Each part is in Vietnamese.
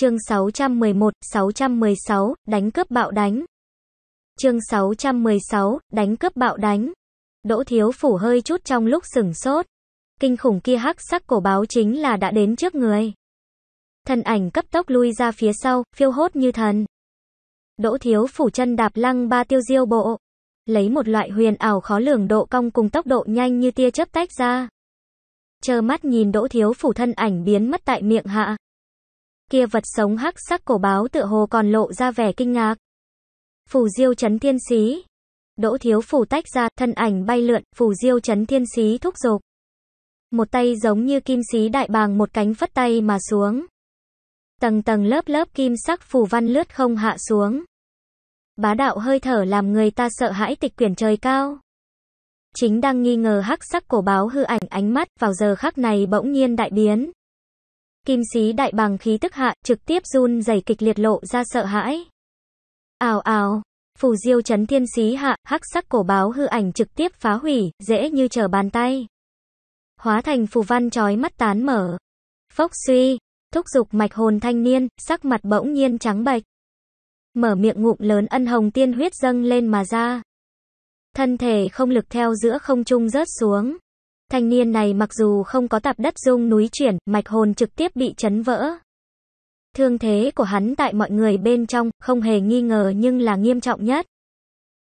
Chương 611, 616, đánh cướp bạo đánh. Chương 616, đánh cướp bạo đánh. Đỗ Thiếu Phủ hơi chút trong lúc sửng sốt. Kinh khủng kia hắc sắc cổ báo chính là đã đến trước người. Thân ảnh cấp tốc lui ra phía sau, phiêu hốt như thần. Đỗ Thiếu Phủ chân đạp lăng ba tiêu diêu bộ. Lấy một loại huyền ảo khó lường độ cong cùng tốc độ nhanh như tia chớp tách ra. Chờ mắt nhìn Đỗ Thiếu Phủ thân ảnh biến mất tại miệng hạ, kia vật sống hắc sắc cổ báo tựa hồ còn lộ ra vẻ kinh ngạc. Phù diêu chấn thiên xí. Đỗ thiếu phủ tách ra, thân ảnh bay lượn, phù diêu chấn thiên xí thúc giục. Một tay giống như kim xí đại bàng một cánh phất tay mà xuống. Tầng tầng lớp lớp kim sắc phù văn lướt không hạ xuống. Bá đạo hơi thở làm người ta sợ hãi tịch quyển trời cao. Chính đang nghi ngờ hắc sắc cổ báo hư ảnh ánh mắt vào giờ khắc này bỗng nhiên đại biến. Kim sĩ đại bằng khí tức hạ, trực tiếp run rẩy kịch liệt lộ ra sợ hãi. Ào ào, phù diêu chấn thiên sĩ hạ, hắc sắc cổ báo hư ảnh trực tiếp phá hủy, dễ như trở bàn tay. Hóa thành phù văn trói mắt tán mở. Phốc suy, thúc dục mạch hồn thanh niên, sắc mặt bỗng nhiên trắng bệch. Mở miệng ngụm lớn ân hồng tiên huyết dâng lên mà ra. Thân thể không lực theo giữa không trung rớt xuống. Thanh niên này mặc dù không có tạp đất dung núi chuyển, mạch hồn trực tiếp bị chấn vỡ. Thương thế của hắn tại mọi người bên trong, không hề nghi ngờ nhưng là nghiêm trọng nhất.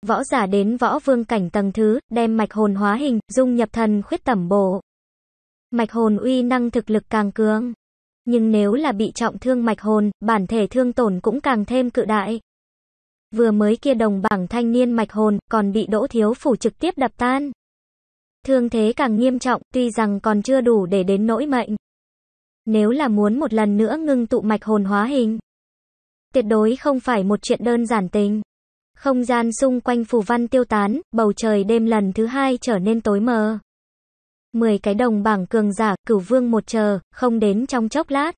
Võ giả đến võ vương cảnh tầng thứ, đem mạch hồn hóa hình, dung nhập thần khuyết tẩm bổ. Mạch hồn uy năng thực lực càng cường. Nhưng nếu là bị trọng thương mạch hồn, bản thể thương tổn cũng càng thêm cự đại. Vừa mới kia đồng bảng thanh niên mạch hồn, còn bị đỗ thiếu phủ trực tiếp đập tan thương thế càng nghiêm trọng, tuy rằng còn chưa đủ để đến nỗi mệnh. Nếu là muốn một lần nữa ngưng tụ mạch hồn hóa hình, tuyệt đối không phải một chuyện đơn giản tình. Không gian xung quanh phù văn tiêu tán, bầu trời đêm lần thứ hai trở nên tối mờ. Mười cái đồng bảng cường giả, cửu vương một chờ, không đến trong chốc lát.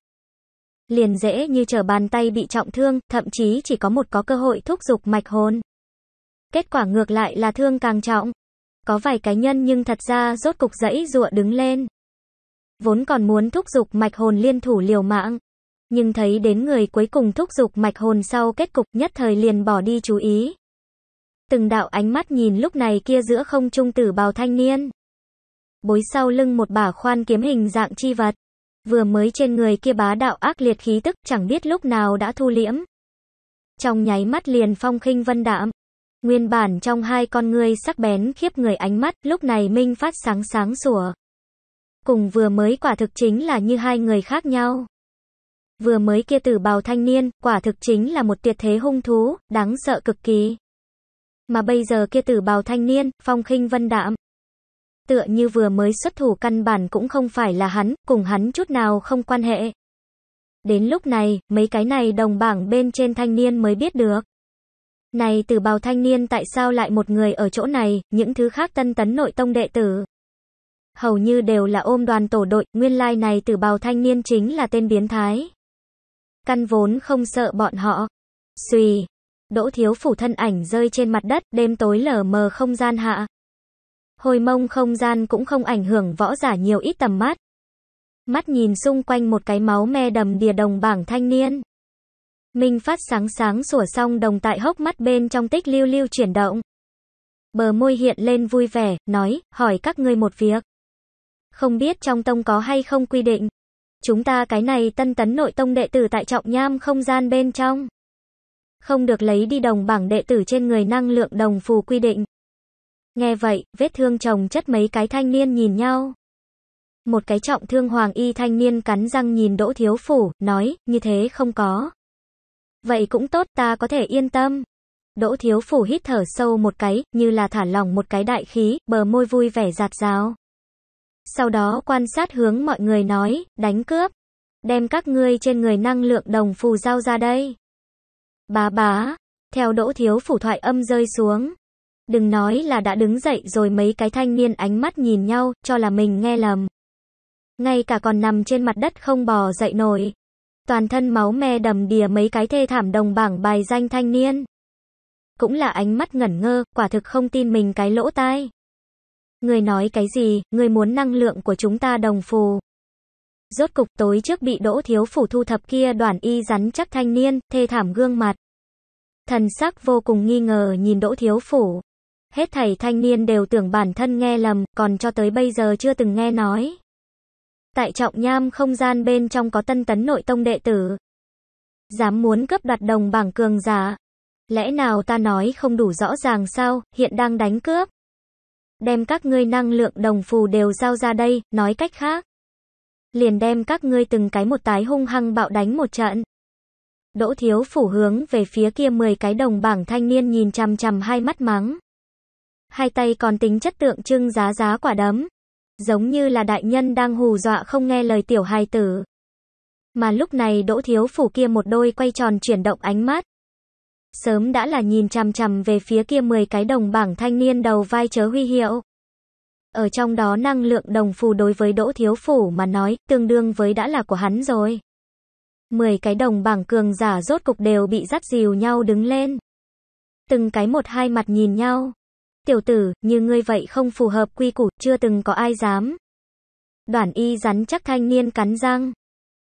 Liền dễ như trở bàn tay bị trọng thương, thậm chí chỉ có một có cơ hội thúc giục mạch hồn. Kết quả ngược lại là thương càng trọng. Có vài cá nhân nhưng thật ra rốt cục dãy dụa đứng lên. Vốn còn muốn thúc giục mạch hồn liên thủ liều mạng. Nhưng thấy đến người cuối cùng thúc giục mạch hồn sau kết cục nhất thời liền bỏ đi chú ý. Từng đạo ánh mắt nhìn lúc này kia giữa không trung tử bào thanh niên. Bối sau lưng một bả khoan kiếm hình dạng chi vật. Vừa mới trên người kia bá đạo ác liệt khí tức chẳng biết lúc nào đã thu liễm. Trong nháy mắt liền phong khinh vân đạm. Nguyên bản trong hai con ngươi sắc bén khiếp người ánh mắt, lúc này Minh Phát sáng sáng sủa. Cùng vừa mới quả thực chính là như hai người khác nhau. Vừa mới kia tử bào thanh niên, quả thực chính là một tuyệt thế hung thú, đáng sợ cực kỳ. Mà bây giờ kia tử bào thanh niên, phong khinh vân đạm. Tựa như vừa mới xuất thủ căn bản cũng không phải là hắn, cùng hắn chút nào không quan hệ. Đến lúc này, mấy cái này đồng bảng bên trên thanh niên mới biết được. Này tử bào thanh niên tại sao lại một người ở chỗ này, những thứ khác tân tấn nội tông đệ tử. Hầu như đều là ôm đoàn tổ đội, nguyên lai like này tử bào thanh niên chính là tên biến thái. Căn vốn không sợ bọn họ. Xùy. Đỗ thiếu phủ thân ảnh rơi trên mặt đất, đêm tối lờ mờ không gian hạ. Hồi mông không gian cũng không ảnh hưởng võ giả nhiều ít tầm mắt. Mắt nhìn xung quanh một cái máu me đầm đìa đồng bảng thanh niên. Minh phát sáng sáng sủa xong đồng tại hốc mắt bên trong tích lưu lưu chuyển động. Bờ môi hiện lên vui vẻ, nói, hỏi các ngươi một việc. Không biết trong tông có hay không quy định. Chúng ta cái này tân tấn nội tông đệ tử tại trọng nham không gian bên trong. Không được lấy đi đồng bảng đệ tử trên người năng lượng đồng phù quy định. Nghe vậy, vết thương chồng chất mấy cái thanh niên nhìn nhau. Một cái trọng thương hoàng y thanh niên cắn răng nhìn Đỗ Thiếu Phủ, nói, như thế không có. Vậy cũng tốt, ta có thể yên tâm. Đỗ Thiếu Phủ hít thở sâu một cái, như là thả lỏng một cái đại khí, bờ môi vui vẻ giạt rào. Sau đó quan sát hướng mọi người nói, đánh cướp. Đem các ngươi trên người năng lượng đồng phù giao ra đây. Bá bá, theo Đỗ Thiếu Phủ thoại âm rơi xuống. Đừng nói là đã đứng dậy rồi mấy cái thanh niên ánh mắt nhìn nhau, cho là mình nghe lầm. Ngay cả còn nằm trên mặt đất không bò dậy nổi, toàn thân máu me đầm đìa mấy cái thê thảm đồng bảng bài danh thanh niên. Cũng là ánh mắt ngẩn ngơ, quả thực không tin mình cái lỗ tai. Người nói cái gì, người muốn năng lượng của chúng ta đồng phù. Rốt cục tối trước bị đỗ thiếu phủ thu thập kia đoàn y rắn chắc thanh niên, thê thảm gương mặt. Thần sắc vô cùng nghi ngờ nhìn đỗ thiếu phủ. Hết thảy thanh niên đều tưởng bản thân nghe lầm, còn cho tới bây giờ chưa từng nghe nói. Tại trọng nham không gian bên trong có tân tấn nội tông đệ tử. Dám muốn cướp đoạt đồng bảng cường giả. Lẽ nào ta nói không đủ rõ ràng sao, hiện đang đánh cướp. Đem các ngươi năng lượng đồng phù đều giao ra đây, nói cách khác. Liền đem các ngươi từng cái một tái hung hăng bạo đánh một trận. Đỗ thiếu phủ hướng về phía kia 10 cái đồng bảng thanh niên nhìn chằm chằm hai mắt mắng. Hai tay còn tính chất tượng trưng giá giá quả đấm giống như là đại nhân đang hù dọa không nghe lời tiểu hài tử. Mà lúc này Đỗ Thiếu Phủ kia một đôi quay tròn chuyển động ánh mắt. Sớm đã là nhìn chằm chằm về phía kia 10 cái đồng bảng thanh niên đầu vai chớ huy hiệu. Ở trong đó năng lượng đồng phù đối với Đỗ Thiếu Phủ mà nói, tương đương với đã là của hắn rồi. 10 cái đồng bảng cường giả rốt cục đều bị dắt dìu nhau đứng lên. Từng cái một hai mặt nhìn nhau tiểu tử, như ngươi vậy không phù hợp quy củ, chưa từng có ai dám. Đoản y rắn chắc thanh niên cắn răng.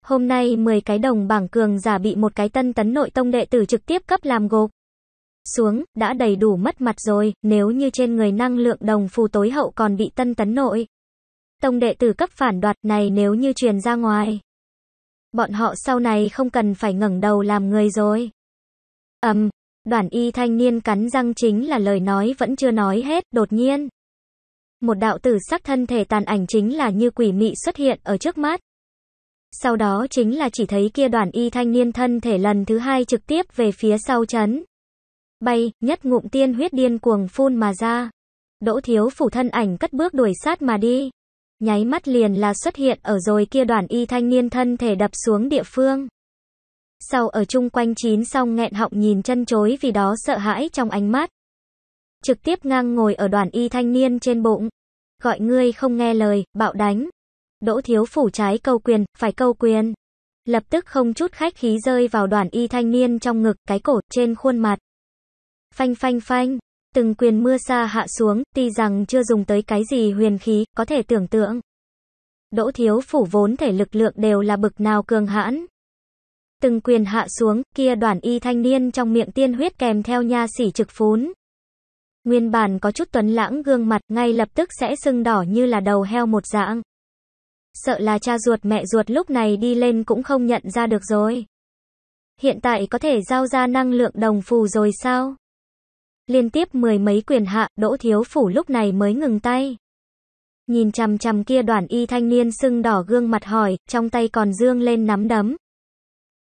Hôm nay 10 cái đồng bảng cường giả bị một cái tân tấn nội tông đệ tử trực tiếp cấp làm gộp. Xuống, đã đầy đủ mất mặt rồi, nếu như trên người năng lượng đồng phù tối hậu còn bị tân tấn nội. Tông đệ tử cấp phản đoạt này nếu như truyền ra ngoài. Bọn họ sau này không cần phải ngẩng đầu làm người rồi. Ầm, Đoàn y thanh niên cắn răng chính là lời nói vẫn chưa nói hết, đột nhiên. Một đạo tử sắc thân thể tàn ảnh chính là như quỷ mị xuất hiện ở trước mắt. Sau đó chính là chỉ thấy kia đoàn y thanh niên thân thể lần thứ hai trực tiếp về phía sau chấn. Bay, nhất ngụm tiên huyết điên cuồng phun mà ra. Đỗ thiếu phủ thân ảnh cất bước đuổi sát mà đi. Nháy mắt liền là xuất hiện ở rồi kia đoàn y thanh niên thân thể đập xuống địa phương. Sau ở chung quanh chín xong nghẹn họng nhìn chân chối vì đó sợ hãi trong ánh mắt. Trực tiếp ngang ngồi ở đoàn y thanh niên trên bụng. Gọi ngươi không nghe lời, bạo đánh. Đỗ thiếu phủ trái câu quyền, phải câu quyền. Lập tức không chút khách khí rơi vào đoàn y thanh niên trong ngực, cái cổ, trên khuôn mặt. Phanh phanh phanh, từng quyền mưa xa hạ xuống, tuy rằng chưa dùng tới cái gì huyền khí, có thể tưởng tượng. Đỗ thiếu phủ vốn thể lực lượng đều là bực nào cường hãn, Từng quyền hạ xuống, kia đoàn y thanh niên trong miệng tiên huyết kèm theo nha sỉ trực phún. Nguyên bản có chút tuấn lãng gương mặt ngay lập tức sẽ sưng đỏ như là đầu heo một dạng. Sợ là cha ruột mẹ ruột lúc này đi lên cũng không nhận ra được rồi. Hiện tại có thể giao ra năng lượng đồng phù rồi sao? Liên tiếp mười mấy quyền hạ, đỗ thiếu phủ lúc này mới ngừng tay. Nhìn chằm chằm kia đoàn y thanh niên sưng đỏ gương mặt hỏi, trong tay còn dương lên nắm đấm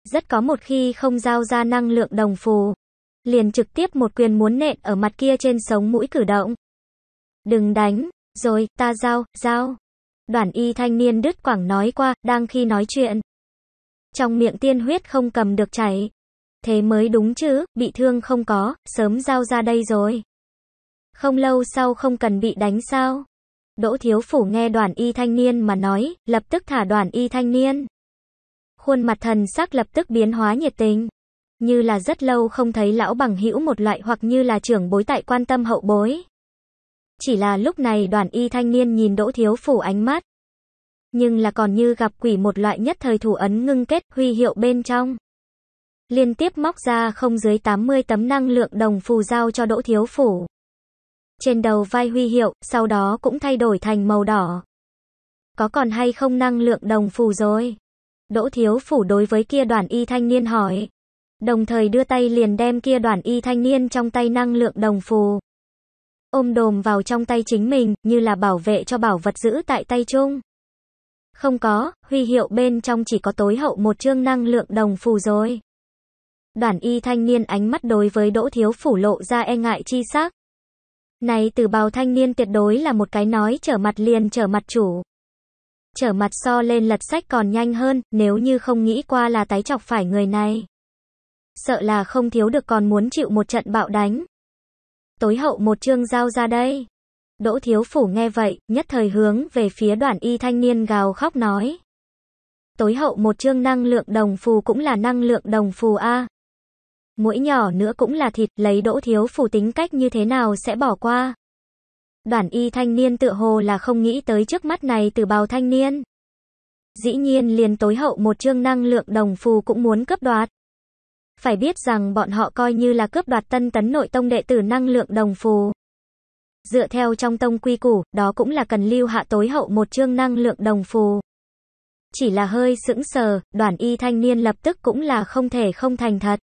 rất có một khi không giao ra năng lượng đồng phù, liền trực tiếp một quyền muốn nện ở mặt kia trên sống mũi cử động. Đừng đánh, rồi, ta giao, giao. Đoàn y thanh niên đứt quảng nói qua, đang khi nói chuyện. Trong miệng tiên huyết không cầm được chảy. Thế mới đúng chứ, bị thương không có, sớm giao ra đây rồi. Không lâu sau không cần bị đánh sao. Đỗ thiếu phủ nghe đoàn y thanh niên mà nói, lập tức thả đoàn y thanh niên khuôn mặt thần sắc lập tức biến hóa nhiệt tình. Như là rất lâu không thấy lão bằng hữu một loại hoặc như là trưởng bối tại quan tâm hậu bối. Chỉ là lúc này đoàn y thanh niên nhìn đỗ thiếu phủ ánh mắt. Nhưng là còn như gặp quỷ một loại nhất thời thủ ấn ngưng kết huy hiệu bên trong. Liên tiếp móc ra không dưới 80 tấm năng lượng đồng phù giao cho đỗ thiếu phủ. Trên đầu vai huy hiệu, sau đó cũng thay đổi thành màu đỏ. Có còn hay không năng lượng đồng phù rồi? Đỗ Thiếu Phủ đối với kia đoàn y thanh niên hỏi. Đồng thời đưa tay liền đem kia đoàn y thanh niên trong tay năng lượng đồng phù. Ôm đồm vào trong tay chính mình, như là bảo vệ cho bảo vật giữ tại tay chung. Không có, huy hiệu bên trong chỉ có tối hậu một chương năng lượng đồng phù rồi. Đoàn y thanh niên ánh mắt đối với Đỗ Thiếu Phủ lộ ra e ngại chi sắc. Này từ bào thanh niên tuyệt đối là một cái nói trở mặt liền trở mặt chủ trở mặt so lên lật sách còn nhanh hơn, nếu như không nghĩ qua là tái chọc phải người này. Sợ là không thiếu được còn muốn chịu một trận bạo đánh. Tối hậu một chương giao ra đây. Đỗ thiếu phủ nghe vậy, nhất thời hướng về phía đoàn y thanh niên gào khóc nói. Tối hậu một chương năng lượng đồng phù cũng là năng lượng đồng phù A. Mũi nhỏ nữa cũng là thịt, lấy đỗ thiếu phủ tính cách như thế nào sẽ bỏ qua. Đoàn y thanh niên tựa hồ là không nghĩ tới trước mắt này từ bào thanh niên. Dĩ nhiên liền tối hậu một chương năng lượng đồng phù cũng muốn cướp đoạt. Phải biết rằng bọn họ coi như là cướp đoạt tân tấn nội tông đệ tử năng lượng đồng phù. Dựa theo trong tông quy củ, đó cũng là cần lưu hạ tối hậu một chương năng lượng đồng phù. Chỉ là hơi sững sờ, đoàn y thanh niên lập tức cũng là không thể không thành thật.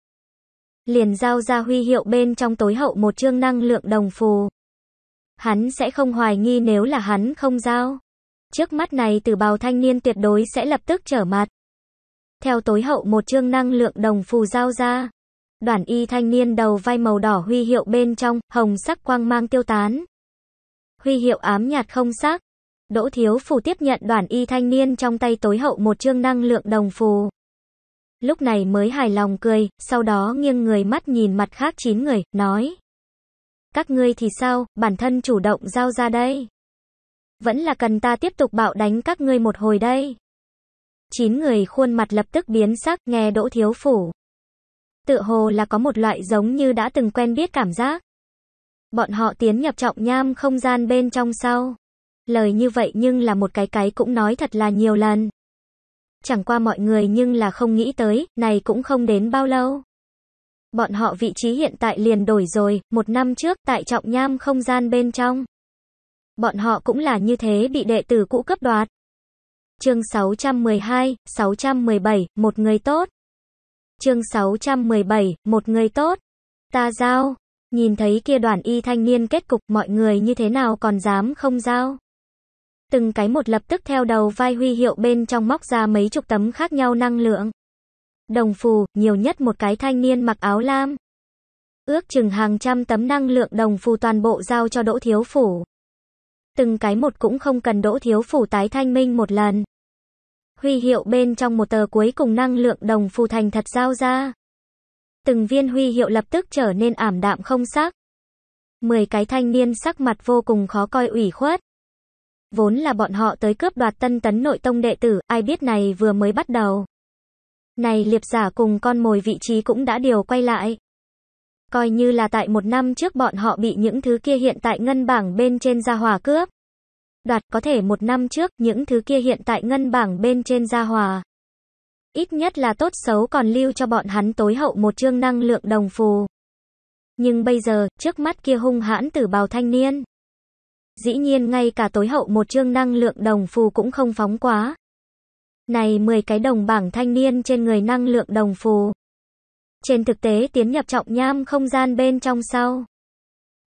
Liền giao ra huy hiệu bên trong tối hậu một chương năng lượng đồng phù hắn sẽ không hoài nghi nếu là hắn không giao. Trước mắt này từ bào thanh niên tuyệt đối sẽ lập tức trở mặt. Theo tối hậu một chương năng lượng đồng phù giao ra. Đoàn y thanh niên đầu vai màu đỏ huy hiệu bên trong, hồng sắc quang mang tiêu tán. Huy hiệu ám nhạt không sắc. Đỗ Thiếu Phù tiếp nhận đoàn y thanh niên trong tay tối hậu một chương năng lượng đồng phù. Lúc này mới hài lòng cười, sau đó nghiêng người mắt nhìn mặt khác chín người, nói. Các ngươi thì sao, bản thân chủ động giao ra đây. Vẫn là cần ta tiếp tục bạo đánh các ngươi một hồi đây. Chín người khuôn mặt lập tức biến sắc, nghe Đỗ Thiếu Phủ. Tự hồ là có một loại giống như đã từng quen biết cảm giác. Bọn họ tiến nhập trọng nham không gian bên trong sau. Lời như vậy nhưng là một cái cái cũng nói thật là nhiều lần. Chẳng qua mọi người nhưng là không nghĩ tới, này cũng không đến bao lâu. Bọn họ vị trí hiện tại liền đổi rồi, một năm trước tại trọng nham không gian bên trong. Bọn họ cũng là như thế bị đệ tử cũ cấp đoạt. Chương 612, 617, một người tốt. Chương 617, một người tốt. Ta giao. Nhìn thấy kia đoàn y thanh niên kết cục mọi người như thế nào còn dám không giao. Từng cái một lập tức theo đầu vai huy hiệu bên trong móc ra mấy chục tấm khác nhau năng lượng đồng phù, nhiều nhất một cái thanh niên mặc áo lam. Ước chừng hàng trăm tấm năng lượng đồng phù toàn bộ giao cho Đỗ Thiếu Phủ. Từng cái một cũng không cần Đỗ Thiếu Phủ tái thanh minh một lần. Huy hiệu bên trong một tờ cuối cùng năng lượng đồng phù thành thật giao ra. Từng viên huy hiệu lập tức trở nên ảm đạm không sắc. Mười cái thanh niên sắc mặt vô cùng khó coi ủy khuất. Vốn là bọn họ tới cướp đoạt tân tấn nội tông đệ tử, ai biết này vừa mới bắt đầu. Này liệp giả cùng con mồi vị trí cũng đã điều quay lại. Coi như là tại một năm trước bọn họ bị những thứ kia hiện tại ngân bảng bên trên gia hòa cướp. Đoạt có thể một năm trước những thứ kia hiện tại ngân bảng bên trên gia hòa. Ít nhất là tốt xấu còn lưu cho bọn hắn tối hậu một chương năng lượng đồng phù. Nhưng bây giờ, trước mắt kia hung hãn tử bào thanh niên. Dĩ nhiên ngay cả tối hậu một chương năng lượng đồng phù cũng không phóng quá. Này 10 cái đồng bảng thanh niên trên người năng lượng đồng phù. Trên thực tế tiến nhập trọng nham không gian bên trong sau.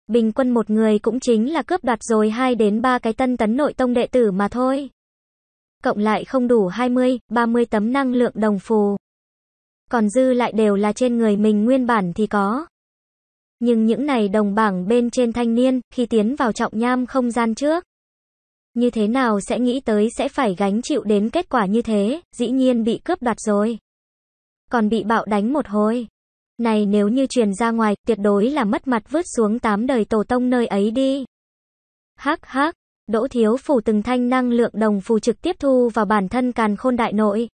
Bình quân một người cũng chính là cướp đoạt rồi 2 đến 3 cái tân tấn nội tông đệ tử mà thôi. Cộng lại không đủ 20, 30 tấm năng lượng đồng phù. Còn dư lại đều là trên người mình nguyên bản thì có. Nhưng những này đồng bảng bên trên thanh niên, khi tiến vào trọng nham không gian trước. Như thế nào sẽ nghĩ tới sẽ phải gánh chịu đến kết quả như thế, dĩ nhiên bị cướp đoạt rồi. Còn bị bạo đánh một hồi. Này nếu như truyền ra ngoài, tuyệt đối là mất mặt vứt xuống tám đời tổ tông nơi ấy đi. Hắc hắc, Đỗ Thiếu Phủ từng thanh năng lượng đồng phù trực tiếp thu vào bản thân càn khôn đại nội.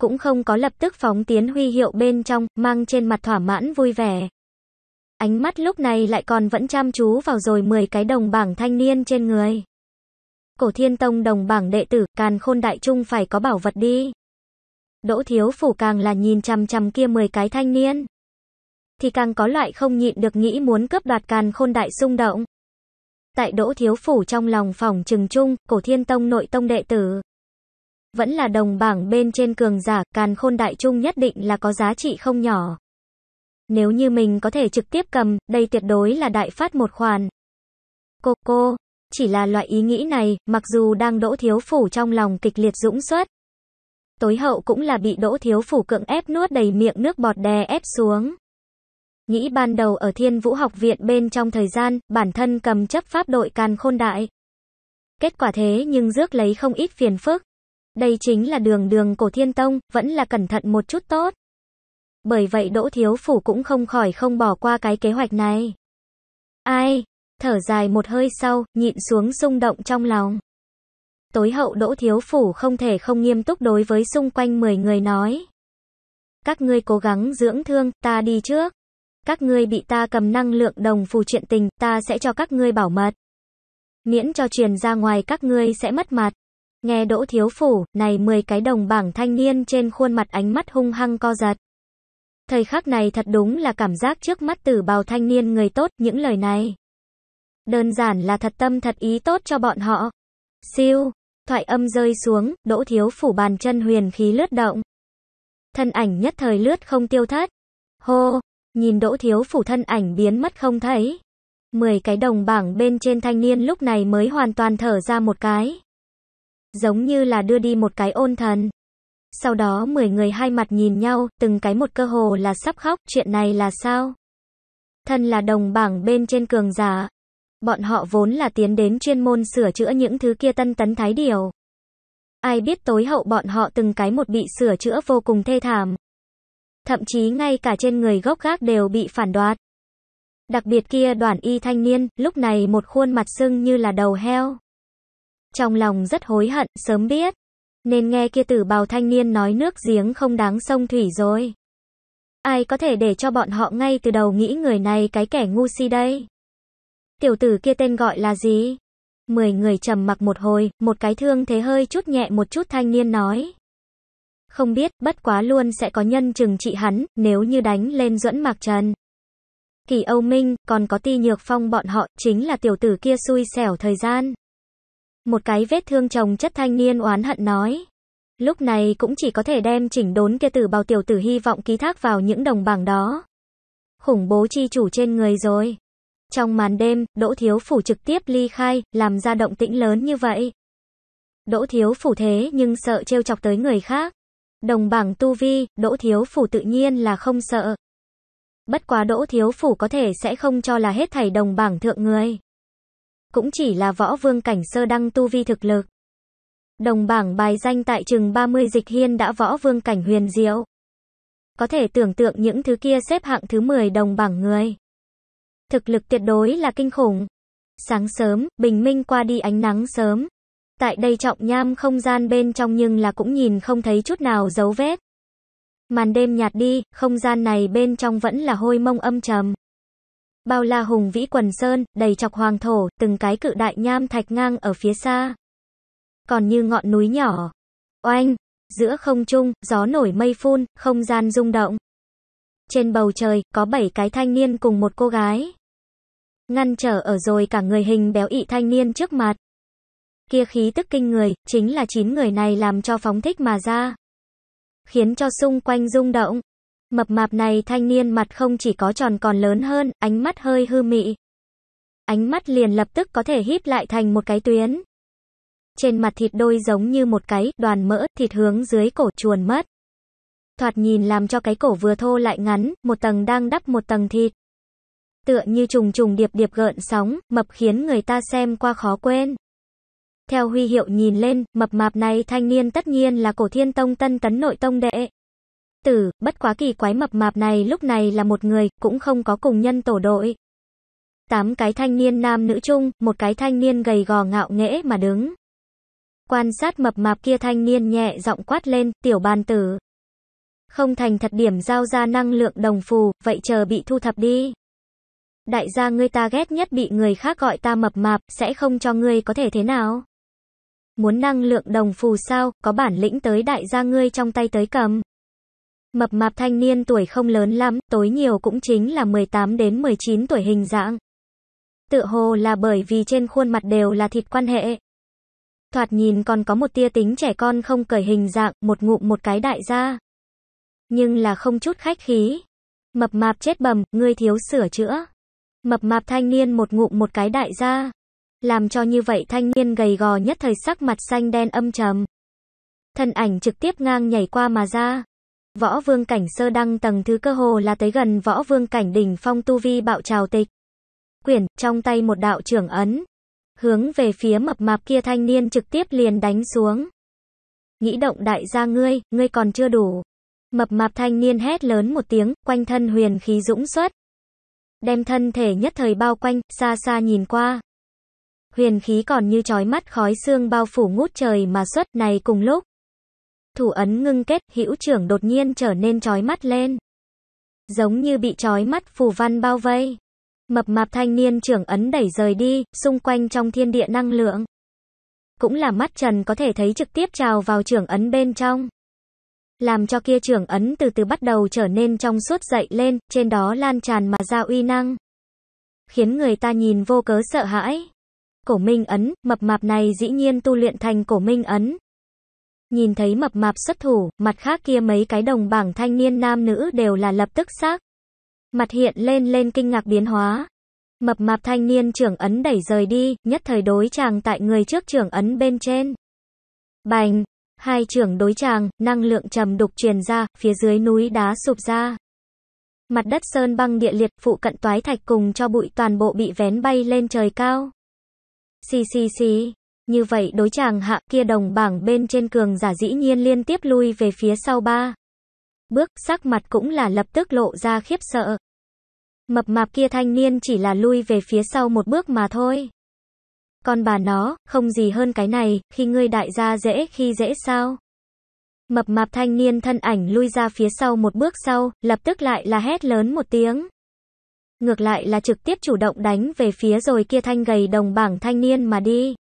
Cũng không có lập tức phóng tiến huy hiệu bên trong, mang trên mặt thỏa mãn vui vẻ. Ánh mắt lúc này lại còn vẫn chăm chú vào rồi 10 cái đồng bảng thanh niên trên người cổ thiên tông đồng bảng đệ tử, càn khôn đại trung phải có bảo vật đi. Đỗ thiếu phủ càng là nhìn chằm chằm kia 10 cái thanh niên. Thì càng có loại không nhịn được nghĩ muốn cướp đoạt càn khôn đại xung động. Tại đỗ thiếu phủ trong lòng phòng trừng trung, cổ thiên tông nội tông đệ tử. Vẫn là đồng bảng bên trên cường giả, càn khôn đại trung nhất định là có giá trị không nhỏ. Nếu như mình có thể trực tiếp cầm, đây tuyệt đối là đại phát một khoản. Cô cô, chỉ là loại ý nghĩ này, mặc dù đang đỗ thiếu phủ trong lòng kịch liệt dũng suất, Tối hậu cũng là bị đỗ thiếu phủ cưỡng ép nuốt đầy miệng nước bọt đè ép xuống. Nghĩ ban đầu ở thiên vũ học viện bên trong thời gian, bản thân cầm chấp pháp đội càn khôn đại. Kết quả thế nhưng rước lấy không ít phiền phức. Đây chính là đường đường cổ thiên tông, vẫn là cẩn thận một chút tốt. Bởi vậy Đỗ Thiếu Phủ cũng không khỏi không bỏ qua cái kế hoạch này. Ai, thở dài một hơi sau, nhịn xuống xung động trong lòng. Tối hậu Đỗ Thiếu Phủ không thể không nghiêm túc đối với xung quanh 10 người nói. Các ngươi cố gắng dưỡng thương, ta đi trước. Các ngươi bị ta cầm năng lượng đồng phù chuyện tình, ta sẽ cho các ngươi bảo mật. Miễn cho truyền ra ngoài các ngươi sẽ mất mặt. Nghe Đỗ Thiếu Phủ, này 10 cái đồng bảng thanh niên trên khuôn mặt ánh mắt hung hăng co giật. Thời khắc này thật đúng là cảm giác trước mắt tử bào thanh niên người tốt, những lời này đơn giản là thật tâm thật ý tốt cho bọn họ. Siêu, thoại âm rơi xuống, đỗ thiếu phủ bàn chân huyền khí lướt động. Thân ảnh nhất thời lướt không tiêu thất. Hô, nhìn đỗ thiếu phủ thân ảnh biến mất không thấy. Mười cái đồng bảng bên trên thanh niên lúc này mới hoàn toàn thở ra một cái. Giống như là đưa đi một cái ôn thần. Sau đó mười người hai mặt nhìn nhau, từng cái một cơ hồ là sắp khóc, chuyện này là sao? Thân là đồng bảng bên trên cường giả, Bọn họ vốn là tiến đến chuyên môn sửa chữa những thứ kia tân tấn thái điều. Ai biết tối hậu bọn họ từng cái một bị sửa chữa vô cùng thê thảm. Thậm chí ngay cả trên người gốc gác đều bị phản đoạt. Đặc biệt kia đoàn y thanh niên, lúc này một khuôn mặt sưng như là đầu heo. Trong lòng rất hối hận, sớm biết. Nên nghe kia tử bào thanh niên nói nước giếng không đáng sông thủy rồi. Ai có thể để cho bọn họ ngay từ đầu nghĩ người này cái kẻ ngu si đây? Tiểu tử kia tên gọi là gì? Mười người trầm mặc một hồi, một cái thương thế hơi chút nhẹ một chút thanh niên nói. Không biết, bất quá luôn sẽ có nhân chừng trị hắn, nếu như đánh lên duẫn mạc trần. Kỳ Âu Minh, còn có ti nhược phong bọn họ, chính là tiểu tử kia xui xẻo thời gian. Một cái vết thương chồng chất thanh niên oán hận nói. Lúc này cũng chỉ có thể đem chỉnh đốn kia tử bào tiểu tử hy vọng ký thác vào những đồng bảng đó. Khủng bố chi chủ trên người rồi. Trong màn đêm, Đỗ Thiếu Phủ trực tiếp ly khai, làm ra động tĩnh lớn như vậy. Đỗ Thiếu Phủ thế nhưng sợ trêu chọc tới người khác. Đồng bảng tu vi, Đỗ Thiếu Phủ tự nhiên là không sợ. Bất quá Đỗ Thiếu Phủ có thể sẽ không cho là hết thảy đồng bảng thượng người. Cũng chỉ là võ vương cảnh sơ đăng tu vi thực lực. Đồng bảng bài danh tại chừng 30 dịch hiên đã võ vương cảnh huyền diệu. Có thể tưởng tượng những thứ kia xếp hạng thứ 10 đồng bảng người. Thực lực tuyệt đối là kinh khủng. Sáng sớm, bình minh qua đi ánh nắng sớm. Tại đây trọng nham không gian bên trong nhưng là cũng nhìn không thấy chút nào dấu vết. Màn đêm nhạt đi, không gian này bên trong vẫn là hôi mông âm trầm. Bao la hùng vĩ quần sơn, đầy chọc hoàng thổ, từng cái cự đại nham thạch ngang ở phía xa. Còn như ngọn núi nhỏ. Oanh, giữa không trung, gió nổi mây phun, không gian rung động. Trên bầu trời, có bảy cái thanh niên cùng một cô gái ngăn trở ở rồi cả người hình béo ị thanh niên trước mặt. Kia khí tức kinh người, chính là chín người này làm cho phóng thích mà ra. Khiến cho xung quanh rung động. Mập mạp này thanh niên mặt không chỉ có tròn còn lớn hơn, ánh mắt hơi hư mị. Ánh mắt liền lập tức có thể híp lại thành một cái tuyến. Trên mặt thịt đôi giống như một cái đoàn mỡ, thịt hướng dưới cổ chuồn mất. Thoạt nhìn làm cho cái cổ vừa thô lại ngắn, một tầng đang đắp một tầng thịt tựa như trùng trùng điệp điệp gợn sóng, mập khiến người ta xem qua khó quên. Theo huy hiệu nhìn lên, mập mạp này thanh niên tất nhiên là cổ thiên tông tân tấn nội tông đệ. Tử, bất quá kỳ quái mập mạp này lúc này là một người, cũng không có cùng nhân tổ đội. Tám cái thanh niên nam nữ chung, một cái thanh niên gầy gò ngạo nghễ mà đứng. Quan sát mập mạp kia thanh niên nhẹ giọng quát lên, tiểu bàn tử. Không thành thật điểm giao ra năng lượng đồng phù, vậy chờ bị thu thập đi đại gia ngươi ta ghét nhất bị người khác gọi ta mập mạp, sẽ không cho ngươi có thể thế nào. Muốn năng lượng đồng phù sao, có bản lĩnh tới đại gia ngươi trong tay tới cầm. Mập mạp thanh niên tuổi không lớn lắm, tối nhiều cũng chính là 18 đến 19 tuổi hình dạng. Tựa hồ là bởi vì trên khuôn mặt đều là thịt quan hệ. Thoạt nhìn còn có một tia tính trẻ con không cởi hình dạng, một ngụm một cái đại gia. Nhưng là không chút khách khí. Mập mạp chết bầm, ngươi thiếu sửa chữa. Mập mạp thanh niên một ngụm một cái đại ra. Làm cho như vậy thanh niên gầy gò nhất thời sắc mặt xanh đen âm trầm. Thân ảnh trực tiếp ngang nhảy qua mà ra. Võ vương cảnh sơ đăng tầng thứ cơ hồ là tới gần võ vương cảnh đỉnh phong tu vi bạo trào tịch. Quyển, trong tay một đạo trưởng ấn. Hướng về phía mập mạp kia thanh niên trực tiếp liền đánh xuống. Nghĩ động đại gia ngươi, ngươi còn chưa đủ. Mập mạp thanh niên hét lớn một tiếng, quanh thân huyền khí dũng xuất đem thân thể nhất thời bao quanh, xa xa nhìn qua. Huyền khí còn như trói mắt khói xương bao phủ ngút trời mà xuất này cùng lúc. Thủ ấn ngưng kết, hữu trưởng đột nhiên trở nên trói mắt lên. Giống như bị trói mắt phù văn bao vây. Mập mạp thanh niên trưởng ấn đẩy rời đi, xung quanh trong thiên địa năng lượng. Cũng là mắt trần có thể thấy trực tiếp trào vào trưởng ấn bên trong làm cho kia trưởng ấn từ từ bắt đầu trở nên trong suốt dậy lên, trên đó lan tràn mà ra uy năng. Khiến người ta nhìn vô cớ sợ hãi. Cổ minh ấn, mập mạp này dĩ nhiên tu luyện thành cổ minh ấn. Nhìn thấy mập mạp xuất thủ, mặt khác kia mấy cái đồng bảng thanh niên nam nữ đều là lập tức xác. Mặt hiện lên lên kinh ngạc biến hóa. Mập mạp thanh niên trưởng ấn đẩy rời đi, nhất thời đối chàng tại người trước trưởng ấn bên trên. Bành, Hai trưởng đối chàng năng lượng trầm đục truyền ra, phía dưới núi đá sụp ra. Mặt đất sơn băng địa liệt, phụ cận toái thạch cùng cho bụi toàn bộ bị vén bay lên trời cao. Xì xì xì. Như vậy đối chàng hạ kia đồng bảng bên trên cường giả dĩ nhiên liên tiếp lui về phía sau ba. Bước sắc mặt cũng là lập tức lộ ra khiếp sợ. Mập mạp kia thanh niên chỉ là lui về phía sau một bước mà thôi. Con bà nó, không gì hơn cái này, khi ngươi đại gia dễ, khi dễ sao? Mập mạp thanh niên thân ảnh lui ra phía sau một bước sau, lập tức lại là hét lớn một tiếng. Ngược lại là trực tiếp chủ động đánh về phía rồi kia thanh gầy đồng bảng thanh niên mà đi.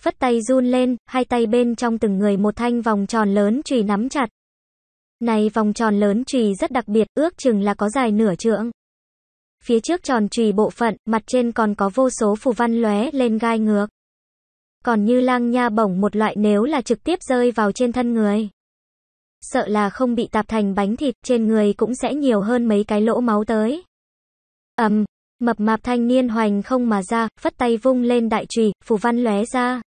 Phất tay run lên, hai tay bên trong từng người một thanh vòng tròn lớn chùy nắm chặt. Này vòng tròn lớn chùy rất đặc biệt, ước chừng là có dài nửa trượng. Phía trước tròn trùy bộ phận, mặt trên còn có vô số phù văn lóe lên gai ngược. Còn như lang nha bổng một loại nếu là trực tiếp rơi vào trên thân người. Sợ là không bị tạp thành bánh thịt, trên người cũng sẽ nhiều hơn mấy cái lỗ máu tới. Ầm, um, mập mạp thanh niên hoành không mà ra, phất tay vung lên đại trùy, phù văn lóe ra.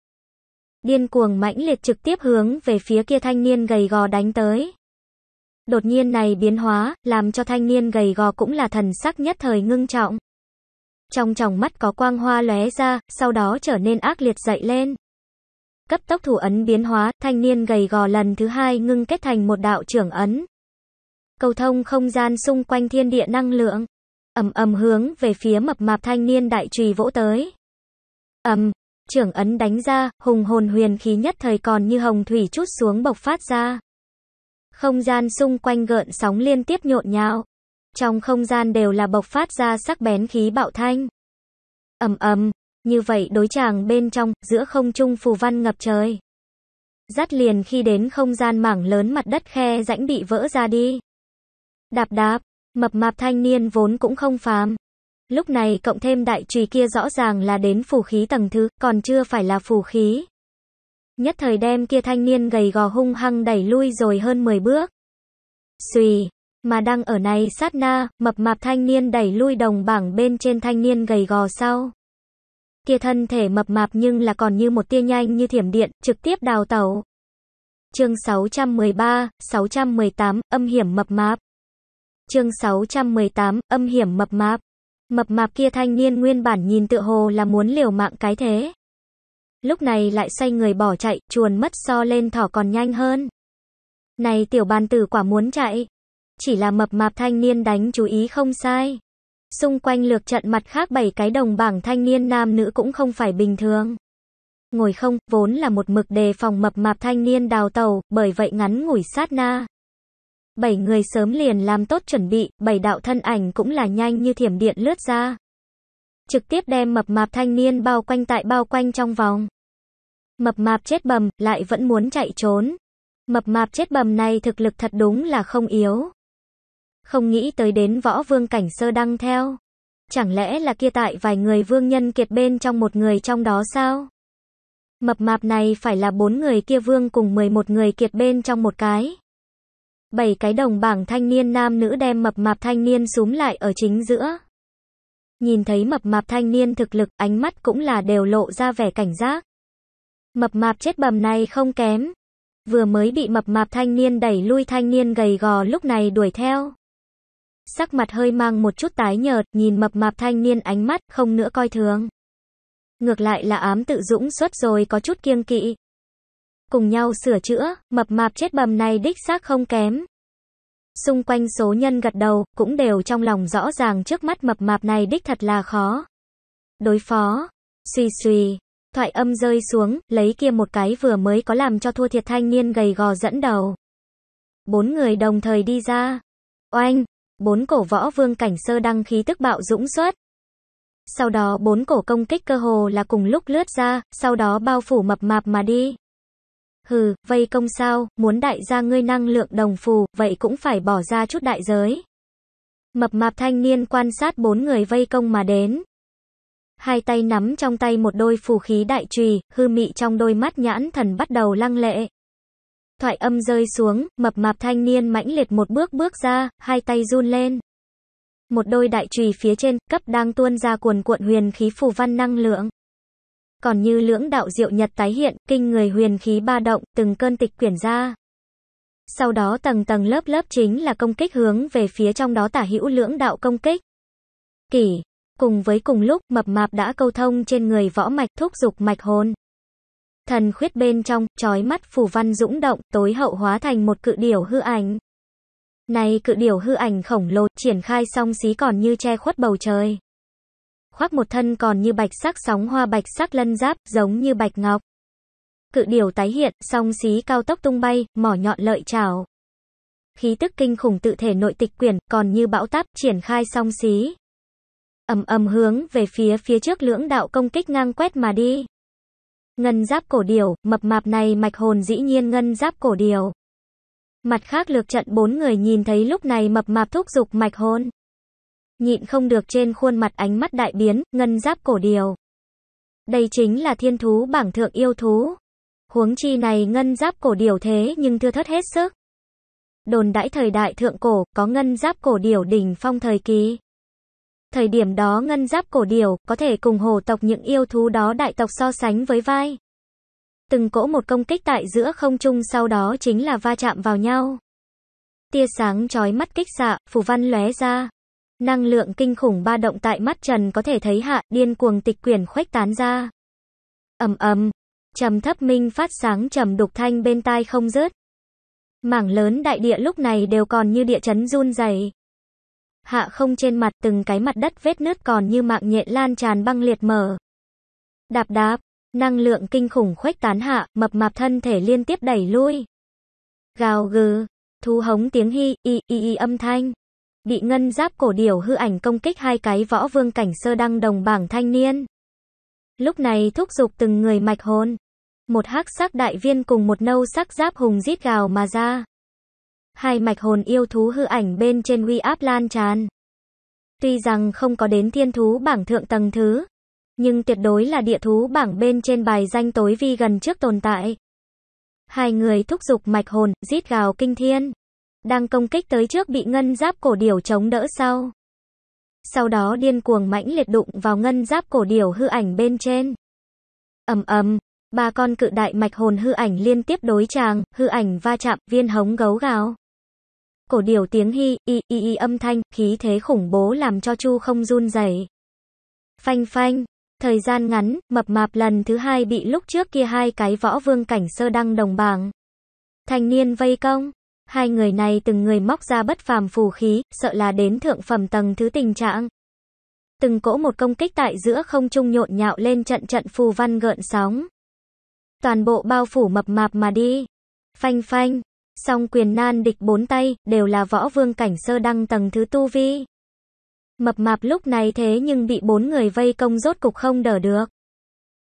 Điên cuồng mãnh liệt trực tiếp hướng về phía kia thanh niên gầy gò đánh tới. Đột nhiên này biến hóa, làm cho thanh niên gầy gò cũng là thần sắc nhất thời ngưng trọng. Trong tròng mắt có quang hoa lóe ra, sau đó trở nên ác liệt dậy lên. Cấp tốc thủ ấn biến hóa, thanh niên gầy gò lần thứ hai ngưng kết thành một đạo trưởng ấn. Cầu thông không gian xung quanh thiên địa năng lượng. ầm ầm hướng về phía mập mạp thanh niên đại trùy vỗ tới. ầm trưởng ấn đánh ra, hùng hồn huyền khí nhất thời còn như hồng thủy chút xuống bộc phát ra. Không gian xung quanh gợn sóng liên tiếp nhộn nhạo. Trong không gian đều là bộc phát ra sắc bén khí bạo thanh. Ầm ầm, như vậy đối chàng bên trong, giữa không trung phù văn ngập trời. Dắt liền khi đến không gian mảng lớn mặt đất khe rãnh bị vỡ ra đi. Đạp đạp, mập mạp thanh niên vốn cũng không phàm. Lúc này cộng thêm đại trùy kia rõ ràng là đến phù khí tầng thứ, còn chưa phải là phù khí. Nhất thời đem kia thanh niên gầy gò hung hăng đẩy lui rồi hơn 10 bước. Xùy, mà đang ở này sát na, mập mạp thanh niên đẩy lui đồng bảng bên trên thanh niên gầy gò sau. Kia thân thể mập mạp nhưng là còn như một tia nhanh như thiểm điện, trực tiếp đào tẩu. Chương 613, 618, âm hiểm mập mạp. Chương 618, âm hiểm mập mạp. Mập mạp kia thanh niên nguyên bản nhìn tựa hồ là muốn liều mạng cái thế lúc này lại xoay người bỏ chạy, chuồn mất so lên thỏ còn nhanh hơn. Này tiểu bàn tử quả muốn chạy. Chỉ là mập mạp thanh niên đánh chú ý không sai. Xung quanh lược trận mặt khác bảy cái đồng bảng thanh niên nam nữ cũng không phải bình thường. Ngồi không, vốn là một mực đề phòng mập mạp thanh niên đào tàu, bởi vậy ngắn ngủi sát na. Bảy người sớm liền làm tốt chuẩn bị, bảy đạo thân ảnh cũng là nhanh như thiểm điện lướt ra. Trực tiếp đem mập mạp thanh niên bao quanh tại bao quanh trong vòng. Mập mạp chết bầm, lại vẫn muốn chạy trốn. Mập mạp chết bầm này thực lực thật đúng là không yếu. Không nghĩ tới đến võ vương cảnh sơ đăng theo. Chẳng lẽ là kia tại vài người vương nhân kiệt bên trong một người trong đó sao? Mập mạp này phải là bốn người kia vương cùng 11 người kiệt bên trong một cái. Bảy cái đồng bảng thanh niên nam nữ đem mập mạp thanh niên súm lại ở chính giữa. Nhìn thấy mập mạp thanh niên thực lực, ánh mắt cũng là đều lộ ra vẻ cảnh giác. Mập mạp chết bầm này không kém. Vừa mới bị mập mạp thanh niên đẩy lui thanh niên gầy gò lúc này đuổi theo. Sắc mặt hơi mang một chút tái nhợt, nhìn mập mạp thanh niên ánh mắt không nữa coi thường. Ngược lại là ám tự dũng xuất rồi có chút kiêng kỵ. Cùng nhau sửa chữa, mập mạp chết bầm này đích xác không kém. Xung quanh số nhân gật đầu, cũng đều trong lòng rõ ràng trước mắt mập mạp này đích thật là khó. Đối phó, suy suy, thoại âm rơi xuống, lấy kia một cái vừa mới có làm cho thua thiệt thanh niên gầy gò dẫn đầu. Bốn người đồng thời đi ra. Oanh! Bốn cổ võ vương cảnh sơ đăng khí tức bạo dũng xuất. Sau đó bốn cổ công kích cơ hồ là cùng lúc lướt ra, sau đó bao phủ mập mạp mà đi. Hừ, vây công sao, muốn đại gia ngươi năng lượng đồng phù, vậy cũng phải bỏ ra chút đại giới. Mập mạp thanh niên quan sát bốn người vây công mà đến. Hai tay nắm trong tay một đôi phù khí đại trùy, hư mị trong đôi mắt nhãn thần bắt đầu lăng lệ. Thoại âm rơi xuống, mập mạp thanh niên mãnh liệt một bước bước ra, hai tay run lên. Một đôi đại trùy phía trên, cấp đang tuôn ra cuồn cuộn huyền khí phù văn năng lượng. Còn như lưỡng đạo diệu nhật tái hiện, kinh người huyền khí ba động, từng cơn tịch quyển ra. Sau đó tầng tầng lớp lớp chính là công kích hướng về phía trong đó tả hữu lưỡng đạo công kích. Kỷ, cùng với cùng lúc mập mạp đã câu thông trên người võ mạch thúc dục mạch hồn. Thần khuyết bên trong, trói mắt phù văn dũng động, tối hậu hóa thành một cự điểu hư ảnh. Này cự điểu hư ảnh khổng lồ, triển khai song xí còn như che khuất bầu trời. Khoác một thân còn như bạch sắc sóng hoa bạch sắc lân giáp, giống như bạch ngọc. Cự điểu tái hiện, song xí cao tốc tung bay, mỏ nhọn lợi chảo. Khí tức kinh khủng tự thể nội tịch quyển, còn như bão táp, triển khai song xí ầm ầm hướng về phía phía trước lưỡng đạo công kích ngang quét mà đi. Ngân giáp cổ điều, mập mạp này mạch hồn dĩ nhiên ngân giáp cổ điều. Mặt khác lược trận bốn người nhìn thấy lúc này mập mạp thúc giục mạch hồn. Nhịn không được trên khuôn mặt ánh mắt đại biến, ngân giáp cổ điều. Đây chính là thiên thú bảng thượng yêu thú. Huống chi này ngân giáp cổ điều thế nhưng thưa thất hết sức. Đồn đãi thời đại thượng cổ, có ngân giáp cổ điều đỉnh phong thời kỳ. Thời điểm đó ngân giáp cổ điểu, có thể cùng hồ tộc những yêu thú đó đại tộc so sánh với vai. Từng cỗ một công kích tại giữa không trung sau đó chính là va chạm vào nhau. Tia sáng chói mắt kích xạ, phù văn lóe ra. Năng lượng kinh khủng ba động tại mắt trần có thể thấy hạ, điên cuồng tịch quyển khuếch tán ra. ầm ầm trầm thấp minh phát sáng trầm đục thanh bên tai không rớt. Mảng lớn đại địa lúc này đều còn như địa chấn run dày hạ không trên mặt từng cái mặt đất vết nứt còn như mạng nhện lan tràn băng liệt mở. Đạp đạp, năng lượng kinh khủng khuếch tán hạ, mập mạp thân thể liên tiếp đẩy lui. Gào gừ, thu hống tiếng hi, y, y, y âm thanh. Bị ngân giáp cổ điểu hư ảnh công kích hai cái võ vương cảnh sơ đăng đồng bảng thanh niên. Lúc này thúc giục từng người mạch hồn. Một hắc sắc đại viên cùng một nâu sắc giáp hùng rít gào mà ra hai mạch hồn yêu thú hư ảnh bên trên uy áp lan tràn. Tuy rằng không có đến thiên thú bảng thượng tầng thứ, nhưng tuyệt đối là địa thú bảng bên trên bài danh tối vi gần trước tồn tại. Hai người thúc dục mạch hồn, rít gào kinh thiên. Đang công kích tới trước bị ngân giáp cổ điểu chống đỡ sau. Sau đó điên cuồng mãnh liệt đụng vào ngân giáp cổ điểu hư ảnh bên trên. ầm ầm, ba con cự đại mạch hồn hư ảnh liên tiếp đối tràng, hư ảnh va chạm, viên hống gấu gào. Cổ điểu tiếng hi, y, y, y âm thanh, khí thế khủng bố làm cho Chu không run rẩy. Phanh phanh, thời gian ngắn, mập mạp lần thứ hai bị lúc trước kia hai cái võ vương cảnh sơ đăng đồng bảng. Thanh niên vây công, hai người này từng người móc ra bất phàm phù khí, sợ là đến thượng phẩm tầng thứ tình trạng. Từng cỗ một công kích tại giữa không trung nhộn nhạo lên trận trận phù văn gợn sóng. Toàn bộ bao phủ mập mạp mà đi. Phanh phanh, Song quyền nan địch bốn tay, đều là võ vương cảnh sơ đăng tầng thứ tu vi. Mập mạp lúc này thế nhưng bị bốn người vây công rốt cục không đỡ được.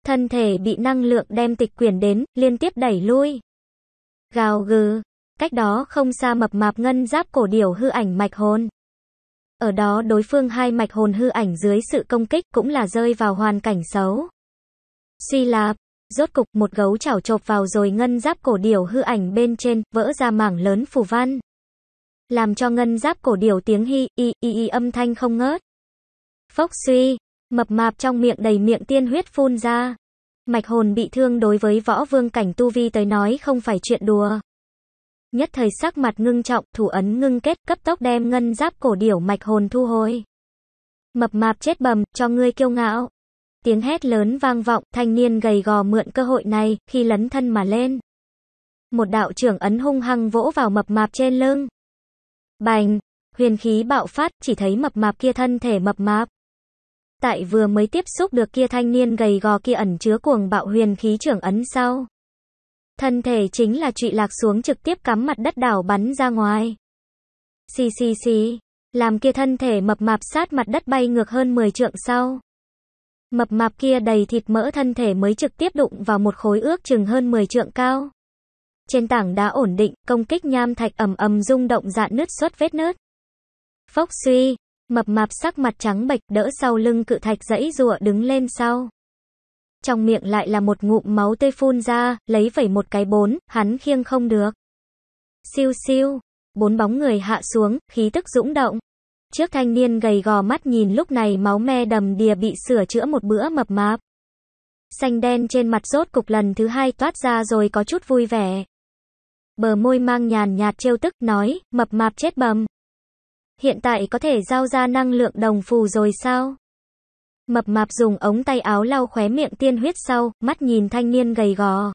Thân thể bị năng lượng đem tịch quyền đến, liên tiếp đẩy lui. Gào gừ, cách đó không xa mập mạp ngân giáp cổ điểu hư ảnh mạch hồn. Ở đó đối phương hai mạch hồn hư ảnh dưới sự công kích cũng là rơi vào hoàn cảnh xấu. Suy lạp, Rốt cục một gấu chảo chộp vào rồi ngân giáp cổ điểu hư ảnh bên trên, vỡ ra mảng lớn phù văn. Làm cho ngân giáp cổ điểu tiếng hi, y, y, y âm thanh không ngớt. Phốc suy, mập mạp trong miệng đầy miệng tiên huyết phun ra. Mạch hồn bị thương đối với võ vương cảnh tu vi tới nói không phải chuyện đùa. Nhất thời sắc mặt ngưng trọng, thủ ấn ngưng kết cấp tốc đem ngân giáp cổ điểu mạch hồn thu hồi. Mập mạp chết bầm, cho ngươi kiêu ngạo. Tiếng hét lớn vang vọng, thanh niên gầy gò mượn cơ hội này, khi lấn thân mà lên. Một đạo trưởng ấn hung hăng vỗ vào mập mạp trên lưng. Bành, huyền khí bạo phát, chỉ thấy mập mạp kia thân thể mập mạp. Tại vừa mới tiếp xúc được kia thanh niên gầy gò kia ẩn chứa cuồng bạo huyền khí trưởng ấn sau. Thân thể chính là trụy lạc xuống trực tiếp cắm mặt đất đảo bắn ra ngoài. Xì xì xì, làm kia thân thể mập mạp sát mặt đất bay ngược hơn 10 trượng sau. Mập mạp kia đầy thịt mỡ thân thể mới trực tiếp đụng vào một khối ước chừng hơn 10 trượng cao. Trên tảng đá ổn định, công kích nham thạch ầm ầm rung động dạn nứt xuất vết nứt. Phốc suy, mập mạp sắc mặt trắng bệch đỡ sau lưng cự thạch dãy rụa đứng lên sau. Trong miệng lại là một ngụm máu tê phun ra, lấy vẩy một cái bốn, hắn khiêng không được. Siêu siêu, bốn bóng người hạ xuống, khí tức dũng động. Chiếc thanh niên gầy gò mắt nhìn lúc này máu me đầm đìa bị sửa chữa một bữa mập mạp. Xanh đen trên mặt rốt cục lần thứ hai toát ra rồi có chút vui vẻ. Bờ môi mang nhàn nhạt trêu tức nói, mập mạp chết bầm. Hiện tại có thể giao ra năng lượng đồng phù rồi sao? Mập mạp dùng ống tay áo lau khóe miệng tiên huyết sau, mắt nhìn thanh niên gầy gò.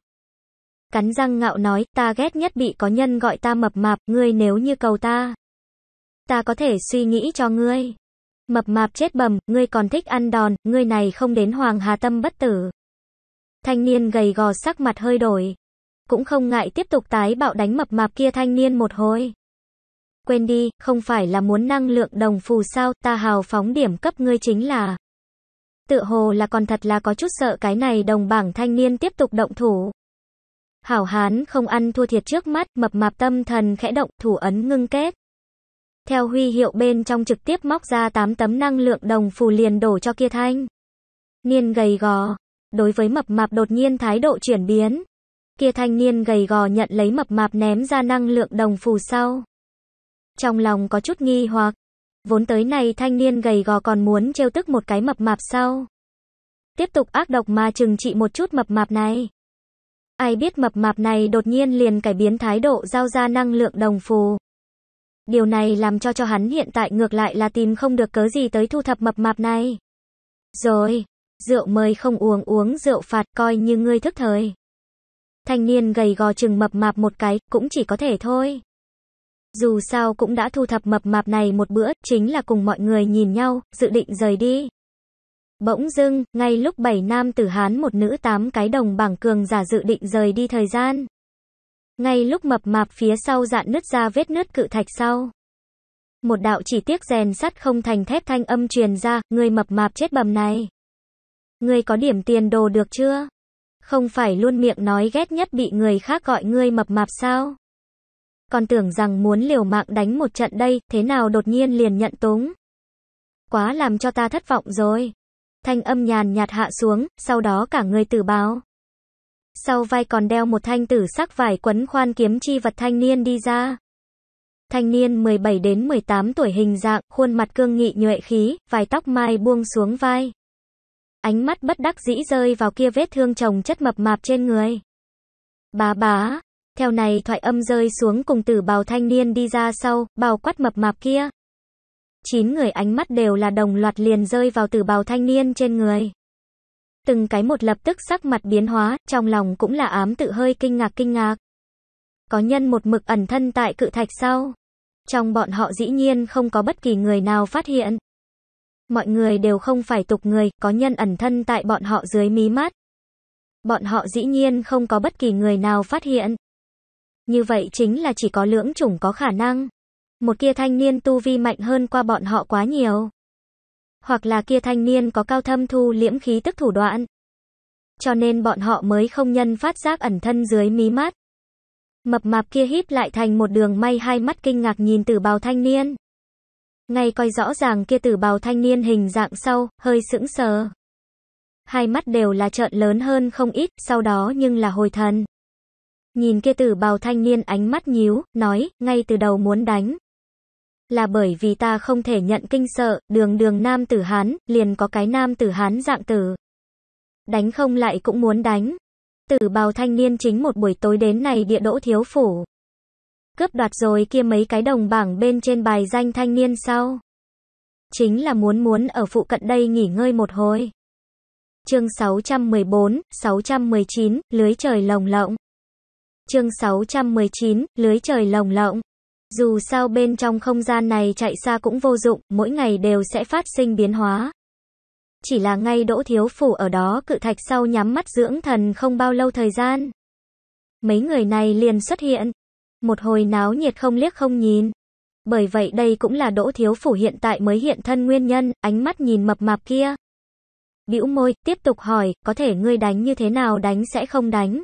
Cắn răng ngạo nói, ta ghét nhất bị có nhân gọi ta mập mạp, ngươi nếu như cầu ta. Ta có thể suy nghĩ cho ngươi. Mập mạp chết bầm, ngươi còn thích ăn đòn, ngươi này không đến Hoàng Hà Tâm bất tử. Thanh niên gầy gò sắc mặt hơi đổi. Cũng không ngại tiếp tục tái bạo đánh mập mạp kia thanh niên một hồi. Quên đi, không phải là muốn năng lượng đồng phù sao, ta hào phóng điểm cấp ngươi chính là. Tựa hồ là còn thật là có chút sợ cái này đồng bảng thanh niên tiếp tục động thủ. Hảo hán không ăn thua thiệt trước mắt, mập mạp tâm thần khẽ động, thủ ấn ngưng kết. Theo huy hiệu bên trong trực tiếp móc ra 8 tấm năng lượng đồng phù liền đổ cho kia thanh. Niên gầy gò. Đối với mập mạp đột nhiên thái độ chuyển biến. Kia thanh niên gầy gò nhận lấy mập mạp ném ra năng lượng đồng phù sau. Trong lòng có chút nghi hoặc. Vốn tới này thanh niên gầy gò còn muốn trêu tức một cái mập mạp sau. Tiếp tục ác độc mà chừng trị một chút mập mạp này. Ai biết mập mạp này đột nhiên liền cải biến thái độ giao ra năng lượng đồng phù. Điều này làm cho cho hắn hiện tại ngược lại là tìm không được cớ gì tới thu thập mập mạp này. Rồi, rượu mời không uống uống rượu phạt coi như ngươi thức thời. Thanh niên gầy gò chừng mập mạp một cái, cũng chỉ có thể thôi. Dù sao cũng đã thu thập mập mạp này một bữa, chính là cùng mọi người nhìn nhau, dự định rời đi. Bỗng dưng, ngay lúc bảy nam tử hán một nữ tám cái đồng bảng cường giả dự định rời đi thời gian. Ngay lúc mập mạp phía sau dạn nứt ra vết nứt cự thạch sau. Một đạo chỉ tiếc rèn sắt không thành thép thanh âm truyền ra, người mập mạp chết bầm này. người có điểm tiền đồ được chưa? Không phải luôn miệng nói ghét nhất bị người khác gọi người mập mạp sao? Còn tưởng rằng muốn liều mạng đánh một trận đây, thế nào đột nhiên liền nhận túng. Quá làm cho ta thất vọng rồi. Thanh âm nhàn nhạt hạ xuống, sau đó cả người tử báo sau vai còn đeo một thanh tử sắc vải quấn khoan kiếm chi vật thanh niên đi ra. Thanh niên 17 đến 18 tuổi hình dạng, khuôn mặt cương nghị nhuệ khí, vài tóc mai buông xuống vai. Ánh mắt bất đắc dĩ rơi vào kia vết thương chồng chất mập mạp trên người. Bá bá, theo này thoại âm rơi xuống cùng tử bào thanh niên đi ra sau, bào quát mập mạp kia. Chín người ánh mắt đều là đồng loạt liền rơi vào tử bào thanh niên trên người từng cái một lập tức sắc mặt biến hóa, trong lòng cũng là ám tự hơi kinh ngạc kinh ngạc. Có nhân một mực ẩn thân tại cự thạch sau. Trong bọn họ dĩ nhiên không có bất kỳ người nào phát hiện. Mọi người đều không phải tục người, có nhân ẩn thân tại bọn họ dưới mí mắt. Bọn họ dĩ nhiên không có bất kỳ người nào phát hiện. Như vậy chính là chỉ có lưỡng chủng có khả năng. Một kia thanh niên tu vi mạnh hơn qua bọn họ quá nhiều hoặc là kia thanh niên có cao thâm thu liễm khí tức thủ đoạn. Cho nên bọn họ mới không nhân phát giác ẩn thân dưới mí mắt. Mập mạp kia híp lại thành một đường may hai mắt kinh ngạc nhìn tử bào thanh niên. Ngay coi rõ ràng kia tử bào thanh niên hình dạng sau, hơi sững sờ. Hai mắt đều là trợn lớn hơn không ít, sau đó nhưng là hồi thần. Nhìn kia tử bào thanh niên ánh mắt nhíu, nói, ngay từ đầu muốn đánh là bởi vì ta không thể nhận kinh sợ, đường đường nam tử Hán, liền có cái nam tử Hán dạng tử. Đánh không lại cũng muốn đánh. Tử bào thanh niên chính một buổi tối đến này địa đỗ thiếu phủ. Cướp đoạt rồi kia mấy cái đồng bảng bên trên bài danh thanh niên sau. Chính là muốn muốn ở phụ cận đây nghỉ ngơi một hồi. Chương 614, 619, lưới trời lồng lộng. Chương 619, lưới trời lồng lộng. Dù sao bên trong không gian này chạy xa cũng vô dụng, mỗi ngày đều sẽ phát sinh biến hóa. Chỉ là ngay đỗ thiếu phủ ở đó cự thạch sau nhắm mắt dưỡng thần không bao lâu thời gian. Mấy người này liền xuất hiện. Một hồi náo nhiệt không liếc không nhìn. Bởi vậy đây cũng là đỗ thiếu phủ hiện tại mới hiện thân nguyên nhân, ánh mắt nhìn mập mạp kia. Bĩu môi, tiếp tục hỏi, có thể ngươi đánh như thế nào đánh sẽ không đánh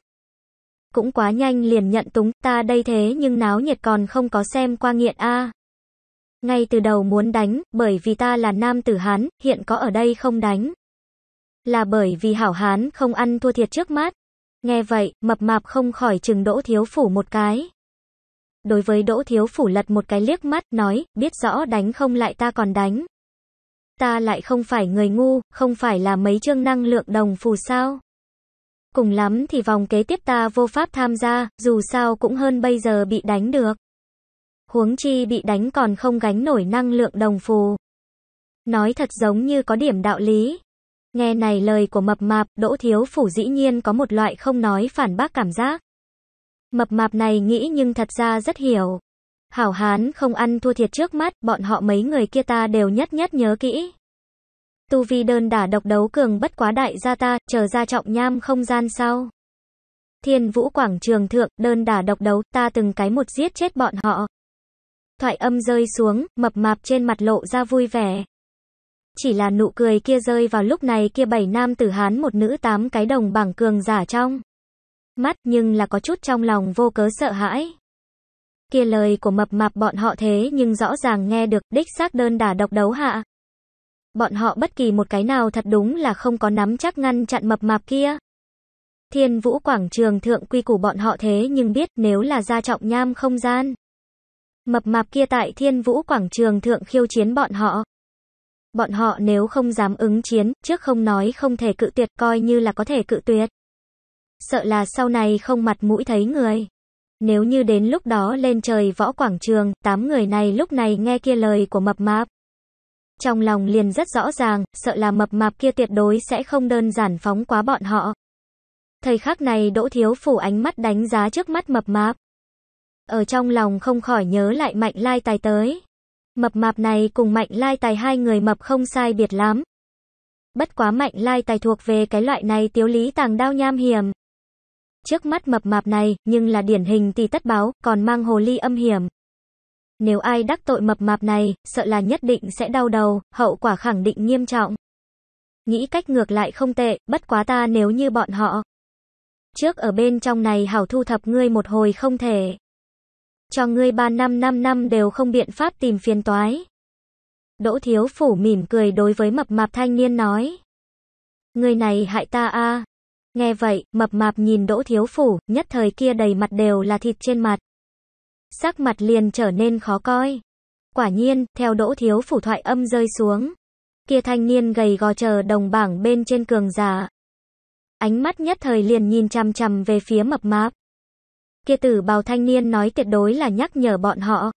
cũng quá nhanh liền nhận túng, ta đây thế nhưng náo nhiệt còn không có xem qua nghiện a. Ngay từ đầu muốn đánh, bởi vì ta là nam tử Hán, hiện có ở đây không đánh. Là bởi vì hảo Hán không ăn thua thiệt trước mắt. Nghe vậy, mập mạp không khỏi chừng đỗ thiếu phủ một cái. Đối với đỗ thiếu phủ lật một cái liếc mắt, nói, biết rõ đánh không lại ta còn đánh. Ta lại không phải người ngu, không phải là mấy chương năng lượng đồng phù sao. Cùng lắm thì vòng kế tiếp ta vô pháp tham gia, dù sao cũng hơn bây giờ bị đánh được. Huống chi bị đánh còn không gánh nổi năng lượng đồng phù. Nói thật giống như có điểm đạo lý. Nghe này lời của mập mạp, đỗ thiếu phủ dĩ nhiên có một loại không nói phản bác cảm giác. Mập mạp này nghĩ nhưng thật ra rất hiểu. Hảo hán không ăn thua thiệt trước mắt, bọn họ mấy người kia ta đều nhất nhất nhớ kỹ tu vi đơn đả độc đấu cường bất quá đại gia ta, chờ ra trọng nham không gian sau. Thiên vũ quảng trường thượng, đơn đả độc đấu, ta từng cái một giết chết bọn họ. Thoại âm rơi xuống, mập mạp trên mặt lộ ra vui vẻ. Chỉ là nụ cười kia rơi vào lúc này kia bảy nam tử hán một nữ tám cái đồng bảng cường giả trong. Mắt nhưng là có chút trong lòng vô cớ sợ hãi. Kia lời của mập mạp bọn họ thế nhưng rõ ràng nghe được đích xác đơn đả độc đấu hạ. Bọn họ bất kỳ một cái nào thật đúng là không có nắm chắc ngăn chặn mập mạp kia. Thiên vũ quảng trường thượng quy củ bọn họ thế nhưng biết nếu là gia trọng nham không gian. Mập mạp kia tại thiên vũ quảng trường thượng khiêu chiến bọn họ. Bọn họ nếu không dám ứng chiến, trước không nói không thể cự tuyệt coi như là có thể cự tuyệt. Sợ là sau này không mặt mũi thấy người. Nếu như đến lúc đó lên trời võ quảng trường, tám người này lúc này nghe kia lời của mập mạp trong lòng liền rất rõ ràng, sợ là mập mạp kia tuyệt đối sẽ không đơn giản phóng quá bọn họ. Thời khắc này Đỗ Thiếu Phủ ánh mắt đánh giá trước mắt mập mạp. Ở trong lòng không khỏi nhớ lại Mạnh Lai Tài tới. Mập mạp này cùng Mạnh Lai Tài hai người mập không sai biệt lắm. Bất quá Mạnh Lai Tài thuộc về cái loại này tiếu lý tàng đao nham hiểm. Trước mắt mập mạp này, nhưng là điển hình tỷ tất báo, còn mang hồ ly âm hiểm. Nếu ai đắc tội mập mạp này, sợ là nhất định sẽ đau đầu, hậu quả khẳng định nghiêm trọng. Nghĩ cách ngược lại không tệ, bất quá ta nếu như bọn họ. Trước ở bên trong này hảo thu thập ngươi một hồi không thể. Cho ngươi ba năm năm năm đều không biện pháp tìm phiền toái. Đỗ thiếu phủ mỉm cười đối với mập mạp thanh niên nói. Người này hại ta a Nghe vậy, mập mạp nhìn đỗ thiếu phủ, nhất thời kia đầy mặt đều là thịt trên mặt sắc mặt liền trở nên khó coi. Quả nhiên, theo đỗ thiếu phủ thoại âm rơi xuống. Kia thanh niên gầy gò chờ đồng bảng bên trên cường giả. Ánh mắt nhất thời liền nhìn chằm chằm về phía mập mạp. Kia tử bào thanh niên nói tuyệt đối là nhắc nhở bọn họ.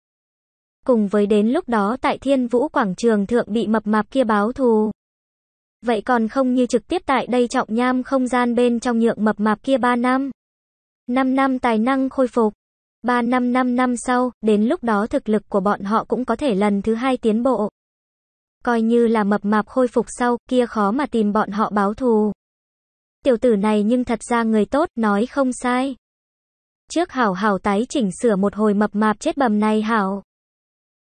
Cùng với đến lúc đó tại thiên vũ quảng trường thượng bị mập mạp kia báo thù. Vậy còn không như trực tiếp tại đây trọng nham không gian bên trong nhượng mập mạp kia 3 năm. 5 năm tài năng khôi phục. 3 năm 5 năm sau, đến lúc đó thực lực của bọn họ cũng có thể lần thứ hai tiến bộ. Coi như là mập mạp khôi phục sau, kia khó mà tìm bọn họ báo thù. Tiểu tử này nhưng thật ra người tốt, nói không sai. Trước hảo hảo tái chỉnh sửa một hồi mập mạp chết bầm này hảo.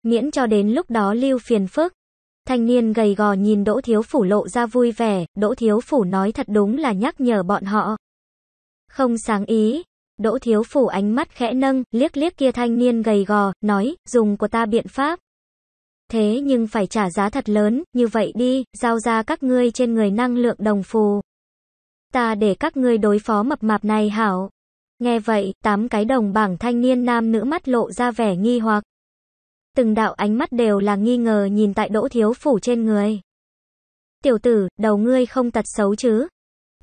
Miễn cho đến lúc đó lưu phiền phức. Thanh niên gầy gò nhìn Đỗ Thiếu Phủ lộ ra vui vẻ, Đỗ Thiếu Phủ nói thật đúng là nhắc nhở bọn họ. Không sáng ý, Đỗ Thiếu Phủ ánh mắt khẽ nâng, liếc liếc kia thanh niên gầy gò, nói, dùng của ta biện pháp. Thế nhưng phải trả giá thật lớn, như vậy đi, giao ra các ngươi trên người năng lượng đồng phù. Ta để các ngươi đối phó mập mạp này hảo. Nghe vậy, tám cái đồng bảng thanh niên nam nữ mắt lộ ra vẻ nghi hoặc. Từng đạo ánh mắt đều là nghi ngờ nhìn tại Đỗ Thiếu Phủ trên người. Tiểu tử, đầu ngươi không tật xấu chứ,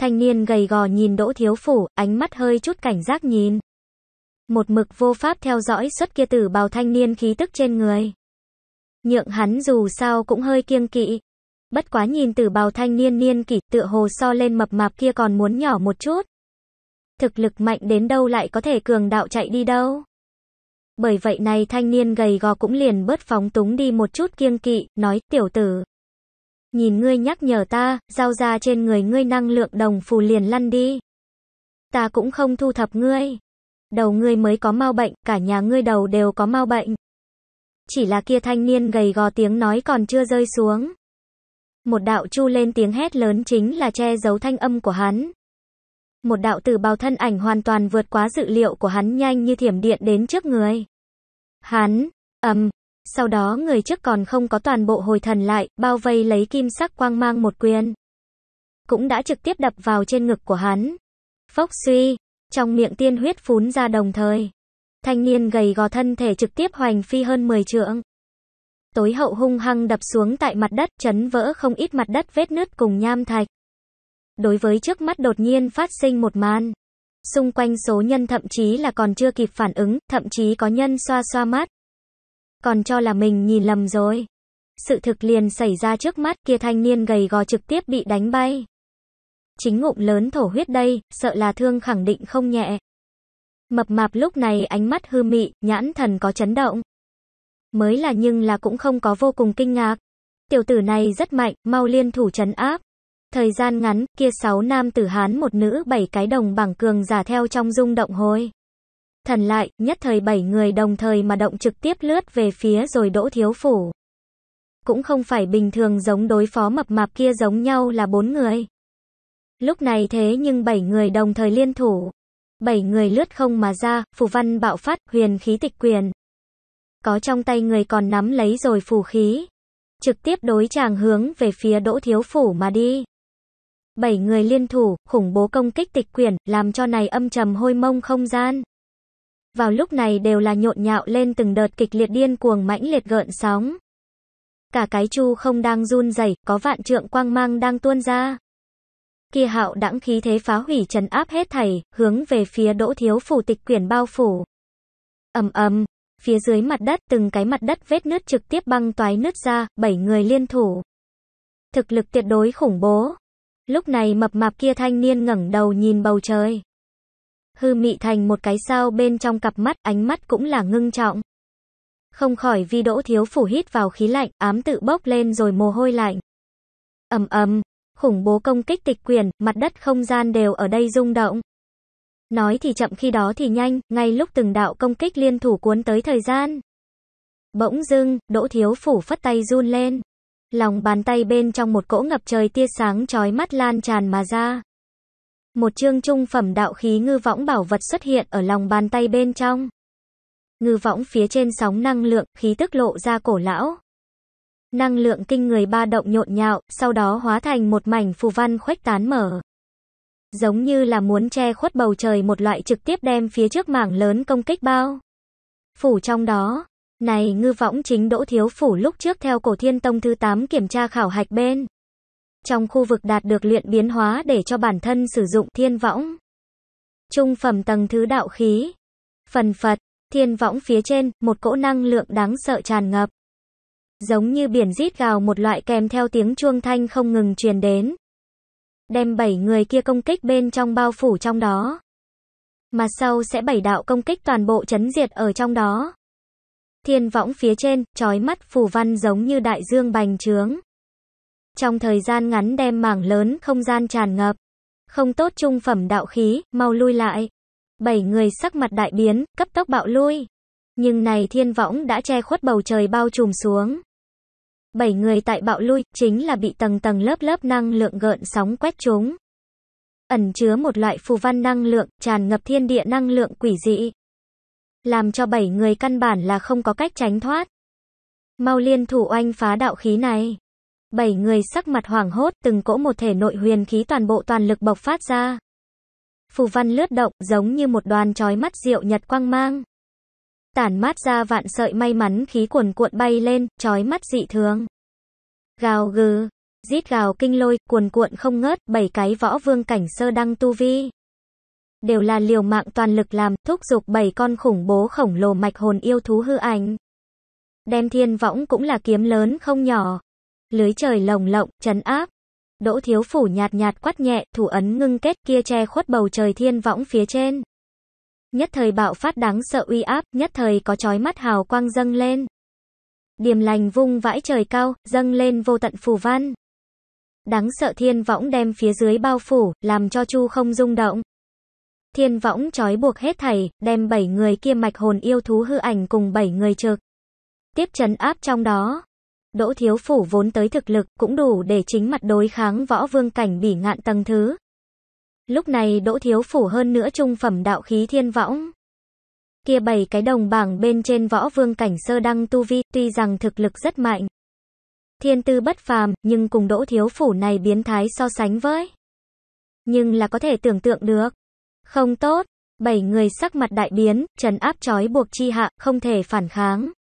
Thanh niên gầy gò nhìn Đỗ Thiếu Phủ, ánh mắt hơi chút cảnh giác nhìn. Một mực vô pháp theo dõi xuất kia tử bào thanh niên khí tức trên người. Nhượng hắn dù sao cũng hơi kiêng kỵ. Bất quá nhìn tử bào thanh niên niên kỷ tựa hồ so lên mập mạp kia còn muốn nhỏ một chút. Thực lực mạnh đến đâu lại có thể cường đạo chạy đi đâu. Bởi vậy này thanh niên gầy gò cũng liền bớt phóng túng đi một chút kiêng kỵ, nói tiểu tử. Nhìn ngươi nhắc nhở ta, giao ra trên người ngươi năng lượng đồng phù liền lăn đi. Ta cũng không thu thập ngươi. Đầu ngươi mới có mau bệnh, cả nhà ngươi đầu đều có mau bệnh. Chỉ là kia thanh niên gầy gò tiếng nói còn chưa rơi xuống. Một đạo chu lên tiếng hét lớn chính là che giấu thanh âm của hắn. Một đạo tử bào thân ảnh hoàn toàn vượt quá dự liệu của hắn nhanh như thiểm điện đến trước người. Hắn, ầm, um, sau đó người trước còn không có toàn bộ hồi thần lại, bao vây lấy kim sắc quang mang một quyền. Cũng đã trực tiếp đập vào trên ngực của hắn. Phốc suy, trong miệng tiên huyết phún ra đồng thời. Thanh niên gầy gò thân thể trực tiếp hoành phi hơn 10 trượng. Tối hậu hung hăng đập xuống tại mặt đất, chấn vỡ không ít mặt đất vết nứt cùng nham thạch. Đối với trước mắt đột nhiên phát sinh một màn. Xung quanh số nhân thậm chí là còn chưa kịp phản ứng, thậm chí có nhân xoa xoa mắt còn cho là mình nhìn lầm rồi. Sự thực liền xảy ra trước mắt kia thanh niên gầy gò trực tiếp bị đánh bay. Chính ngụm lớn thổ huyết đây, sợ là thương khẳng định không nhẹ. Mập mạp lúc này ánh mắt hư mị, nhãn thần có chấn động. Mới là nhưng là cũng không có vô cùng kinh ngạc. Tiểu tử này rất mạnh, mau liên thủ chấn áp. Thời gian ngắn, kia sáu nam tử Hán một nữ bảy cái đồng bảng cường giả theo trong rung động hồi. Thần lại, nhất thời bảy người đồng thời mà động trực tiếp lướt về phía rồi đỗ thiếu phủ. Cũng không phải bình thường giống đối phó mập mạp kia giống nhau là bốn người. Lúc này thế nhưng bảy người đồng thời liên thủ. Bảy người lướt không mà ra, phù văn bạo phát, huyền khí tịch quyền. Có trong tay người còn nắm lấy rồi phù khí. Trực tiếp đối chàng hướng về phía đỗ thiếu phủ mà đi. Bảy người liên thủ, khủng bố công kích tịch quyển, làm cho này âm trầm hôi mông không gian vào lúc này đều là nhộn nhạo lên từng đợt kịch liệt điên cuồng mãnh liệt gợn sóng. Cả cái chu không đang run rẩy, có vạn trượng quang mang đang tuôn ra. Kia hạo đãng khí thế phá hủy trần áp hết thảy, hướng về phía Đỗ Thiếu phủ tịch quyển bao phủ. Ầm ầm, phía dưới mặt đất từng cái mặt đất vết nứt trực tiếp băng toái nứt ra, bảy người liên thủ. Thực lực tuyệt đối khủng bố. Lúc này mập mạp kia thanh niên ngẩng đầu nhìn bầu trời hư mị thành một cái sao bên trong cặp mắt, ánh mắt cũng là ngưng trọng. Không khỏi vi đỗ thiếu phủ hít vào khí lạnh, ám tự bốc lên rồi mồ hôi lạnh. ầm ầm, khủng bố công kích tịch quyền, mặt đất không gian đều ở đây rung động. Nói thì chậm khi đó thì nhanh, ngay lúc từng đạo công kích liên thủ cuốn tới thời gian. Bỗng dưng, đỗ thiếu phủ phất tay run lên. Lòng bàn tay bên trong một cỗ ngập trời tia sáng chói mắt lan tràn mà ra. Một chương trung phẩm đạo khí ngư võng bảo vật xuất hiện ở lòng bàn tay bên trong. Ngư võng phía trên sóng năng lượng, khí tức lộ ra cổ lão. Năng lượng kinh người ba động nhộn nhạo, sau đó hóa thành một mảnh phù văn khuếch tán mở. Giống như là muốn che khuất bầu trời một loại trực tiếp đem phía trước mảng lớn công kích bao. Phủ trong đó, này ngư võng chính đỗ thiếu phủ lúc trước theo cổ thiên tông thứ 8 kiểm tra khảo hạch bên trong khu vực đạt được luyện biến hóa để cho bản thân sử dụng thiên võng. Trung phẩm tầng thứ đạo khí. Phần Phật, thiên võng phía trên, một cỗ năng lượng đáng sợ tràn ngập. Giống như biển rít gào một loại kèm theo tiếng chuông thanh không ngừng truyền đến. Đem bảy người kia công kích bên trong bao phủ trong đó. Mà sau sẽ bảy đạo công kích toàn bộ chấn diệt ở trong đó. Thiên võng phía trên, trói mắt phù văn giống như đại dương bành trướng. Trong thời gian ngắn đem mảng lớn không gian tràn ngập. Không tốt trung phẩm đạo khí, mau lui lại. Bảy người sắc mặt đại biến, cấp tốc bạo lui. Nhưng này thiên võng đã che khuất bầu trời bao trùm xuống. Bảy người tại bạo lui, chính là bị tầng tầng lớp lớp năng lượng gợn sóng quét chúng. Ẩn chứa một loại phù văn năng lượng, tràn ngập thiên địa năng lượng quỷ dị. Làm cho bảy người căn bản là không có cách tránh thoát. Mau liên thủ oanh phá đạo khí này. Bảy người sắc mặt hoảng hốt, từng cỗ một thể nội huyền khí toàn bộ toàn lực bộc phát ra. Phù văn lướt động, giống như một đoàn trói mắt rượu nhật quang mang. Tản mát ra vạn sợi may mắn khí cuồn cuộn bay lên, trói mắt dị thường. Gào gừ, rít gào kinh lôi, cuồn cuộn không ngớt, bảy cái võ vương cảnh sơ đăng tu vi. Đều là liều mạng toàn lực làm, thúc giục bảy con khủng bố khổng lồ mạch hồn yêu thú hư ảnh. Đem thiên võng cũng là kiếm lớn không nhỏ, lưới trời lồng lộng, chấn áp. Đỗ thiếu phủ nhạt nhạt quát nhẹ, thủ ấn ngưng kết kia che khuất bầu trời thiên võng phía trên. Nhất thời bạo phát đáng sợ uy áp, nhất thời có chói mắt hào quang dâng lên. Điềm lành vung vãi trời cao, dâng lên vô tận phù văn. Đáng sợ thiên võng đem phía dưới bao phủ, làm cho chu không rung động. Thiên võng trói buộc hết thảy, đem bảy người kia mạch hồn yêu thú hư ảnh cùng bảy người trực. Tiếp chấn áp trong đó. Đỗ Thiếu Phủ vốn tới thực lực cũng đủ để chính mặt đối kháng võ vương cảnh bỉ ngạn tầng thứ. Lúc này Đỗ Thiếu Phủ hơn nữa trung phẩm đạo khí thiên võng. Kia bảy cái đồng bảng bên trên võ vương cảnh sơ đăng tu vi tuy rằng thực lực rất mạnh. Thiên tư bất phàm nhưng cùng Đỗ Thiếu Phủ này biến thái so sánh với. Nhưng là có thể tưởng tượng được. Không tốt, bảy người sắc mặt đại biến, trần áp trói buộc chi hạ, không thể phản kháng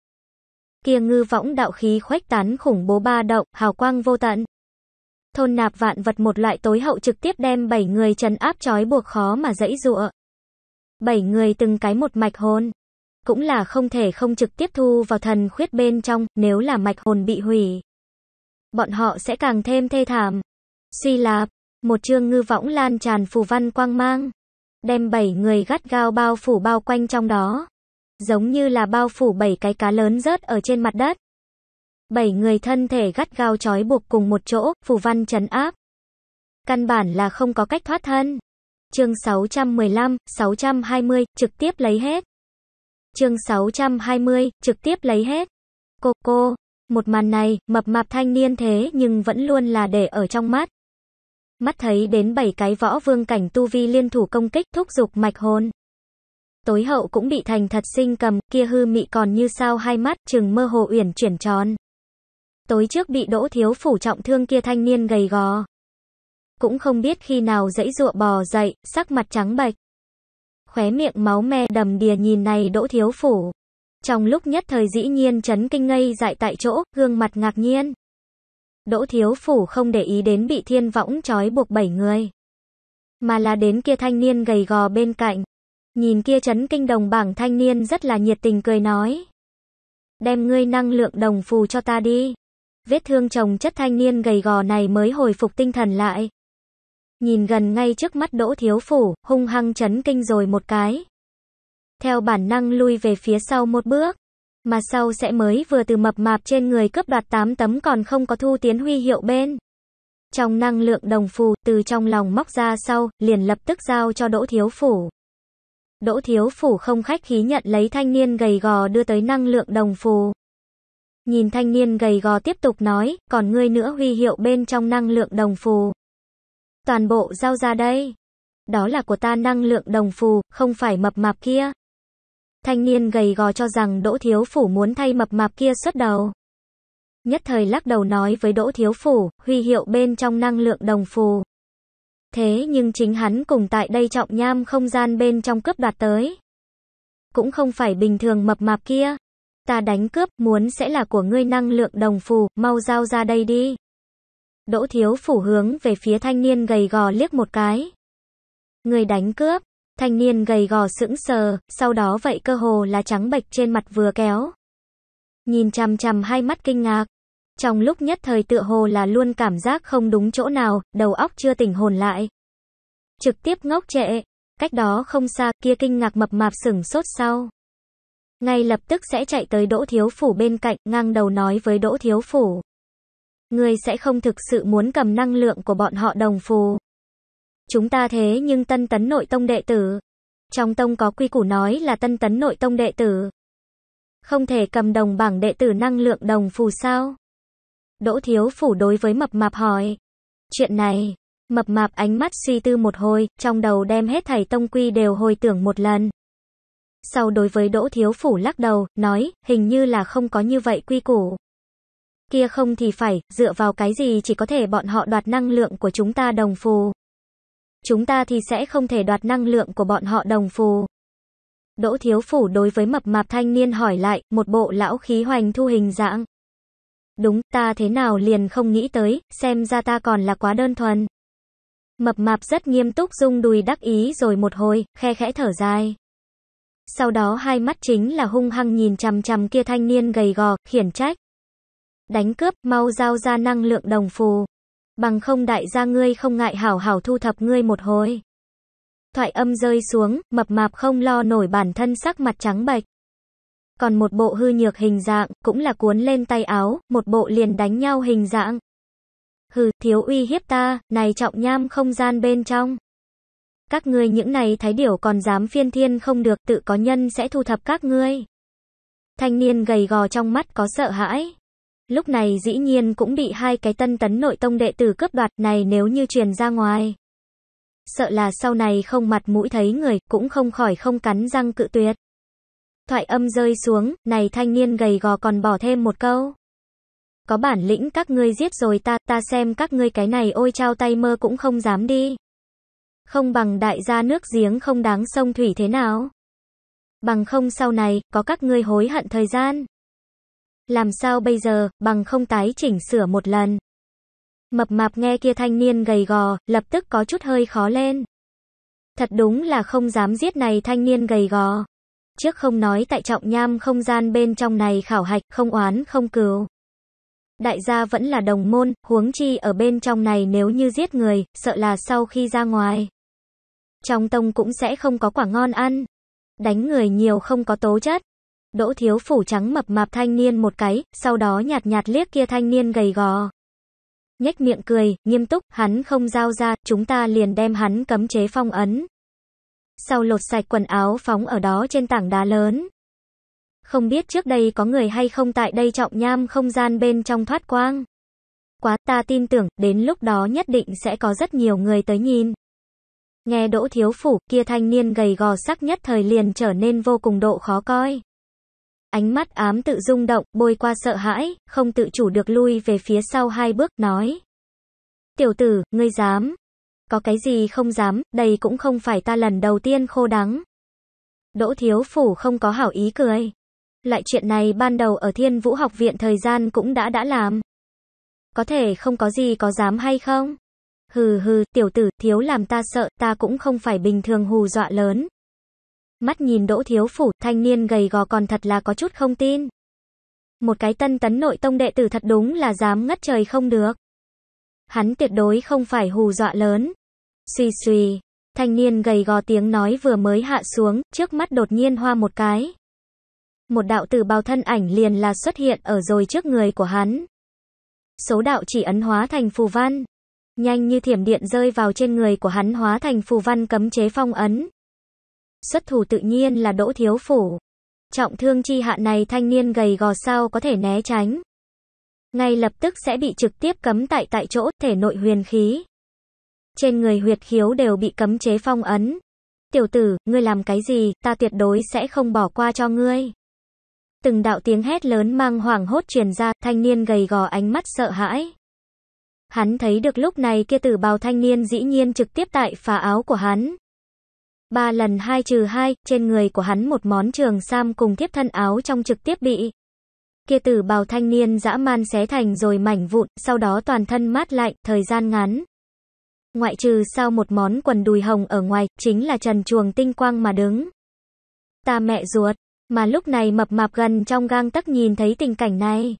kia ngư võng đạo khí khoách tán khủng bố ba động, hào quang vô tận. Thôn nạp vạn vật một loại tối hậu trực tiếp đem bảy người trấn áp trói buộc khó mà dãy dụa. Bảy người từng cái một mạch hồn, cũng là không thể không trực tiếp thu vào thần khuyết bên trong, nếu là mạch hồn bị hủy. Bọn họ sẽ càng thêm thê thảm. Suy lạp, một chương ngư võng lan tràn phù văn quang mang, đem bảy người gắt gao bao phủ bao quanh trong đó giống như là bao phủ bảy cái cá lớn rớt ở trên mặt đất. Bảy người thân thể gắt gao trói buộc cùng một chỗ, phù văn trấn áp. Căn bản là không có cách thoát thân. Chương 615, 620, trực tiếp lấy hết. Chương 620, trực tiếp lấy hết. Cô cô, một màn này, mập mạp thanh niên thế nhưng vẫn luôn là để ở trong mắt. Mắt thấy đến bảy cái võ vương cảnh tu vi liên thủ công kích thúc dục mạch hồn tối hậu cũng bị thành thật sinh cầm, kia hư mị còn như sao hai mắt, chừng mơ hồ uyển chuyển tròn. Tối trước bị đỗ thiếu phủ trọng thương kia thanh niên gầy gò. Cũng không biết khi nào dãy ruộng bò dậy, sắc mặt trắng bạch. Khóe miệng máu me đầm đìa nhìn này đỗ thiếu phủ. Trong lúc nhất thời dĩ nhiên chấn kinh ngây dại tại chỗ, gương mặt ngạc nhiên. Đỗ thiếu phủ không để ý đến bị thiên võng trói buộc bảy người. Mà là đến kia thanh niên gầy gò bên cạnh. Nhìn kia chấn kinh đồng bảng thanh niên rất là nhiệt tình cười nói. Đem ngươi năng lượng đồng phù cho ta đi. Vết thương chồng chất thanh niên gầy gò này mới hồi phục tinh thần lại. Nhìn gần ngay trước mắt đỗ thiếu phủ, hung hăng chấn kinh rồi một cái. Theo bản năng lui về phía sau một bước. Mà sau sẽ mới vừa từ mập mạp trên người cướp đoạt tám tấm còn không có thu tiến huy hiệu bên. Trong năng lượng đồng phù, từ trong lòng móc ra sau, liền lập tức giao cho đỗ thiếu phủ. Đỗ Thiếu Phủ không khách khí nhận lấy thanh niên gầy gò đưa tới năng lượng đồng phù. Nhìn thanh niên gầy gò tiếp tục nói, còn ngươi nữa huy hiệu bên trong năng lượng đồng phù. Toàn bộ giao ra đây. Đó là của ta năng lượng đồng phù, không phải mập mạp kia. Thanh niên gầy gò cho rằng Đỗ Thiếu Phủ muốn thay mập mạp kia xuất đầu. Nhất thời lắc đầu nói với Đỗ Thiếu Phủ, huy hiệu bên trong năng lượng đồng phù. Thế nhưng chính hắn cùng tại đây trọng nham không gian bên trong cướp đoạt tới. Cũng không phải bình thường mập mạp kia. Ta đánh cướp, muốn sẽ là của ngươi năng lượng đồng phù, mau giao ra đây đi. Đỗ thiếu phủ hướng về phía thanh niên gầy gò liếc một cái. Người đánh cướp, thanh niên gầy gò sững sờ, sau đó vậy cơ hồ là trắng bệch trên mặt vừa kéo. Nhìn chằm chằm hai mắt kinh ngạc. Trong lúc nhất thời tựa hồ là luôn cảm giác không đúng chỗ nào, đầu óc chưa tỉnh hồn lại. Trực tiếp ngốc trệ, cách đó không xa, kia kinh ngạc mập mạp sửng sốt sau. Ngay lập tức sẽ chạy tới Đỗ Thiếu Phủ bên cạnh, ngang đầu nói với Đỗ Thiếu Phủ. Người sẽ không thực sự muốn cầm năng lượng của bọn họ đồng phù. Chúng ta thế nhưng tân tấn nội tông đệ tử. Trong tông có quy củ nói là tân tấn nội tông đệ tử. Không thể cầm đồng bảng đệ tử năng lượng đồng phù sao? Đỗ Thiếu Phủ đối với mập mạp hỏi. Chuyện này, mập mạp ánh mắt suy tư một hồi, trong đầu đem hết thầy tông quy đều hồi tưởng một lần. Sau đối với Đỗ Thiếu Phủ lắc đầu, nói, hình như là không có như vậy quy củ. Kia không thì phải, dựa vào cái gì chỉ có thể bọn họ đoạt năng lượng của chúng ta đồng phù. Chúng ta thì sẽ không thể đoạt năng lượng của bọn họ đồng phù. Đỗ Thiếu Phủ đối với mập mạp thanh niên hỏi lại, một bộ lão khí hoành thu hình dạng. Đúng, ta thế nào liền không nghĩ tới, xem ra ta còn là quá đơn thuần. Mập mạp rất nghiêm túc rung đùi đắc ý rồi một hồi, khe khẽ thở dài. Sau đó hai mắt chính là hung hăng nhìn chằm chằm kia thanh niên gầy gò, khiển trách. Đánh cướp, mau giao ra năng lượng đồng phù. Bằng không đại gia ngươi không ngại hảo hảo thu thập ngươi một hồi. Thoại âm rơi xuống, mập mạp không lo nổi bản thân sắc mặt trắng bệch còn một bộ hư nhược hình dạng, cũng là cuốn lên tay áo, một bộ liền đánh nhau hình dạng. Hừ, thiếu uy hiếp ta, này trọng nham không gian bên trong. Các ngươi những này thái điểu còn dám phiên thiên không được, tự có nhân sẽ thu thập các ngươi. Thanh niên gầy gò trong mắt có sợ hãi. Lúc này dĩ nhiên cũng bị hai cái tân tấn nội tông đệ tử cướp đoạt này nếu như truyền ra ngoài. Sợ là sau này không mặt mũi thấy người, cũng không khỏi không cắn răng cự tuyệt. Thoại âm rơi xuống, này thanh niên gầy gò còn bỏ thêm một câu. Có bản lĩnh các ngươi giết rồi ta, ta xem các ngươi cái này ôi trao tay mơ cũng không dám đi. Không bằng đại gia nước giếng không đáng sông thủy thế nào. Bằng không sau này, có các ngươi hối hận thời gian. Làm sao bây giờ, bằng không tái chỉnh sửa một lần. Mập mạp nghe kia thanh niên gầy gò, lập tức có chút hơi khó lên. Thật đúng là không dám giết này thanh niên gầy gò chiếc không nói tại trọng nham không gian bên trong này khảo hạch, không oán, không cừu. Đại gia vẫn là đồng môn, huống chi ở bên trong này nếu như giết người, sợ là sau khi ra ngoài. Trong tông cũng sẽ không có quả ngon ăn. Đánh người nhiều không có tố chất. Đỗ thiếu phủ trắng mập mạp thanh niên một cái, sau đó nhạt nhạt liếc kia thanh niên gầy gò. Nhếch miệng cười, nghiêm túc, hắn không giao ra, chúng ta liền đem hắn cấm chế phong ấn sau lột sạch quần áo phóng ở đó trên tảng đá lớn. Không biết trước đây có người hay không tại đây trọng nham không gian bên trong thoát quang. Quá ta tin tưởng, đến lúc đó nhất định sẽ có rất nhiều người tới nhìn. Nghe đỗ thiếu phủ, kia thanh niên gầy gò sắc nhất thời liền trở nên vô cùng độ khó coi. Ánh mắt ám tự rung động, bôi qua sợ hãi, không tự chủ được lui về phía sau hai bước, nói. Tiểu tử, ngươi dám có cái gì không dám, đây cũng không phải ta lần đầu tiên khô đắng. Đỗ Thiếu Phủ không có hảo ý cười. lại chuyện này ban đầu ở Thiên Vũ học viện thời gian cũng đã đã làm. Có thể không có gì có dám hay không? Hừ hừ, tiểu tử, thiếu làm ta sợ, ta cũng không phải bình thường hù dọa lớn. Mắt nhìn Đỗ Thiếu Phủ, thanh niên gầy gò còn thật là có chút không tin. Một cái tân tấn nội tông đệ tử thật đúng là dám ngất trời không được. Hắn tuyệt đối không phải hù dọa lớn. Suy suy, thanh niên gầy gò tiếng nói vừa mới hạ xuống, trước mắt đột nhiên hoa một cái. Một đạo tử bao thân ảnh liền là xuất hiện ở rồi trước người của hắn. Số đạo chỉ ấn hóa thành phù văn. Nhanh như thiểm điện rơi vào trên người của hắn hóa thành phù văn cấm chế phong ấn. Xuất thủ tự nhiên là đỗ thiếu phủ. Trọng thương chi hạ này thanh niên gầy gò sao có thể né tránh. Ngay lập tức sẽ bị trực tiếp cấm tại tại chỗ thể nội huyền khí trên người huyệt khiếu đều bị cấm chế phong ấn. Tiểu tử, ngươi làm cái gì, ta tuyệt đối sẽ không bỏ qua cho ngươi. Từng đạo tiếng hét lớn mang hoảng hốt truyền ra, thanh niên gầy gò ánh mắt sợ hãi. Hắn thấy được lúc này kia tử bào thanh niên dĩ nhiên trực tiếp tại phá áo của hắn. Ba lần hai trừ hai, trên người của hắn một món trường sam cùng tiếp thân áo trong trực tiếp bị. Kia tử bào thanh niên dã man xé thành rồi mảnh vụn, sau đó toàn thân mát lạnh, thời gian ngắn. Ngoại trừ sau một món quần đùi hồng ở ngoài, chính là trần chuồng tinh quang mà đứng. Ta mẹ ruột, mà lúc này mập mạp gần trong gang tắc nhìn thấy tình cảnh này.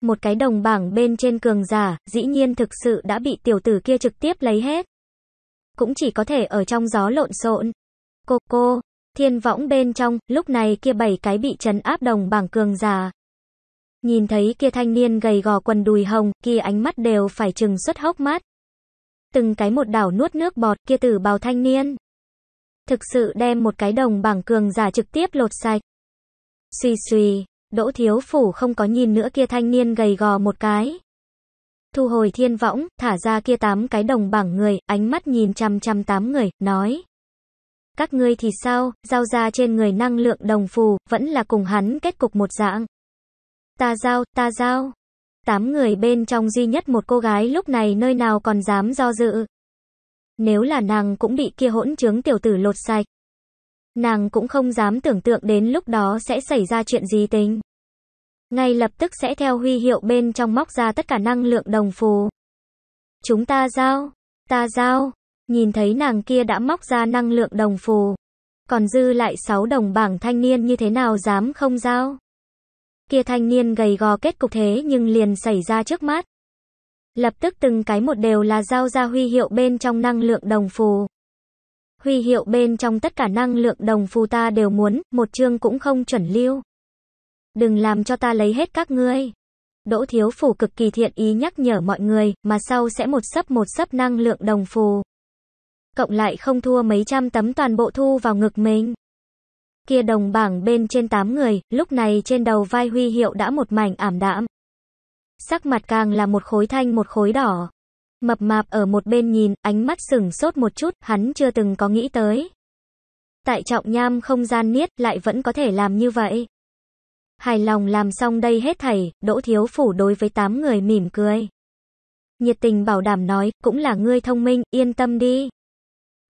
Một cái đồng bảng bên trên cường giả, dĩ nhiên thực sự đã bị tiểu tử kia trực tiếp lấy hết. Cũng chỉ có thể ở trong gió lộn xộn. Cô cô, thiên võng bên trong, lúc này kia bảy cái bị trấn áp đồng bảng cường giả. Nhìn thấy kia thanh niên gầy gò quần đùi hồng, kia ánh mắt đều phải chừng xuất hốc mắt từng cái một đảo nuốt nước bọt kia tử bào thanh niên. Thực sự đem một cái đồng bảng cường giả trực tiếp lột sạch. Xùy xùy, Đỗ Thiếu Phủ không có nhìn nữa kia thanh niên gầy gò một cái. Thu hồi thiên võng, thả ra kia tám cái đồng bảng người, ánh mắt nhìn chăm chăm tám người, nói. Các ngươi thì sao, giao ra trên người năng lượng đồng phù, vẫn là cùng hắn kết cục một dạng. Ta giao, ta giao. Tám người bên trong duy nhất một cô gái lúc này nơi nào còn dám do dự. Nếu là nàng cũng bị kia hỗn trướng tiểu tử lột sạch. Nàng cũng không dám tưởng tượng đến lúc đó sẽ xảy ra chuyện gì tính. Ngay lập tức sẽ theo huy hiệu bên trong móc ra tất cả năng lượng đồng phù. Chúng ta giao, ta giao, nhìn thấy nàng kia đã móc ra năng lượng đồng phù. Còn dư lại 6 đồng bảng thanh niên như thế nào dám không giao? kia thanh niên gầy gò kết cục thế nhưng liền xảy ra trước mắt. Lập tức từng cái một đều là giao ra huy hiệu bên trong năng lượng đồng phù. Huy hiệu bên trong tất cả năng lượng đồng phù ta đều muốn, một chương cũng không chuẩn lưu. Đừng làm cho ta lấy hết các ngươi. Đỗ Thiếu Phủ cực kỳ thiện ý nhắc nhở mọi người, mà sau sẽ một sấp một sấp năng lượng đồng phù. Cộng lại không thua mấy trăm tấm toàn bộ thu vào ngực mình. Kia đồng bảng bên trên 8 người, lúc này trên đầu vai huy hiệu đã một mảnh ảm đạm. Sắc mặt càng là một khối thanh một khối đỏ. Mập mạp ở một bên nhìn, ánh mắt sửng sốt một chút, hắn chưa từng có nghĩ tới. Tại trọng nham không gian niết lại vẫn có thể làm như vậy. Hài lòng làm xong đây hết thảy, Đỗ Thiếu Phủ đối với 8 người mỉm cười. Nhiệt tình bảo đảm nói, cũng là ngươi thông minh, yên tâm đi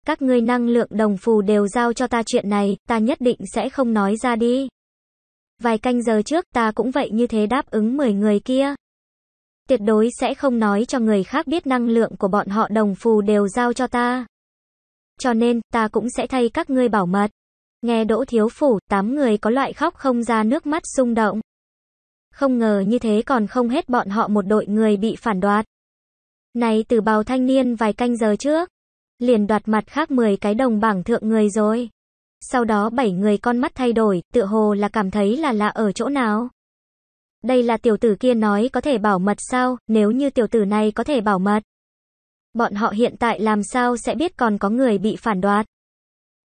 các ngươi năng lượng đồng phù đều giao cho ta chuyện này, ta nhất định sẽ không nói ra đi. Vài canh giờ trước ta cũng vậy như thế đáp ứng 10 người kia. Tuyệt đối sẽ không nói cho người khác biết năng lượng của bọn họ đồng phù đều giao cho ta. Cho nên, ta cũng sẽ thay các ngươi bảo mật. Nghe Đỗ Thiếu Phủ, tám người có loại khóc không ra nước mắt xung động. Không ngờ như thế còn không hết bọn họ một đội người bị phản đoạt. Này từ bào thanh niên vài canh giờ trước liền đoạt mặt khác 10 cái đồng bảng thượng người rồi. Sau đó 7 người con mắt thay đổi, tựa hồ là cảm thấy là lạ ở chỗ nào. Đây là tiểu tử kia nói có thể bảo mật sao, nếu như tiểu tử này có thể bảo mật. Bọn họ hiện tại làm sao sẽ biết còn có người bị phản đoạt.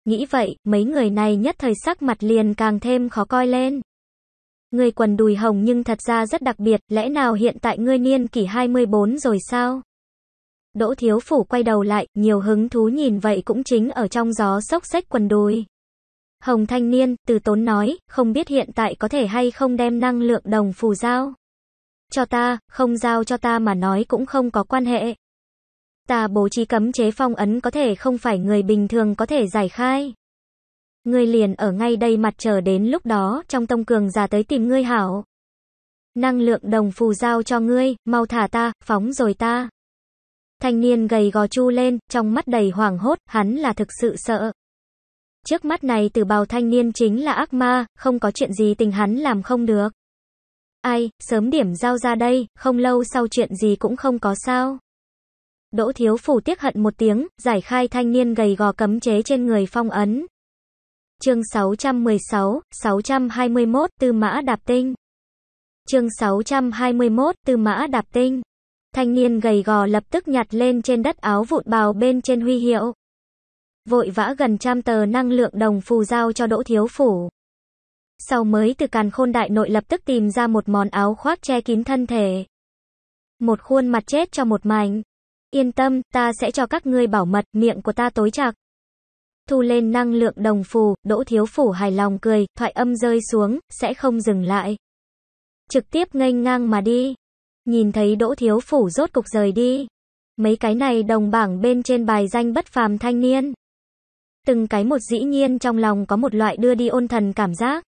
Nghĩ vậy, mấy người này nhất thời sắc mặt liền càng thêm khó coi lên. Người quần đùi hồng nhưng thật ra rất đặc biệt, lẽ nào hiện tại ngươi niên kỷ 24 rồi sao? Đỗ thiếu phủ quay đầu lại, nhiều hứng thú nhìn vậy cũng chính ở trong gió sốc xách quần đùi. Hồng thanh niên, từ tốn nói, không biết hiện tại có thể hay không đem năng lượng đồng phù giao. Cho ta, không giao cho ta mà nói cũng không có quan hệ. Ta bố trí cấm chế phong ấn có thể không phải người bình thường có thể giải khai. Ngươi liền ở ngay đây mặt chờ đến lúc đó, trong tông cường già tới tìm ngươi hảo. Năng lượng đồng phù giao cho ngươi, mau thả ta, phóng rồi ta. Thanh niên gầy gò chu lên, trong mắt đầy hoảng hốt, hắn là thực sự sợ. Trước mắt này từ bào thanh niên chính là ác ma, không có chuyện gì tình hắn làm không được. Ai, sớm điểm giao ra đây, không lâu sau chuyện gì cũng không có sao. Đỗ thiếu phủ tiếc hận một tiếng, giải khai thanh niên gầy gò cấm chế trên người phong ấn. Chương 616, 621, Tư Mã Đạp Tinh. Chương 621, Tư Mã Đạp Tinh. Thanh niên gầy gò lập tức nhặt lên trên đất áo vụn bào bên trên huy hiệu. Vội vã gần trăm tờ năng lượng đồng phù giao cho Đỗ Thiếu Phủ. Sau mới từ càn khôn đại nội lập tức tìm ra một món áo khoác che kín thân thể. Một khuôn mặt chết cho một mảnh. Yên tâm, ta sẽ cho các ngươi bảo mật, miệng của ta tối chặt. Thu lên năng lượng đồng phù, Đỗ Thiếu Phủ hài lòng cười, thoại âm rơi xuống, sẽ không dừng lại. Trực tiếp nghênh ngang mà đi. Nhìn thấy Đỗ Thiếu Phủ rốt cục rời đi. Mấy cái này đồng bảng bên trên bài danh bất phàm thanh niên. Từng cái một dĩ nhiên trong lòng có một loại đưa đi ôn thần cảm giác.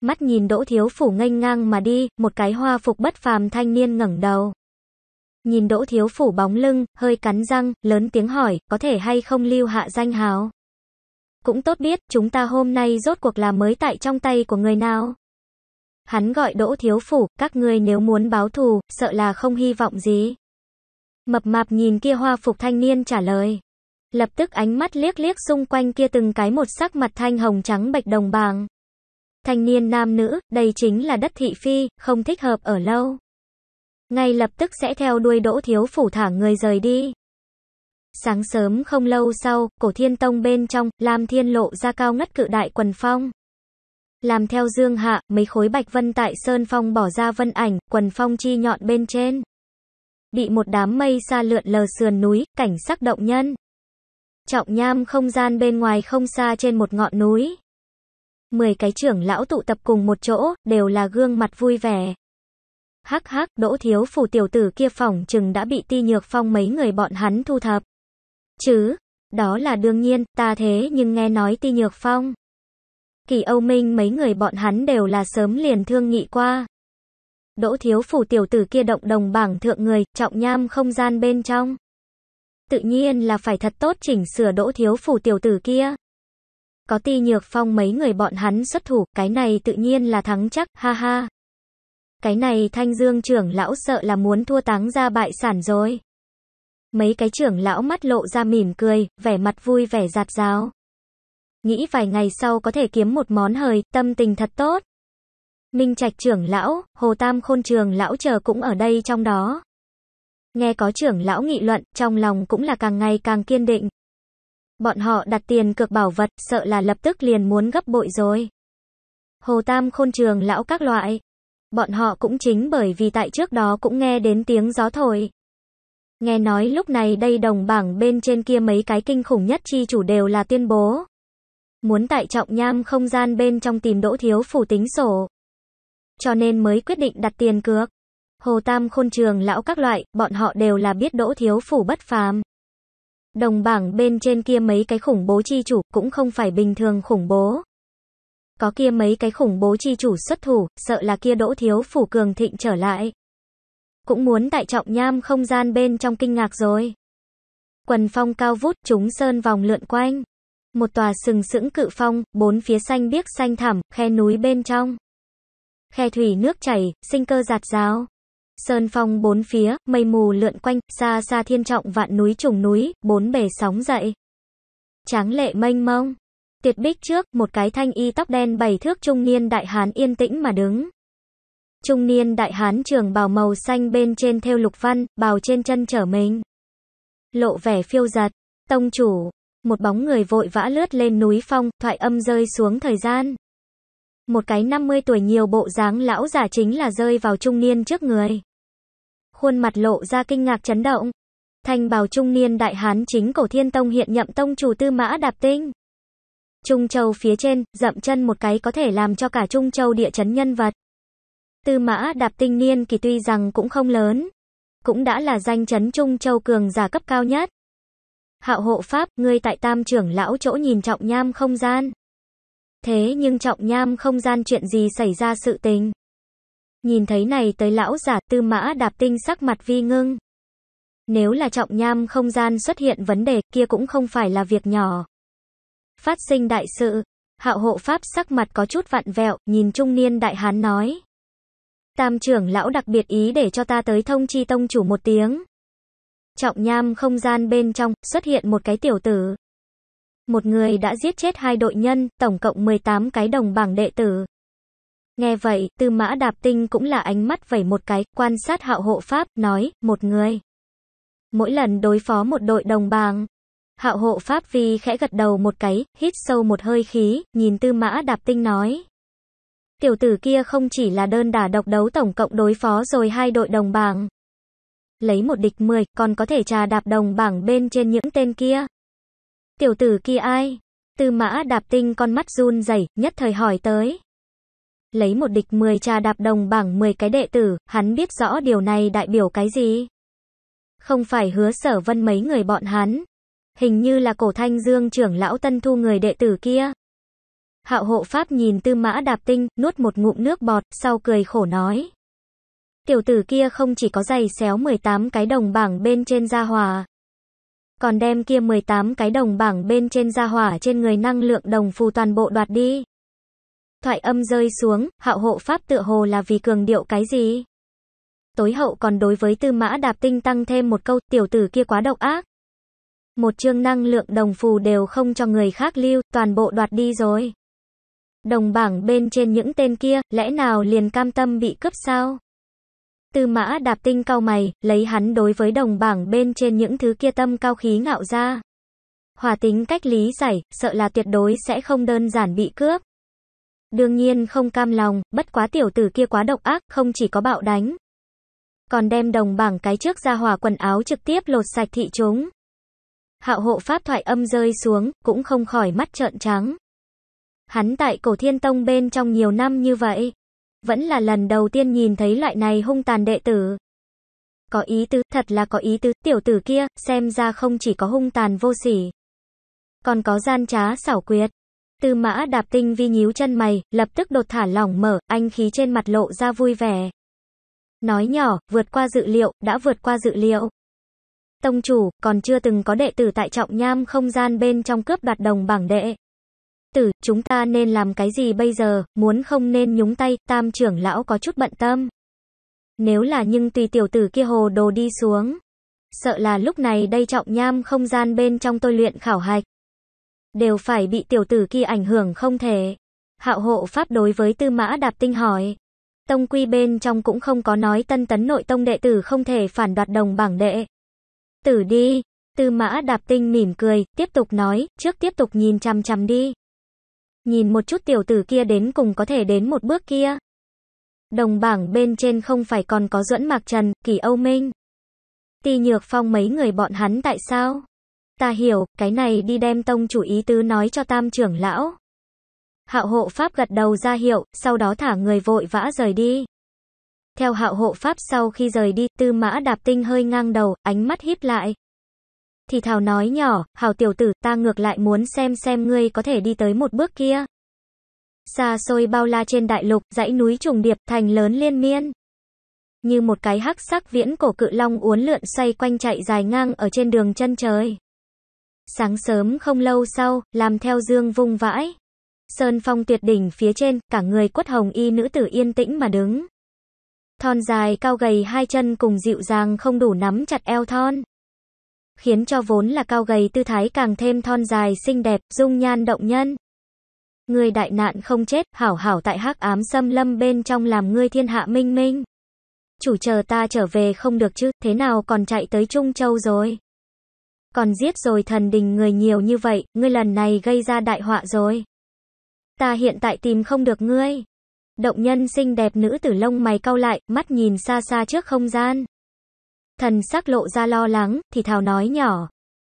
Mắt nhìn Đỗ Thiếu Phủ nghênh ngang mà đi, một cái hoa phục bất phàm thanh niên ngẩng đầu. Nhìn Đỗ Thiếu Phủ bóng lưng, hơi cắn răng, lớn tiếng hỏi, có thể hay không lưu hạ danh hào. Cũng tốt biết, chúng ta hôm nay rốt cuộc là mới tại trong tay của người nào. Hắn gọi Đỗ Thiếu Phủ, các ngươi nếu muốn báo thù, sợ là không hy vọng gì. Mập mạp nhìn kia hoa phục thanh niên trả lời. Lập tức ánh mắt liếc liếc xung quanh kia từng cái một sắc mặt thanh hồng trắng bạch đồng bàng. Thanh niên nam nữ, đây chính là đất thị phi, không thích hợp ở lâu. Ngay lập tức sẽ theo đuôi Đỗ Thiếu Phủ thả người rời đi. Sáng sớm không lâu sau, cổ thiên tông bên trong, Lam Thiên lộ ra cao ngất cự đại quần phong. Làm theo Dương Hạ, mấy khối bạch vân tại Sơn Phong bỏ ra vân ảnh, quần phong chi nhọn bên trên. Bị một đám mây xa lượn lờ sườn núi, cảnh sắc động nhân. Trọng nham không gian bên ngoài không xa trên một ngọn núi. Mười cái trưởng lão tụ tập cùng một chỗ, đều là gương mặt vui vẻ. Hắc hắc, đỗ thiếu phủ tiểu tử kia phỏng chừng đã bị ti nhược phong mấy người bọn hắn thu thập. Chứ, đó là đương nhiên, ta thế nhưng nghe nói ti nhược phong. Kỳ Âu Minh mấy người bọn hắn đều là sớm liền thương nghị qua. Đỗ thiếu phủ tiểu tử kia động đồng bảng thượng người, trọng nham không gian bên trong. Tự nhiên là phải thật tốt chỉnh sửa đỗ thiếu phủ tiểu tử kia. Có ti nhược phong mấy người bọn hắn xuất thủ, cái này tự nhiên là thắng chắc, ha ha. Cái này thanh dương trưởng lão sợ là muốn thua táng ra bại sản rồi. Mấy cái trưởng lão mắt lộ ra mỉm cười, vẻ mặt vui vẻ giạt rào nghĩ vài ngày sau có thể kiếm một món hời, tâm tình thật tốt. Minh Trạch trưởng lão, Hồ Tam Khôn trường lão chờ cũng ở đây trong đó. Nghe có trưởng lão nghị luận, trong lòng cũng là càng ngày càng kiên định. Bọn họ đặt tiền cược bảo vật, sợ là lập tức liền muốn gấp bội rồi. Hồ Tam Khôn trường lão các loại. Bọn họ cũng chính bởi vì tại trước đó cũng nghe đến tiếng gió thổi. Nghe nói lúc này đây đồng bảng bên trên kia mấy cái kinh khủng nhất chi chủ đều là tuyên bố muốn tại trọng nham không gian bên trong tìm Đỗ Thiếu Phủ tính sổ. Cho nên mới quyết định đặt tiền cược. Hồ Tam Khôn Trường lão các loại, bọn họ đều là biết Đỗ Thiếu Phủ bất phàm. Đồng bảng bên trên kia mấy cái khủng bố chi chủ cũng không phải bình thường khủng bố. Có kia mấy cái khủng bố chi chủ xuất thủ, sợ là kia Đỗ Thiếu Phủ cường thịnh trở lại. Cũng muốn tại trọng nham không gian bên trong kinh ngạc rồi. Quần phong cao vút, chúng sơn vòng lượn quanh. Một tòa sừng sững cự phong, bốn phía xanh biếc xanh thẳm, khe núi bên trong. Khe thủy nước chảy, sinh cơ giạt giáo Sơn phong bốn phía, mây mù lượn quanh, xa xa thiên trọng vạn núi trùng núi, bốn bề sóng dậy. Tráng lệ mênh mông. Tiệt bích trước, một cái thanh y tóc đen bảy thước trung niên đại hán yên tĩnh mà đứng. Trung niên đại hán trường bào màu xanh bên trên theo lục văn, bào trên chân trở mình. Lộ vẻ phiêu giật. Tông chủ, một bóng người vội vã lướt lên núi phong, thoại âm rơi xuống thời gian. Một cái 50 tuổi nhiều bộ dáng lão giả chính là rơi vào trung niên trước người. Khuôn mặt lộ ra kinh ngạc chấn động. Thanh bào trung niên đại hán chính cổ thiên tông hiện nhậm tông chủ tư mã đạp tinh. Trung châu phía trên, dậm chân một cái có thể làm cho cả trung châu địa chấn nhân vật. Tư mã đạp tinh niên kỳ tuy rằng cũng không lớn. Cũng đã là danh chấn trung châu cường giả cấp cao nhất. Hạo hộ pháp, ngươi tại tam trưởng lão chỗ nhìn trọng nham không gian. Thế nhưng trọng nham không gian chuyện gì xảy ra sự tình. Nhìn thấy này tới lão giả tư mã đạp tinh sắc mặt vi ngưng. Nếu là trọng nham không gian xuất hiện vấn đề kia cũng không phải là việc nhỏ. Phát sinh đại sự, hạo hộ pháp sắc mặt có chút vặn vẹo, nhìn trung niên đại hán nói. Tam trưởng lão đặc biệt ý để cho ta tới thông chi tông chủ một tiếng. Trọng nham không gian bên trong, xuất hiện một cái tiểu tử. Một người đã giết chết hai đội nhân, tổng cộng 18 cái đồng bảng đệ tử. Nghe vậy, tư mã đạp tinh cũng là ánh mắt vẩy một cái, quan sát hạo hộ pháp, nói, một người. Mỗi lần đối phó một đội đồng bảng. Hạo hộ pháp vì khẽ gật đầu một cái, hít sâu một hơi khí, nhìn tư mã đạp tinh nói. Tiểu tử kia không chỉ là đơn đả độc đấu tổng cộng đối phó rồi hai đội đồng bảng, lấy một địch 10, còn có thể trà đạp đồng bảng bên trên những tên kia. Tiểu tử kia ai? Tư mã đạp tinh con mắt run rẩy nhất thời hỏi tới. Lấy một địch 10 trà đạp đồng bảng 10 cái đệ tử, hắn biết rõ điều này đại biểu cái gì. Không phải hứa sở vân mấy người bọn hắn. Hình như là cổ thanh dương trưởng lão tân thu người đệ tử kia. Hạo hộ pháp nhìn tư mã đạp tinh, nuốt một ngụm nước bọt, sau cười khổ nói. Tiểu tử kia không chỉ có giày xéo 18 cái đồng bảng bên trên da hòa, còn đem kia 18 cái đồng bảng bên trên da hỏa trên người năng lượng đồng phù toàn bộ đoạt đi. Thoại âm rơi xuống, hạo hộ pháp tựa hồ là vì cường điệu cái gì? Tối hậu còn đối với tư mã đạp tinh tăng thêm một câu tiểu tử kia quá độc ác. Một chương năng lượng đồng phù đều không cho người khác lưu, toàn bộ đoạt đi rồi. Đồng bảng bên trên những tên kia, lẽ nào liền cam tâm bị cướp sao? Tư mã đạp tinh cao mày, lấy hắn đối với đồng bảng bên trên những thứ kia tâm cao khí ngạo ra. Hòa tính cách lý giải, sợ là tuyệt đối sẽ không đơn giản bị cướp. Đương nhiên không cam lòng, bất quá tiểu tử kia quá độc ác, không chỉ có bạo đánh. Còn đem đồng bảng cái trước ra hòa quần áo trực tiếp lột sạch thị chúng. Hạo hộ pháp thoại âm rơi xuống, cũng không khỏi mắt trợn trắng. Hắn tại cổ thiên tông bên trong nhiều năm như vậy, vẫn là lần đầu tiên nhìn thấy loại này hung tàn đệ tử. Có ý tứ, thật là có ý tứ, tiểu tử kia, xem ra không chỉ có hung tàn vô sỉ. Còn có gian trá xảo quyệt. Tư mã đạp tinh vi nhíu chân mày, lập tức đột thả lỏng mở, anh khí trên mặt lộ ra vui vẻ. Nói nhỏ, vượt qua dự liệu, đã vượt qua dự liệu. Tông chủ, còn chưa từng có đệ tử tại trọng nham không gian bên trong cướp đoạt đồng bảng đệ tử, chúng ta nên làm cái gì bây giờ, muốn không nên nhúng tay, tam trưởng lão có chút bận tâm. Nếu là nhưng tùy tiểu tử kia hồ đồ đi xuống. Sợ là lúc này đây trọng nham không gian bên trong tôi luyện khảo hạch. Đều phải bị tiểu tử kia ảnh hưởng không thể. Hạo hộ pháp đối với tư mã đạp tinh hỏi. Tông quy bên trong cũng không có nói tân tấn nội tông đệ tử không thể phản đoạt đồng bảng đệ. Tử đi, tư mã đạp tinh mỉm cười, tiếp tục nói, trước tiếp tục nhìn chăm chăm đi. Nhìn một chút tiểu tử kia đến cùng có thể đến một bước kia. Đồng bảng bên trên không phải còn có Duẫn Mạc Trần, Kỳ Âu Minh. Ti Nhược Phong mấy người bọn hắn tại sao? Ta hiểu, cái này đi đem tông chủ ý tứ nói cho tam trưởng lão. Hạo hộ Pháp gật đầu ra hiệu, sau đó thả người vội vã rời đi. Theo hạo hộ Pháp sau khi rời đi, tư mã đạp tinh hơi ngang đầu, ánh mắt híp lại. Thì Thảo nói nhỏ, hào tiểu tử, ta ngược lại muốn xem xem ngươi có thể đi tới một bước kia. Xa xôi bao la trên đại lục, dãy núi trùng điệp, thành lớn liên miên. Như một cái hắc sắc viễn cổ cự long uốn lượn xoay quanh chạy dài ngang ở trên đường chân trời. Sáng sớm không lâu sau, làm theo dương vung vãi. Sơn phong tuyệt đỉnh phía trên, cả người quất hồng y nữ tử yên tĩnh mà đứng. Thon dài cao gầy hai chân cùng dịu dàng không đủ nắm chặt eo thon khiến cho vốn là cao gầy tư thái càng thêm thon dài xinh đẹp, dung nhan động nhân. Người đại nạn không chết, hảo hảo tại hắc ám xâm lâm bên trong làm ngươi thiên hạ minh minh. Chủ chờ ta trở về không được chứ, thế nào còn chạy tới Trung Châu rồi. Còn giết rồi thần đình người nhiều như vậy, ngươi lần này gây ra đại họa rồi. Ta hiện tại tìm không được ngươi. Động nhân xinh đẹp nữ tử lông mày cau lại, mắt nhìn xa xa trước không gian thần sắc lộ ra lo lắng, thì thào nói nhỏ.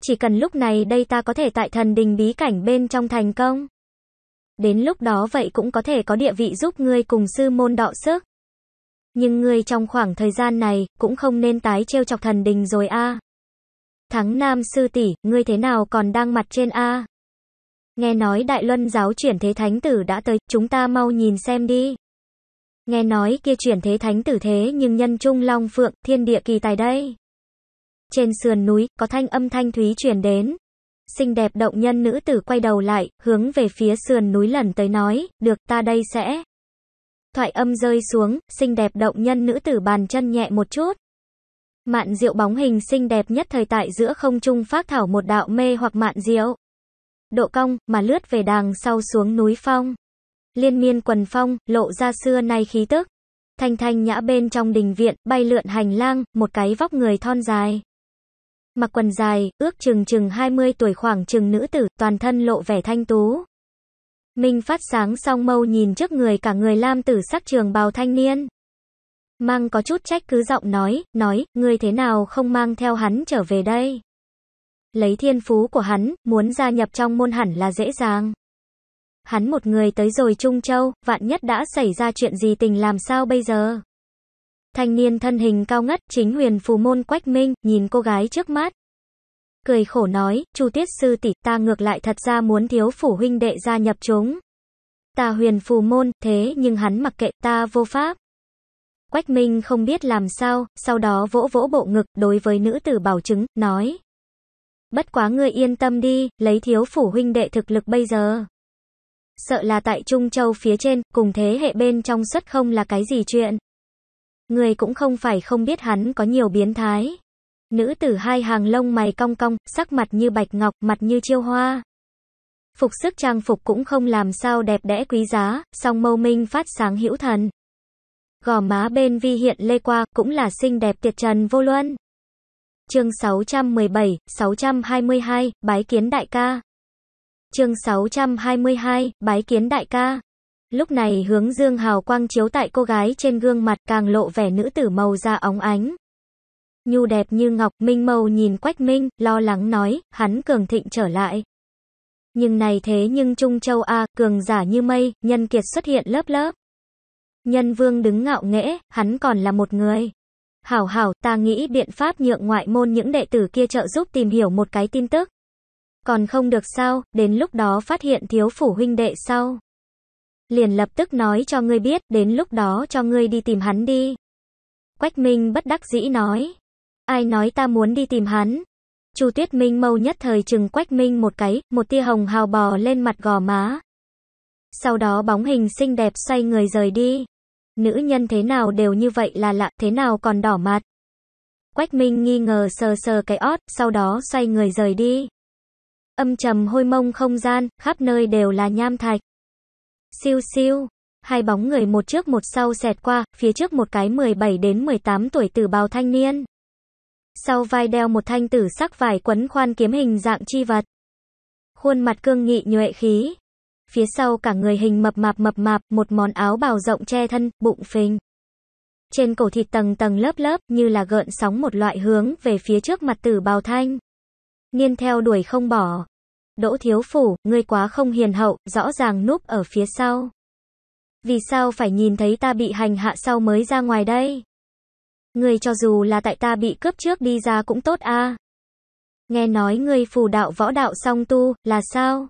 Chỉ cần lúc này đây ta có thể tại thần đình bí cảnh bên trong thành công. Đến lúc đó vậy cũng có thể có địa vị giúp ngươi cùng sư môn đọ sức. Nhưng ngươi trong khoảng thời gian này, cũng không nên tái trêu chọc thần đình rồi a. Thắng Nam sư tỷ, ngươi thế nào còn đang mặt trên a? Nghe nói Đại Luân giáo chuyển thế thánh tử đã tới, chúng ta mau nhìn xem đi. Nghe nói kia chuyển thế thánh tử thế nhưng nhân trung long phượng, thiên địa kỳ tài đây. Trên sườn núi, có thanh âm thanh thúy truyền đến. Xinh đẹp động nhân nữ tử quay đầu lại, hướng về phía sườn núi lần tới nói, được ta đây sẽ. Thoại âm rơi xuống, xinh đẹp động nhân nữ tử bàn chân nhẹ một chút. Mạn diệu bóng hình xinh đẹp nhất thời tại giữa không trung phát thảo một đạo mê hoặc mạn diệu. Độ cong, mà lướt về đàng sau xuống núi phong liên miên quần phong, lộ ra xưa nay khí tức. Thanh thanh nhã bên trong đình viện, bay lượn hành lang, một cái vóc người thon dài. Mặc quần dài, ước chừng chừng 20 tuổi khoảng chừng nữ tử, toàn thân lộ vẻ thanh tú. Minh phát sáng song mâu nhìn trước người cả người lam tử sắc trường bào thanh niên. Mang có chút trách cứ giọng nói, nói, người thế nào không mang theo hắn trở về đây. Lấy thiên phú của hắn, muốn gia nhập trong môn hẳn là dễ dàng. Hắn một người tới rồi Trung Châu, vạn nhất đã xảy ra chuyện gì tình làm sao bây giờ? Thanh niên thân hình cao ngất, chính huyền phù môn quách minh, nhìn cô gái trước mắt. Cười khổ nói, chu tiết sư tỷ ta ngược lại thật ra muốn thiếu phủ huynh đệ gia nhập chúng. Ta huyền phù môn, thế nhưng hắn mặc kệ ta vô pháp. Quách Minh không biết làm sao, sau đó vỗ vỗ bộ ngực đối với nữ tử bảo chứng, nói. Bất quá ngươi yên tâm đi, lấy thiếu phủ huynh đệ thực lực bây giờ. Sợ là tại Trung Châu phía trên, cùng thế hệ bên trong xuất không là cái gì chuyện. Người cũng không phải không biết hắn có nhiều biến thái. Nữ tử hai hàng lông mày cong cong, sắc mặt như bạch ngọc, mặt như chiêu hoa. Phục sức trang phục cũng không làm sao đẹp đẽ quý giá, song mâu minh phát sáng hữu thần. Gò má bên vi hiện lê qua, cũng là xinh đẹp tuyệt trần vô luân. Chương 617, 622, bái kiến đại ca. Chương 622, bái kiến đại ca. Lúc này hướng dương hào quang chiếu tại cô gái trên gương mặt càng lộ vẻ nữ tử màu da óng ánh. Nhu đẹp như ngọc, minh màu nhìn quách minh, lo lắng nói, hắn cường thịnh trở lại. Nhưng này thế nhưng Trung Châu A, cường giả như mây, nhân kiệt xuất hiện lớp lớp. Nhân vương đứng ngạo nghễ, hắn còn là một người. Hảo hảo, ta nghĩ biện pháp nhượng ngoại môn những đệ tử kia trợ giúp tìm hiểu một cái tin tức. Còn không được sao, đến lúc đó phát hiện thiếu phủ huynh đệ sau. Liền lập tức nói cho ngươi biết, đến lúc đó cho ngươi đi tìm hắn đi. Quách Minh bất đắc dĩ nói. Ai nói ta muốn đi tìm hắn? Chu Tuyết Minh mâu nhất thời chừng Quách Minh một cái, một tia hồng hào bò lên mặt gò má. Sau đó bóng hình xinh đẹp xoay người rời đi. Nữ nhân thế nào đều như vậy là lạ, thế nào còn đỏ mặt. Quách Minh nghi ngờ sờ sờ cái ót, sau đó xoay người rời đi âm trầm hôi mông không gian, khắp nơi đều là nham thạch. Siêu siêu, hai bóng người một trước một sau xẹt qua, phía trước một cái 17 đến 18 tuổi tử bào thanh niên. Sau vai đeo một thanh tử sắc vải quấn khoan kiếm hình dạng chi vật. Khuôn mặt cương nghị nhuệ khí. Phía sau cả người hình mập mạp mập mạp, một món áo bào rộng che thân, bụng phình. Trên cổ thịt tầng tầng lớp lớp như là gợn sóng một loại hướng về phía trước mặt tử bào thanh. Niên theo đuổi không bỏ. Đỗ Thiếu Phủ, ngươi quá không hiền hậu, rõ ràng núp ở phía sau. Vì sao phải nhìn thấy ta bị hành hạ sau mới ra ngoài đây? Ngươi cho dù là tại ta bị cướp trước đi ra cũng tốt a. Nghe nói ngươi phù đạo võ đạo song tu, là sao?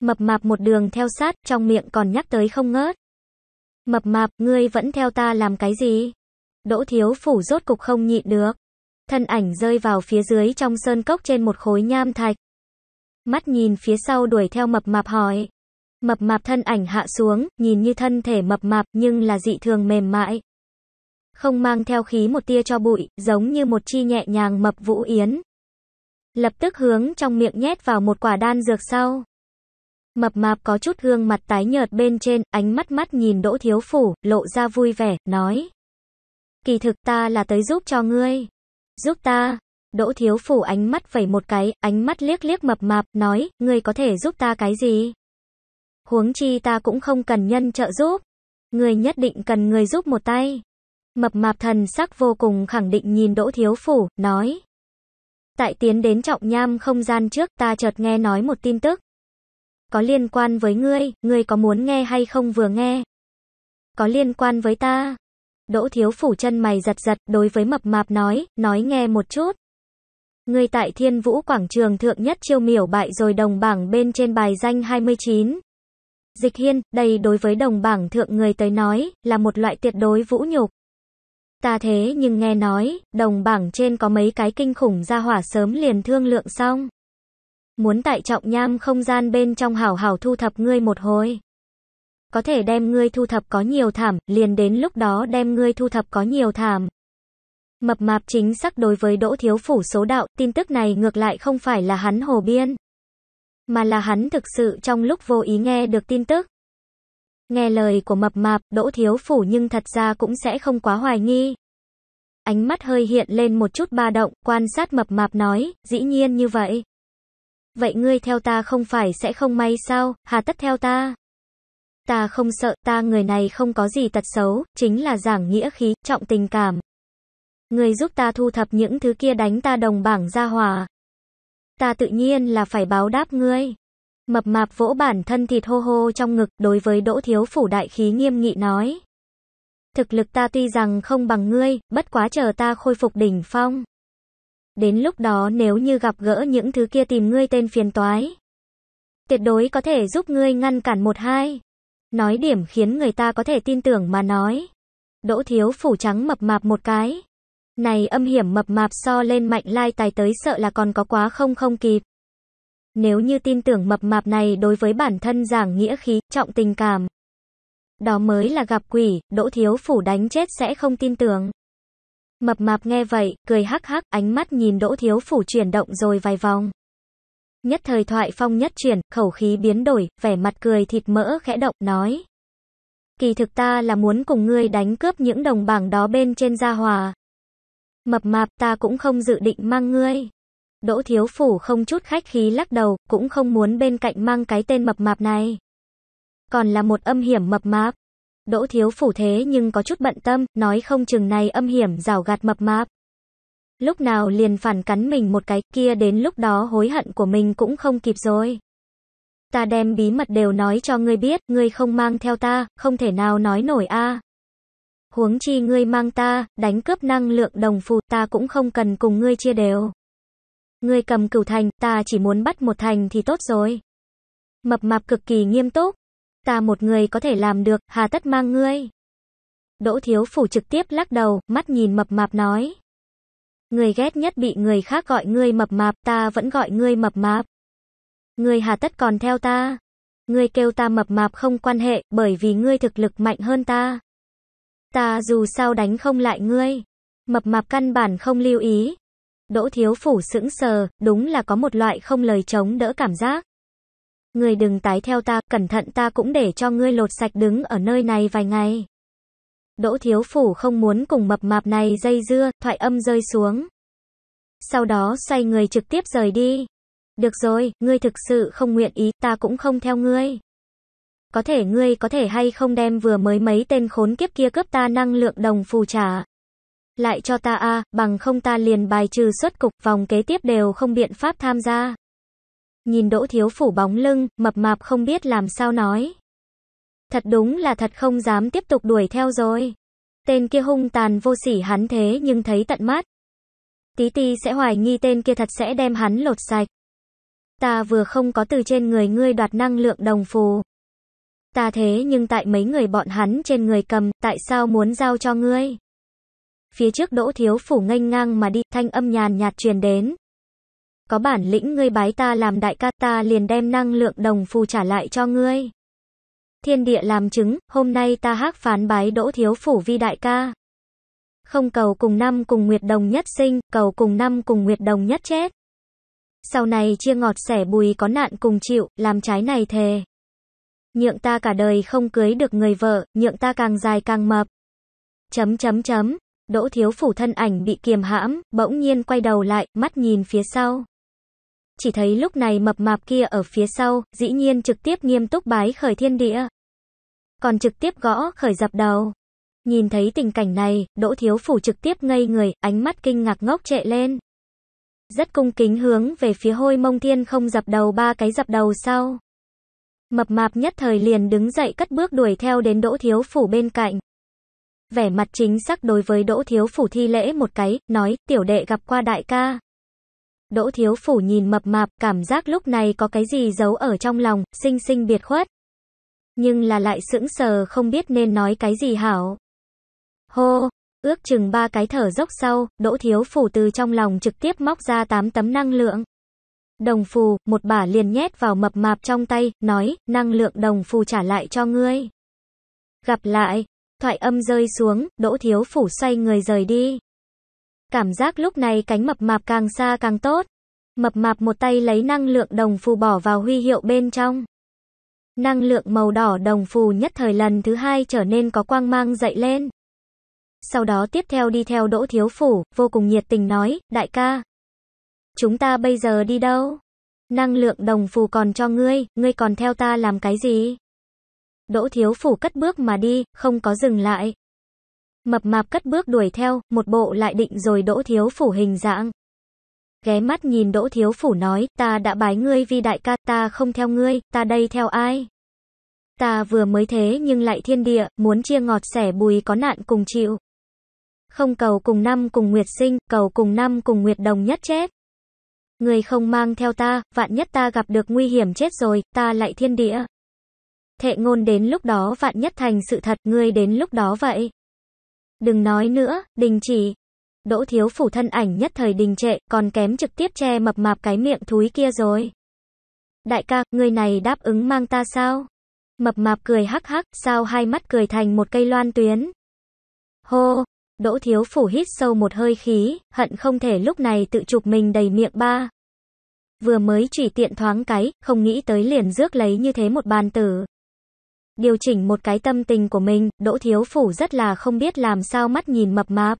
Mập mạp một đường theo sát, trong miệng còn nhắc tới không ngớt. Mập mạp, ngươi vẫn theo ta làm cái gì? Đỗ Thiếu Phủ rốt cục không nhịn được. Thân ảnh rơi vào phía dưới trong sơn cốc trên một khối nham thạch. Mắt nhìn phía sau đuổi theo mập mạp hỏi. Mập mạp thân ảnh hạ xuống, nhìn như thân thể mập mạp nhưng là dị thường mềm mại. Không mang theo khí một tia cho bụi, giống như một chi nhẹ nhàng mập vũ yến. Lập tức hướng trong miệng nhét vào một quả đan dược sau. Mập mạp có chút gương mặt tái nhợt bên trên, ánh mắt mắt nhìn đỗ thiếu phủ, lộ ra vui vẻ, nói. Kỳ thực ta là tới giúp cho ngươi. Giúp ta, Đỗ thiếu phủ ánh mắt vẩy một cái, ánh mắt liếc liếc mập mạp, nói, ngươi có thể giúp ta cái gì? Huống chi ta cũng không cần nhân trợ giúp. Ngươi nhất định cần người giúp một tay. Mập mạp thần sắc vô cùng khẳng định nhìn đỗ thiếu phủ, nói. Tại tiến đến trọng nham không gian trước ta chợt nghe nói một tin tức. Có liên quan với ngươi, ngươi có muốn nghe hay không vừa nghe? Có liên quan với ta. Đỗ thiếu phủ chân mày giật giật đối với mập mạp nói, nói nghe một chút. Người tại Thiên Vũ quảng trường thượng nhất chiêu miểu bại rồi đồng bảng bên trên bài danh 29. Dịch Hiên, đây đối với đồng bảng thượng người tới nói, là một loại tuyệt đối vũ nhục. Ta thế nhưng nghe nói, đồng bảng trên có mấy cái kinh khủng ra hỏa sớm liền thương lượng xong. Muốn tại trọng nham không gian bên trong hảo hảo thu thập ngươi một hồi. Có thể đem ngươi thu thập có nhiều thảm, liền đến lúc đó đem ngươi thu thập có nhiều thảm. Mập mạp chính xác đối với Đỗ Thiếu Phủ số đạo, tin tức này ngược lại không phải là hắn hồ biên. Mà là hắn thực sự trong lúc vô ý nghe được tin tức. Nghe lời của mập mạp, Đỗ Thiếu Phủ nhưng thật ra cũng sẽ không quá hoài nghi. Ánh mắt hơi hiện lên một chút ba động, quan sát mập mạp nói, dĩ nhiên như vậy. Vậy ngươi theo ta không phải sẽ không may sao, hà tất theo ta. Ta không sợ, ta người này không có gì tật xấu, chính là giảng nghĩa khí, trọng tình cảm, Người giúp ta thu thập những thứ kia đánh ta đồng bảng ra hòa. Ta tự nhiên là phải báo đáp ngươi. Mập mạp vỗ bản thân thịt hô hô trong ngực đối với đỗ thiếu phủ đại khí nghiêm nghị nói. Thực lực ta tuy rằng không bằng ngươi, bất quá chờ ta khôi phục đỉnh phong. Đến lúc đó nếu như gặp gỡ những thứ kia tìm ngươi tên phiền toái. Tuyệt đối có thể giúp ngươi ngăn cản một hai. Nói điểm khiến người ta có thể tin tưởng mà nói. Đỗ thiếu phủ trắng mập mạp một cái. Này âm hiểm mập mạp so lên mạnh lai tài tới sợ là còn có quá không không kịp. Nếu như tin tưởng mập mạp này đối với bản thân giảng nghĩa khí, trọng tình cảm. Đó mới là gặp quỷ, đỗ thiếu phủ đánh chết sẽ không tin tưởng. Mập mạp nghe vậy, cười hắc hắc, ánh mắt nhìn đỗ thiếu phủ chuyển động rồi vài vòng. Nhất thời thoại phong nhất chuyển, khẩu khí biến đổi, vẻ mặt cười thịt mỡ khẽ động, nói. Kỳ thực ta là muốn cùng ngươi đánh cướp những đồng bảng đó bên trên gia hòa. Mập mạp ta cũng không dự định mang ngươi. Đỗ thiếu phủ không chút khách khí lắc đầu, cũng không muốn bên cạnh mang cái tên mập mạp này. Còn là một âm hiểm mập mạp. Đỗ thiếu phủ thế nhưng có chút bận tâm, nói không chừng này âm hiểm rào gạt mập mạp. Lúc nào liền phản cắn mình một cái kia đến lúc đó hối hận của mình cũng không kịp rồi. Ta đem bí mật đều nói cho ngươi biết, ngươi không mang theo ta, không thể nào nói nổi a huống chi ngươi mang ta, đánh cướp năng lượng đồng phù, ta cũng không cần cùng ngươi chia đều. Ngươi cầm cửu thành, ta chỉ muốn bắt một thành thì tốt rồi. Mập mạp cực kỳ nghiêm túc. Ta một người có thể làm được, hà tất mang ngươi. Đỗ thiếu phủ trực tiếp lắc đầu, mắt nhìn mập mạp nói. ngươi ghét nhất bị người khác gọi ngươi mập mạp, ta vẫn gọi ngươi mập mạp. Ngươi hà tất còn theo ta. Ngươi kêu ta mập mạp không quan hệ, bởi vì ngươi thực lực mạnh hơn ta. Ta dù sao đánh không lại ngươi. Mập mạp căn bản không lưu ý. Đỗ thiếu phủ sững sờ, đúng là có một loại không lời chống đỡ cảm giác. Người đừng tái theo ta, cẩn thận ta cũng để cho ngươi lột sạch đứng ở nơi này vài ngày. Đỗ thiếu phủ không muốn cùng mập mạp này dây dưa, thoại âm rơi xuống. Sau đó xoay người trực tiếp rời đi. Được rồi, ngươi thực sự không nguyện ý, ta cũng không theo ngươi có thể ngươi có thể hay không đem vừa mới mấy tên khốn kiếp kia cướp ta năng lượng đồng phù trả. Lại cho ta a, bằng không ta liền bài trừ xuất cục, vòng kế tiếp đều không biện pháp tham gia. Nhìn Đỗ Thiếu Phủ bóng lưng, mập mạp không biết làm sao nói. Thật đúng là thật không dám tiếp tục đuổi theo rồi. Tên kia hung tàn vô sỉ hắn thế nhưng thấy tận mắt. Tí ti sẽ hoài nghi tên kia thật sẽ đem hắn lột sạch. Ta vừa không có từ trên người ngươi đoạt năng lượng đồng phù. Ta thế nhưng tại mấy người bọn hắn trên người cầm, tại sao muốn giao cho ngươi? Phía trước đỗ thiếu phủ nganh ngang mà đi, thanh âm nhàn nhạt truyền đến. Có bản lĩnh ngươi bái ta làm đại ca ta liền đem năng lượng đồng phù trả lại cho ngươi. Thiên địa làm chứng, hôm nay ta hát phán bái đỗ thiếu phủ vi đại ca. Không cầu cùng năm cùng nguyệt đồng nhất sinh, cầu cùng năm cùng nguyệt đồng nhất chết. Sau này chia ngọt sẻ bùi có nạn cùng chịu, làm trái này thề. Nhượng ta cả đời không cưới được người vợ, nhượng ta càng dài càng mập. Chấm chấm chấm. Đỗ thiếu phủ thân ảnh bị kiềm hãm, bỗng nhiên quay đầu lại, mắt nhìn phía sau. Chỉ thấy lúc này mập mạp kia ở phía sau, dĩ nhiên trực tiếp nghiêm túc bái khởi thiên địa. Còn trực tiếp gõ khởi dập đầu. Nhìn thấy tình cảnh này, đỗ thiếu phủ trực tiếp ngây người, ánh mắt kinh ngạc ngốc trệ lên. Rất cung kính hướng về phía hôi mông thiên không dập đầu ba cái dập đầu sau. Mập mạp nhất thời liền đứng dậy cất bước đuổi theo đến Đỗ Thiếu Phủ bên cạnh. Vẻ mặt chính sắc đối với Đỗ Thiếu Phủ thi lễ một cái, nói, tiểu đệ gặp qua đại ca. Đỗ Thiếu Phủ nhìn mập mạp, cảm giác lúc này có cái gì giấu ở trong lòng, xinh xinh biệt khuất. Nhưng là lại sững sờ không biết nên nói cái gì hảo. Hô, ước chừng ba cái thở dốc sau, Đỗ Thiếu Phủ từ trong lòng trực tiếp móc ra tám tấm năng lượng đồng phù, một bả liền nhét vào mập mạp trong tay, nói, năng lượng đồng phù trả lại cho ngươi. Gặp lại, thoại âm rơi xuống, đỗ thiếu phủ xoay người rời đi. Cảm giác lúc này cánh mập mạp càng xa càng tốt. Mập mạp một tay lấy năng lượng đồng phù bỏ vào huy hiệu bên trong. Năng lượng màu đỏ đồng phù nhất thời lần thứ hai trở nên có quang mang dậy lên. Sau đó tiếp theo đi theo đỗ thiếu phủ, vô cùng nhiệt tình nói, đại ca, Chúng ta bây giờ đi đâu? Năng lượng đồng phù còn cho ngươi, ngươi còn theo ta làm cái gì? Đỗ thiếu phủ cất bước mà đi, không có dừng lại. Mập mạp cất bước đuổi theo, một bộ lại định rồi đỗ thiếu phủ hình dạng. Ghé mắt nhìn đỗ thiếu phủ nói, ta đã bái ngươi vì đại ca, ta không theo ngươi, ta đây theo ai? Ta vừa mới thế nhưng lại thiên địa, muốn chia ngọt sẻ bùi có nạn cùng chịu. Không cầu cùng năm cùng nguyệt sinh, cầu cùng năm cùng nguyệt đồng nhất chết người không mang theo ta, vạn nhất ta gặp được nguy hiểm chết rồi, ta lại thiên địa. Thệ ngôn đến lúc đó vạn nhất thành sự thật, ngươi đến lúc đó vậy. Đừng nói nữa, đình chỉ. Đỗ thiếu phủ thân ảnh nhất thời đình trệ, còn kém trực tiếp che mập mạp cái miệng thúi kia rồi. Đại ca, người này đáp ứng mang ta sao? Mập mạp cười hắc hắc, sao hai mắt cười thành một cây loan tuyến. Hô, Đỗ Thiếu Phủ hít sâu một hơi khí, hận không thể lúc này tự chụp mình đầy miệng ba. Vừa mới chỉ tiện thoáng cái, không nghĩ tới liền rước lấy như thế một bàn tử. Điều chỉnh một cái tâm tình của mình, Đỗ Thiếu Phủ rất là không biết làm sao mắt nhìn mập mạp.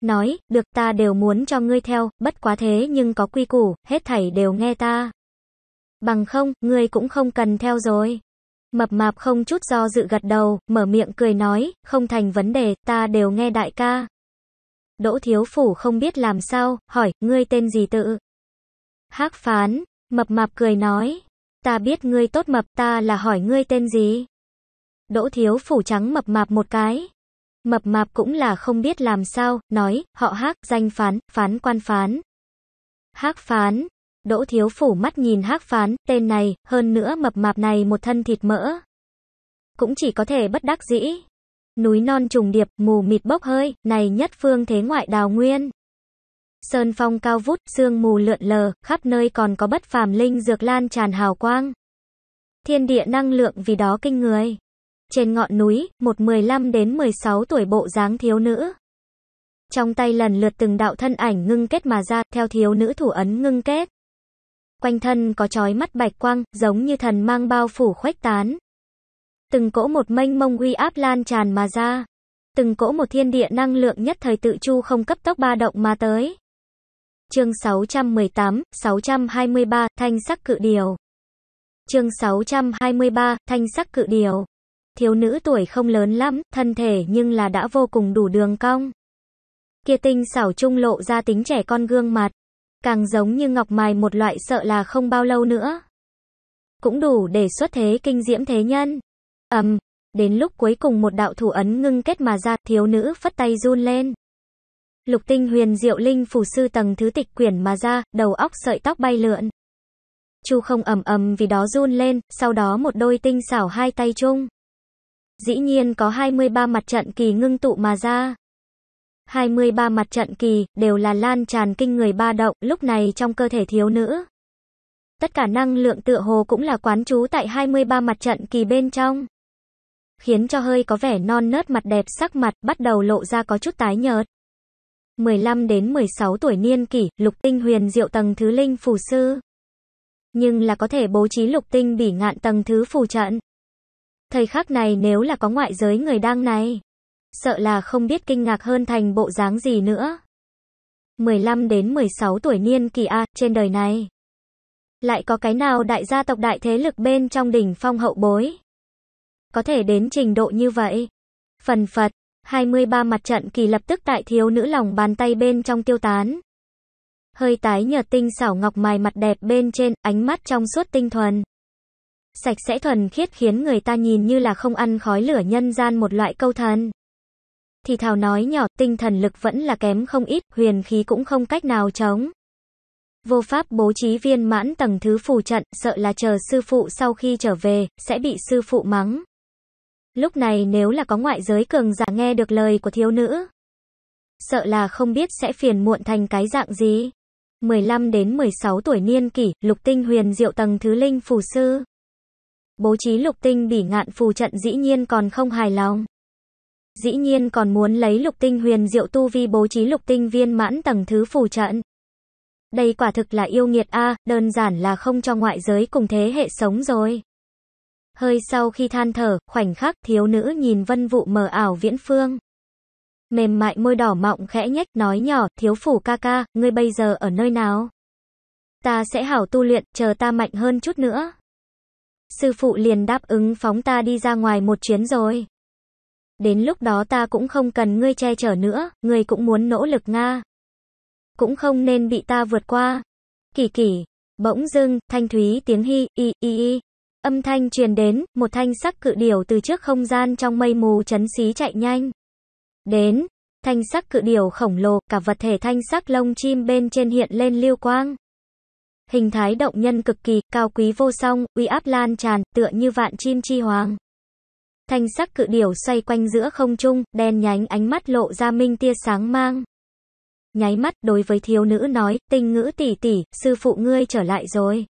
Nói, được ta đều muốn cho ngươi theo, bất quá thế nhưng có quy củ, hết thảy đều nghe ta. Bằng không, ngươi cũng không cần theo rồi. Mập mạp không chút do dự gật đầu, mở miệng cười nói, không thành vấn đề, ta đều nghe đại ca. Đỗ thiếu phủ không biết làm sao, hỏi, ngươi tên gì tự? Hắc phán, mập mạp cười nói, ta biết ngươi tốt mập, ta là hỏi ngươi tên gì? Đỗ thiếu phủ trắng mập mạp một cái. Mập mạp cũng là không biết làm sao, nói, họ hắc, danh phán, phán quan phán. Hắc phán, Đỗ Thiếu Phủ mắt nhìn Hắc Phán, tên này, hơn nữa mập mạp này một thân thịt mỡ. Cũng chỉ có thể bất đắc dĩ. Núi non trùng điệp, mù mịt bốc hơi, này nhất phương thế ngoại đào nguyên. Sơn phong cao vút, sương mù lượn lờ, khắp nơi còn có bất phàm linh dược lan tràn hào quang. Thiên địa năng lượng vì đó kinh người. Trên ngọn núi, một 15 đến 16 tuổi bộ dáng thiếu nữ. Trong tay lần lượt từng đạo thân ảnh ngưng kết mà ra, theo thiếu nữ thủ ấn ngưng kết quanh thân có trói mắt bạch quang, giống như thần mang bao phủ khoách tán. Từng cỗ một mênh mông uy áp lan tràn mà ra. Từng cỗ một thiên địa năng lượng nhất thời tự chu không cấp tốc ba động mà tới. Chương 618, 623, thanh sắc cự điều. Chương 623, thanh sắc cự điều. Thiếu nữ tuổi không lớn lắm, thân thể nhưng là đã vô cùng đủ đường cong. Kia tinh xảo trung lộ ra tính trẻ con gương mặt, càng giống như ngọc mài một loại sợ là không bao lâu nữa. Cũng đủ để xuất thế kinh diễm thế nhân. Ầm, um, đến lúc cuối cùng một đạo thủ ấn ngưng kết mà ra, thiếu nữ phất tay run lên. Lục tinh huyền diệu linh phủ sư tầng thứ tịch quyển mà ra, đầu óc sợi tóc bay lượn. Chu không ầm ầm vì đó run lên, sau đó một đôi tinh xảo hai tay chung. Dĩ nhiên có 23 mặt trận kỳ ngưng tụ mà ra. 23 mặt trận kỳ, đều là lan tràn kinh người ba động, lúc này trong cơ thể thiếu nữ. Tất cả năng lượng tựa hồ cũng là quán trú tại 23 mặt trận kỳ bên trong. Khiến cho hơi có vẻ non nớt mặt đẹp sắc mặt bắt đầu lộ ra có chút tái nhợt. 15 đến 16 tuổi niên kỷ, lục tinh huyền diệu tầng thứ linh phù sư. Nhưng là có thể bố trí lục tinh bỉ ngạn tầng thứ phù trận. Thời khắc này nếu là có ngoại giới người đang này sợ là không biết kinh ngạc hơn thành bộ dáng gì nữa. 15 đến 16 tuổi niên kỳ A, trên đời này. Lại có cái nào đại gia tộc đại thế lực bên trong đỉnh phong hậu bối? Có thể đến trình độ như vậy. Phần Phật, 23 mặt trận kỳ lập tức tại thiếu nữ lòng bàn tay bên trong tiêu tán. Hơi tái nhợt tinh xảo ngọc mài mặt đẹp bên trên, ánh mắt trong suốt tinh thuần. Sạch sẽ thuần khiết khiến người ta nhìn như là không ăn khói lửa nhân gian một loại câu thần thì thào nói nhỏ, tinh thần lực vẫn là kém không ít, huyền khí cũng không cách nào chống. Vô pháp bố trí viên mãn tầng thứ phù trận, sợ là chờ sư phụ sau khi trở về, sẽ bị sư phụ mắng. Lúc này nếu là có ngoại giới cường giả nghe được lời của thiếu nữ, sợ là không biết sẽ phiền muộn thành cái dạng gì. 15 đến 16 tuổi niên kỷ, lục tinh huyền diệu tầng thứ linh phù sư. Bố trí lục tinh bỉ ngạn phù trận dĩ nhiên còn không hài lòng. Dĩ nhiên còn muốn lấy lục tinh huyền diệu tu vi bố trí lục tinh viên mãn tầng thứ phù trận. Đây quả thực là yêu nghiệt A, đơn giản là không cho ngoại giới cùng thế hệ sống rồi. Hơi sau khi than thở, khoảnh khắc thiếu nữ nhìn vân vụ mờ ảo viễn phương. Mềm mại môi đỏ mọng khẽ nhếch nói nhỏ, thiếu phủ ca ca, ngươi bây giờ ở nơi nào? Ta sẽ hảo tu luyện, chờ ta mạnh hơn chút nữa. Sư phụ liền đáp ứng phóng ta đi ra ngoài một chuyến rồi. Đến lúc đó ta cũng không cần ngươi che chở nữa, ngươi cũng muốn nỗ lực Nga. Cũng không nên bị ta vượt qua. Kỳ kỳ, bỗng dưng, thanh thúy tiếng hi, y, y, y. Âm thanh truyền đến, một thanh sắc cự điểu từ trước không gian trong mây mù chấn xí chạy nhanh. Đến, thanh sắc cự điểu khổng lồ, cả vật thể thanh sắc lông chim bên trên hiện lên lưu quang. Hình thái động nhân cực kỳ, cao quý vô song, uy áp lan tràn, tựa như vạn chim chi hoàng. Thanh sắc cự điểu xoay quanh giữa không trung, đen nhánh ánh mắt lộ ra minh tia sáng mang. Nháy mắt đối với thiếu nữ nói, tinh ngữ tỷ tỷ, sư phụ ngươi trở lại rồi.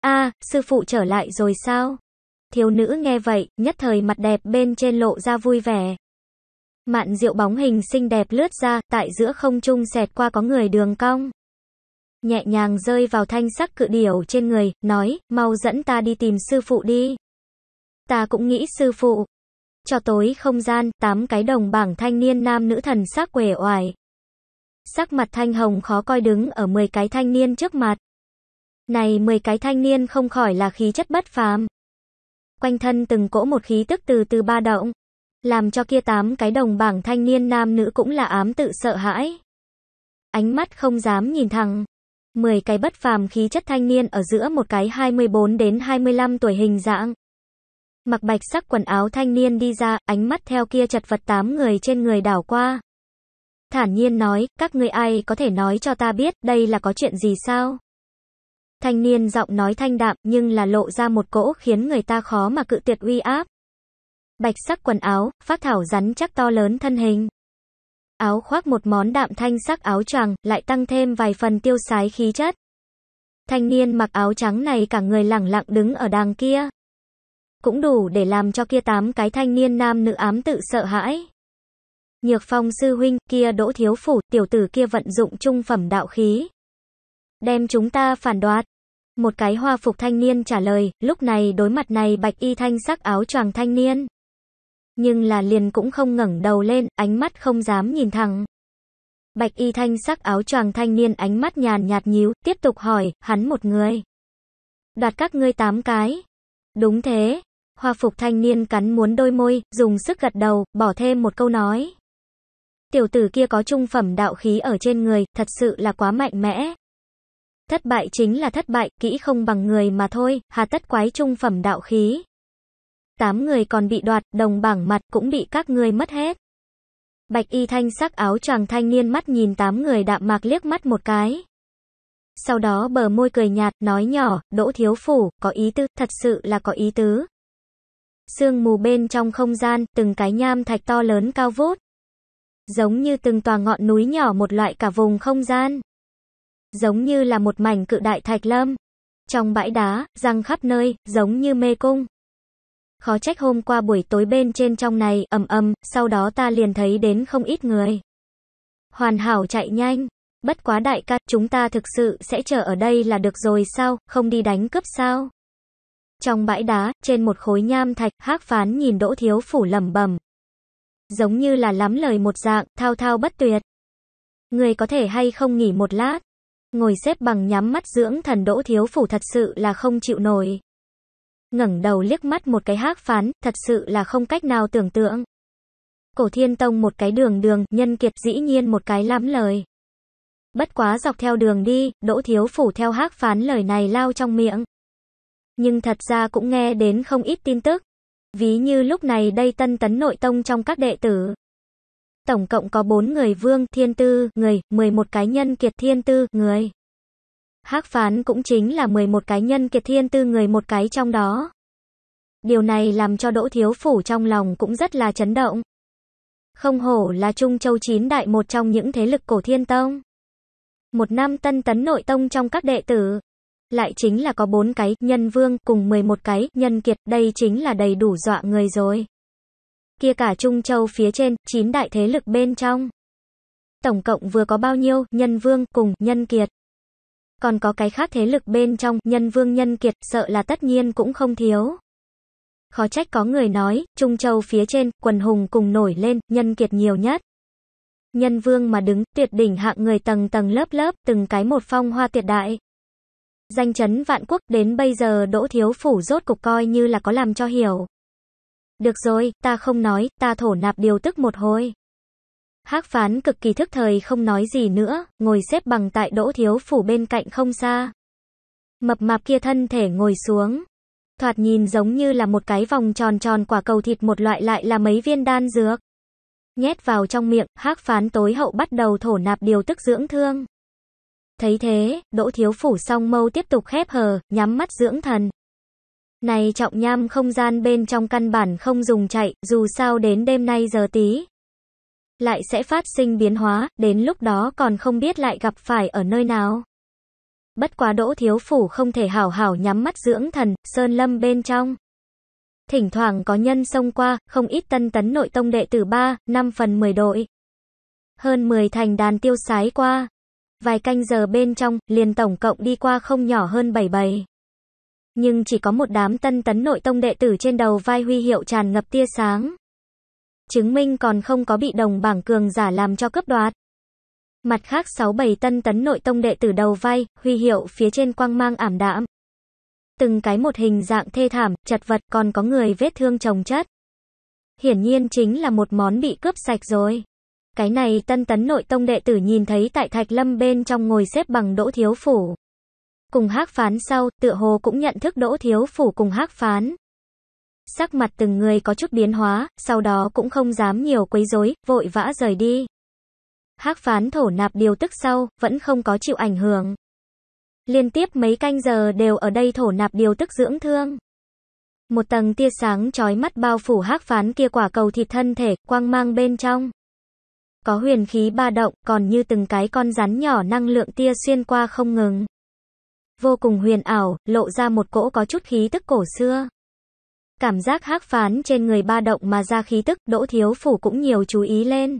a sư phụ trở lại rồi sao? Thiếu nữ nghe vậy, nhất thời mặt đẹp bên trên lộ ra vui vẻ. Mạn rượu bóng hình xinh đẹp lướt ra, tại giữa không trung xẹt qua có người đường cong. Nhẹ nhàng rơi vào thanh sắc cự điểu trên người, nói, mau dẫn ta đi tìm sư phụ đi. Ta cũng nghĩ sư phụ. Cho tối không gian, tám cái đồng bảng thanh niên nam nữ thần sắc quể oài Sắc mặt thanh hồng khó coi đứng ở 10 cái thanh niên trước mặt. Này 10 cái thanh niên không khỏi là khí chất bất phàm. Quanh thân từng cỗ một khí tức từ từ ba động, làm cho kia tám cái đồng bảng thanh niên nam nữ cũng là ám tự sợ hãi. Ánh mắt không dám nhìn thẳng. 10 cái bất phàm khí chất thanh niên ở giữa một cái 24 đến 25 tuổi hình dạng. Mặc bạch sắc quần áo thanh niên đi ra, ánh mắt theo kia chật vật tám người trên người đảo qua. Thản nhiên nói, các ngươi ai có thể nói cho ta biết, đây là có chuyện gì sao? Thanh niên giọng nói thanh đạm, nhưng là lộ ra một cỗ khiến người ta khó mà cự tuyệt uy áp. Bạch sắc quần áo, phát thảo rắn chắc to lớn thân hình. Áo khoác một món đạm thanh sắc áo choàng, lại tăng thêm vài phần tiêu sái khí chất. Thanh niên mặc áo trắng này cả người lẳng lặng đứng ở đàng kia cũng đủ để làm cho kia tám cái thanh niên nam nữ ám tự sợ hãi. Nhược phong sư huynh, kia đỗ thiếu phủ, tiểu tử kia vận dụng trung phẩm đạo khí. Đem chúng ta phản đoạt. Một cái hoa phục thanh niên trả lời, lúc này đối mặt này bạch y thanh sắc áo choàng thanh niên. Nhưng là liền cũng không ngẩng đầu lên, ánh mắt không dám nhìn thẳng. Bạch y thanh sắc áo choàng thanh niên ánh mắt nhàn nhạt nhíu, tiếp tục hỏi, hắn một người. Đoạt các ngươi tám cái. Đúng thế, Hoa phục thanh niên cắn muốn đôi môi, dùng sức gật đầu, bỏ thêm một câu nói. Tiểu tử kia có trung phẩm đạo khí ở trên người, thật sự là quá mạnh mẽ. Thất bại chính là thất bại, kỹ không bằng người mà thôi, hà tất quái trung phẩm đạo khí. Tám người còn bị đoạt, đồng bảng mặt cũng bị các người mất hết. Bạch y thanh sắc áo choàng thanh niên mắt nhìn tám người đạm mạc liếc mắt một cái. Sau đó bờ môi cười nhạt, nói nhỏ, đỗ thiếu phủ, có ý tư, thật sự là có ý tứ sương mù bên trong không gian, từng cái nham thạch to lớn cao vút. Giống như từng tòa ngọn núi nhỏ một loại cả vùng không gian. Giống như là một mảnh cự đại thạch lâm. Trong bãi đá, răng khắp nơi, giống như mê cung. Khó trách hôm qua buổi tối bên trên trong này, ầm ầm, sau đó ta liền thấy đến không ít người. Hoàn hảo chạy nhanh. Bất quá đại ca, chúng ta thực sự sẽ chờ ở đây là được rồi sao, không đi đánh cướp sao? Trong bãi đá, trên một khối nham thạch, Hắc Phán nhìn Đỗ Thiếu Phủ lẩm bẩm. Giống như là lắm lời một dạng, thao thao bất tuyệt. Người có thể hay không nghỉ một lát? Ngồi xếp bằng nhắm mắt dưỡng thần Đỗ Thiếu Phủ thật sự là không chịu nổi. Ngẩng đầu liếc mắt một cái Hắc Phán, thật sự là không cách nào tưởng tượng. Cổ Thiên Tông một cái đường đường, nhân kiệt dĩ nhiên một cái lắm lời. Bất quá dọc theo đường đi, Đỗ Thiếu Phủ theo Hắc Phán lời này lao trong miệng nhưng thật ra cũng nghe đến không ít tin tức. Ví như lúc này đây tân tấn nội tông trong các đệ tử. Tổng cộng có 4 người vương, thiên tư, người, 11 cái nhân kiệt thiên tư, người. Hắc phán cũng chính là 11 cái nhân kiệt thiên tư người một cái trong đó. Điều này làm cho Đỗ Thiếu Phủ trong lòng cũng rất là chấn động. Không hổ là Trung Châu Chín Đại một trong những thế lực cổ thiên tông. Một năm tân tấn nội tông trong các đệ tử, lại chính là có 4 cái nhân vương cùng 11 cái nhân kiệt, đây chính là đầy đủ dọa người rồi. Kia cả Trung Châu phía trên, 9 đại thế lực bên trong. Tổng cộng vừa có bao nhiêu, nhân vương cùng nhân kiệt. Còn có cái khác thế lực bên trong, nhân vương nhân kiệt, sợ là tất nhiên cũng không thiếu. Khó trách có người nói, Trung Châu phía trên, quần hùng cùng nổi lên, nhân kiệt nhiều nhất. Nhân vương mà đứng, tuyệt đỉnh hạng người tầng tầng lớp lớp, từng cái một phong hoa tuyệt đại danh chấn vạn quốc đến bây giờ Đỗ Thiếu Phủ rốt cục coi như là có làm cho hiểu. Được rồi, ta không nói, ta thổ nạp điều tức một hồi. hắc phán cực kỳ thức thời không nói gì nữa, ngồi xếp bằng tại Đỗ Thiếu Phủ bên cạnh không xa. Mập mạp kia thân thể ngồi xuống. Thoạt nhìn giống như là một cái vòng tròn tròn quả cầu thịt một loại lại là mấy viên đan dược. Nhét vào trong miệng, hắc phán tối hậu bắt đầu thổ nạp điều tức dưỡng thương. Thấy thế, Đỗ Thiếu Phủ song mâu tiếp tục khép hờ, nhắm mắt dưỡng thần. Này trọng nham không gian bên trong căn bản không dùng chạy, dù sao đến đêm nay giờ tí. Lại sẽ phát sinh biến hóa, đến lúc đó còn không biết lại gặp phải ở nơi nào. Bất quá Đỗ Thiếu Phủ không thể hảo hảo nhắm mắt dưỡng thần, sơn lâm bên trong. Thỉnh thoảng có nhân xông qua, không ít tân tấn nội tông đệ tử 3, 5 phần 10 đội. Hơn 10 thành đàn tiêu sái qua. Vài canh giờ bên trong, liền tổng cộng đi qua không nhỏ hơn bảy bầy. Nhưng chỉ có một đám tân tấn nội tông đệ tử trên đầu vai huy hiệu tràn ngập tia sáng. Chứng minh còn không có bị đồng bảng cường giả làm cho cướp đoạt. Mặt khác sáu bảy tân tấn nội tông đệ tử đầu vai, huy hiệu phía trên quang mang ảm đạm. Từng cái một hình dạng thê thảm, chật vật còn có người vết thương trồng chất. Hiển nhiên chính là một món bị cướp sạch rồi. Cái này tân tấn nội tông đệ tử nhìn thấy tại Thạch Lâm bên trong ngồi xếp bằng Đỗ Thiếu Phủ. Cùng hắc phán sau, tựa hồ cũng nhận thức Đỗ Thiếu Phủ cùng hắc phán. Sắc mặt từng người có chút biến hóa, sau đó cũng không dám nhiều quấy rối, vội vã rời đi. hắc phán thổ nạp điều tức sau, vẫn không có chịu ảnh hưởng. Liên tiếp mấy canh giờ đều ở đây thổ nạp điều tức dưỡng thương. Một tầng tia sáng chói mắt bao phủ hắc phán kia quả cầu thịt thân thể, quang mang bên trong có huyền khí ba động, còn như từng cái con rắn nhỏ năng lượng tia xuyên qua không ngừng. Vô cùng huyền ảo, lộ ra một cỗ có chút khí tức cổ xưa. Cảm giác hắc phán trên người ba động mà ra khí tức, đỗ thiếu phủ cũng nhiều chú ý lên.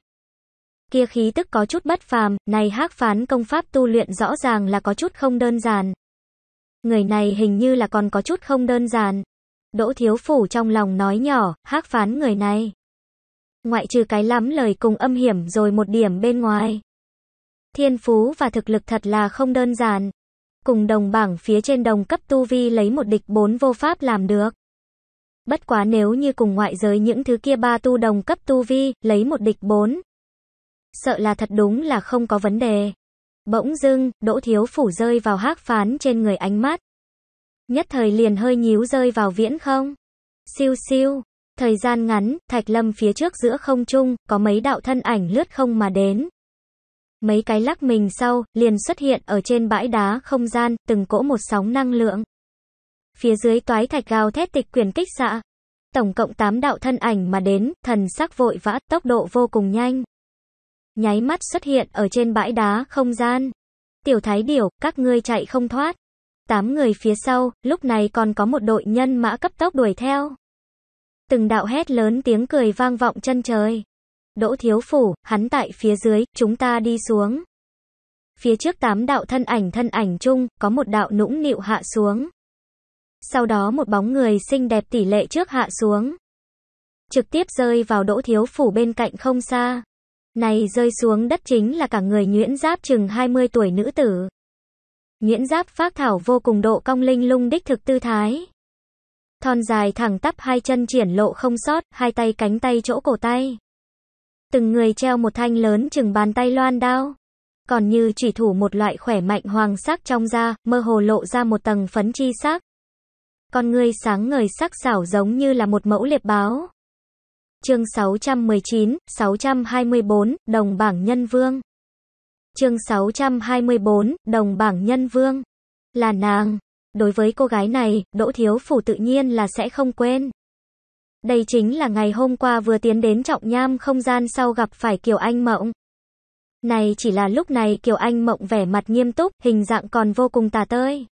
Kia khí tức có chút bất phàm, này hắc phán công pháp tu luyện rõ ràng là có chút không đơn giản. Người này hình như là còn có chút không đơn giản. Đỗ thiếu phủ trong lòng nói nhỏ, hắc phán người này ngoại trừ cái lắm lời cùng âm hiểm rồi một điểm bên ngoài. Thiên phú và thực lực thật là không đơn giản. Cùng đồng bảng phía trên đồng cấp tu vi lấy một địch bốn vô pháp làm được. Bất quá nếu như cùng ngoại giới những thứ kia ba tu đồng cấp tu vi, lấy một địch bốn. Sợ là thật đúng là không có vấn đề. Bỗng dưng, đỗ thiếu phủ rơi vào hác phán trên người ánh mắt. Nhất thời liền hơi nhíu rơi vào viễn không. Siêu siêu, Thời gian ngắn, Thạch Lâm phía trước giữa không trung, có mấy đạo thân ảnh lướt không mà đến. Mấy cái lắc mình sau, liền xuất hiện ở trên bãi đá không gian, từng cỗ một sóng năng lượng. Phía dưới toái thạch gào thét tịch quyền kích xạ. Tổng cộng 8 đạo thân ảnh mà đến, thần sắc vội vã, tốc độ vô cùng nhanh. Nháy mắt xuất hiện ở trên bãi đá không gian. Tiểu thái điểu, các ngươi chạy không thoát. Tám người phía sau, lúc này còn có một đội nhân mã cấp tốc đuổi theo từng đạo hét lớn tiếng cười vang vọng chân trời. Đỗ thiếu phủ, hắn tại phía dưới, chúng ta đi xuống. Phía trước tám đạo thân ảnh thân ảnh chung, có một đạo nũng nịu hạ xuống. Sau đó một bóng người xinh đẹp tỷ lệ trước hạ xuống. Trực tiếp rơi vào đỗ thiếu phủ bên cạnh không xa. Này rơi xuống đất chính là cả người Nguyễn Giáp chừng 20 tuổi nữ tử. Nguyễn Giáp phát thảo vô cùng độ cong linh lung đích thực tư thái. Thon dài thẳng tắp hai chân triển lộ không sót, hai tay cánh tay chỗ cổ tay. Từng người treo một thanh lớn chừng bàn tay loan đao. Còn như chỉ thủ một loại khỏe mạnh hoàng sắc trong da, mơ hồ lộ ra một tầng phấn chi sắc. Con người sáng ngời sắc xảo giống như là một mẫu liệp báo. Chương 619, 624, Đồng bảng nhân vương. Chương 624, Đồng bảng nhân vương. Là nàng. Đối với cô gái này, Đỗ Thiếu Phủ tự nhiên là sẽ không quên. Đây chính là ngày hôm qua vừa tiến đến trọng nham không gian sau gặp phải Kiều Anh Mộng. Này chỉ là lúc này Kiều Anh Mộng vẻ mặt nghiêm túc, hình dạng còn vô cùng tà tơi.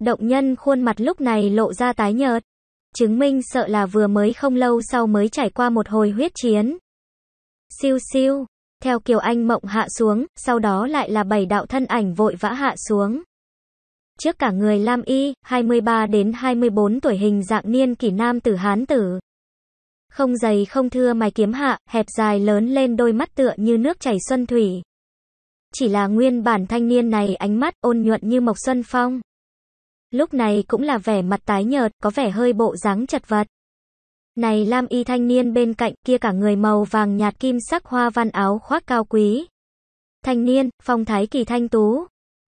Động nhân khuôn mặt lúc này lộ ra tái nhợt. Chứng minh sợ là vừa mới không lâu sau mới trải qua một hồi huyết chiến. Siêu siêu, theo Kiều Anh Mộng hạ xuống, sau đó lại là bảy đạo thân ảnh vội vã hạ xuống. Trước cả người lam y, 23 đến 24 tuổi hình dạng niên kỷ nam tử hán tử. Không dày không thưa mày kiếm hạ, hẹp dài lớn lên đôi mắt tựa như nước chảy xuân thủy. Chỉ là nguyên bản thanh niên này ánh mắt ôn nhuận như mộc xuân phong. Lúc này cũng là vẻ mặt tái nhợt, có vẻ hơi bộ dáng chật vật. Này lam y thanh niên bên cạnh kia cả người màu vàng nhạt kim sắc hoa văn áo khoác cao quý. Thanh niên, phong thái kỳ thanh tú,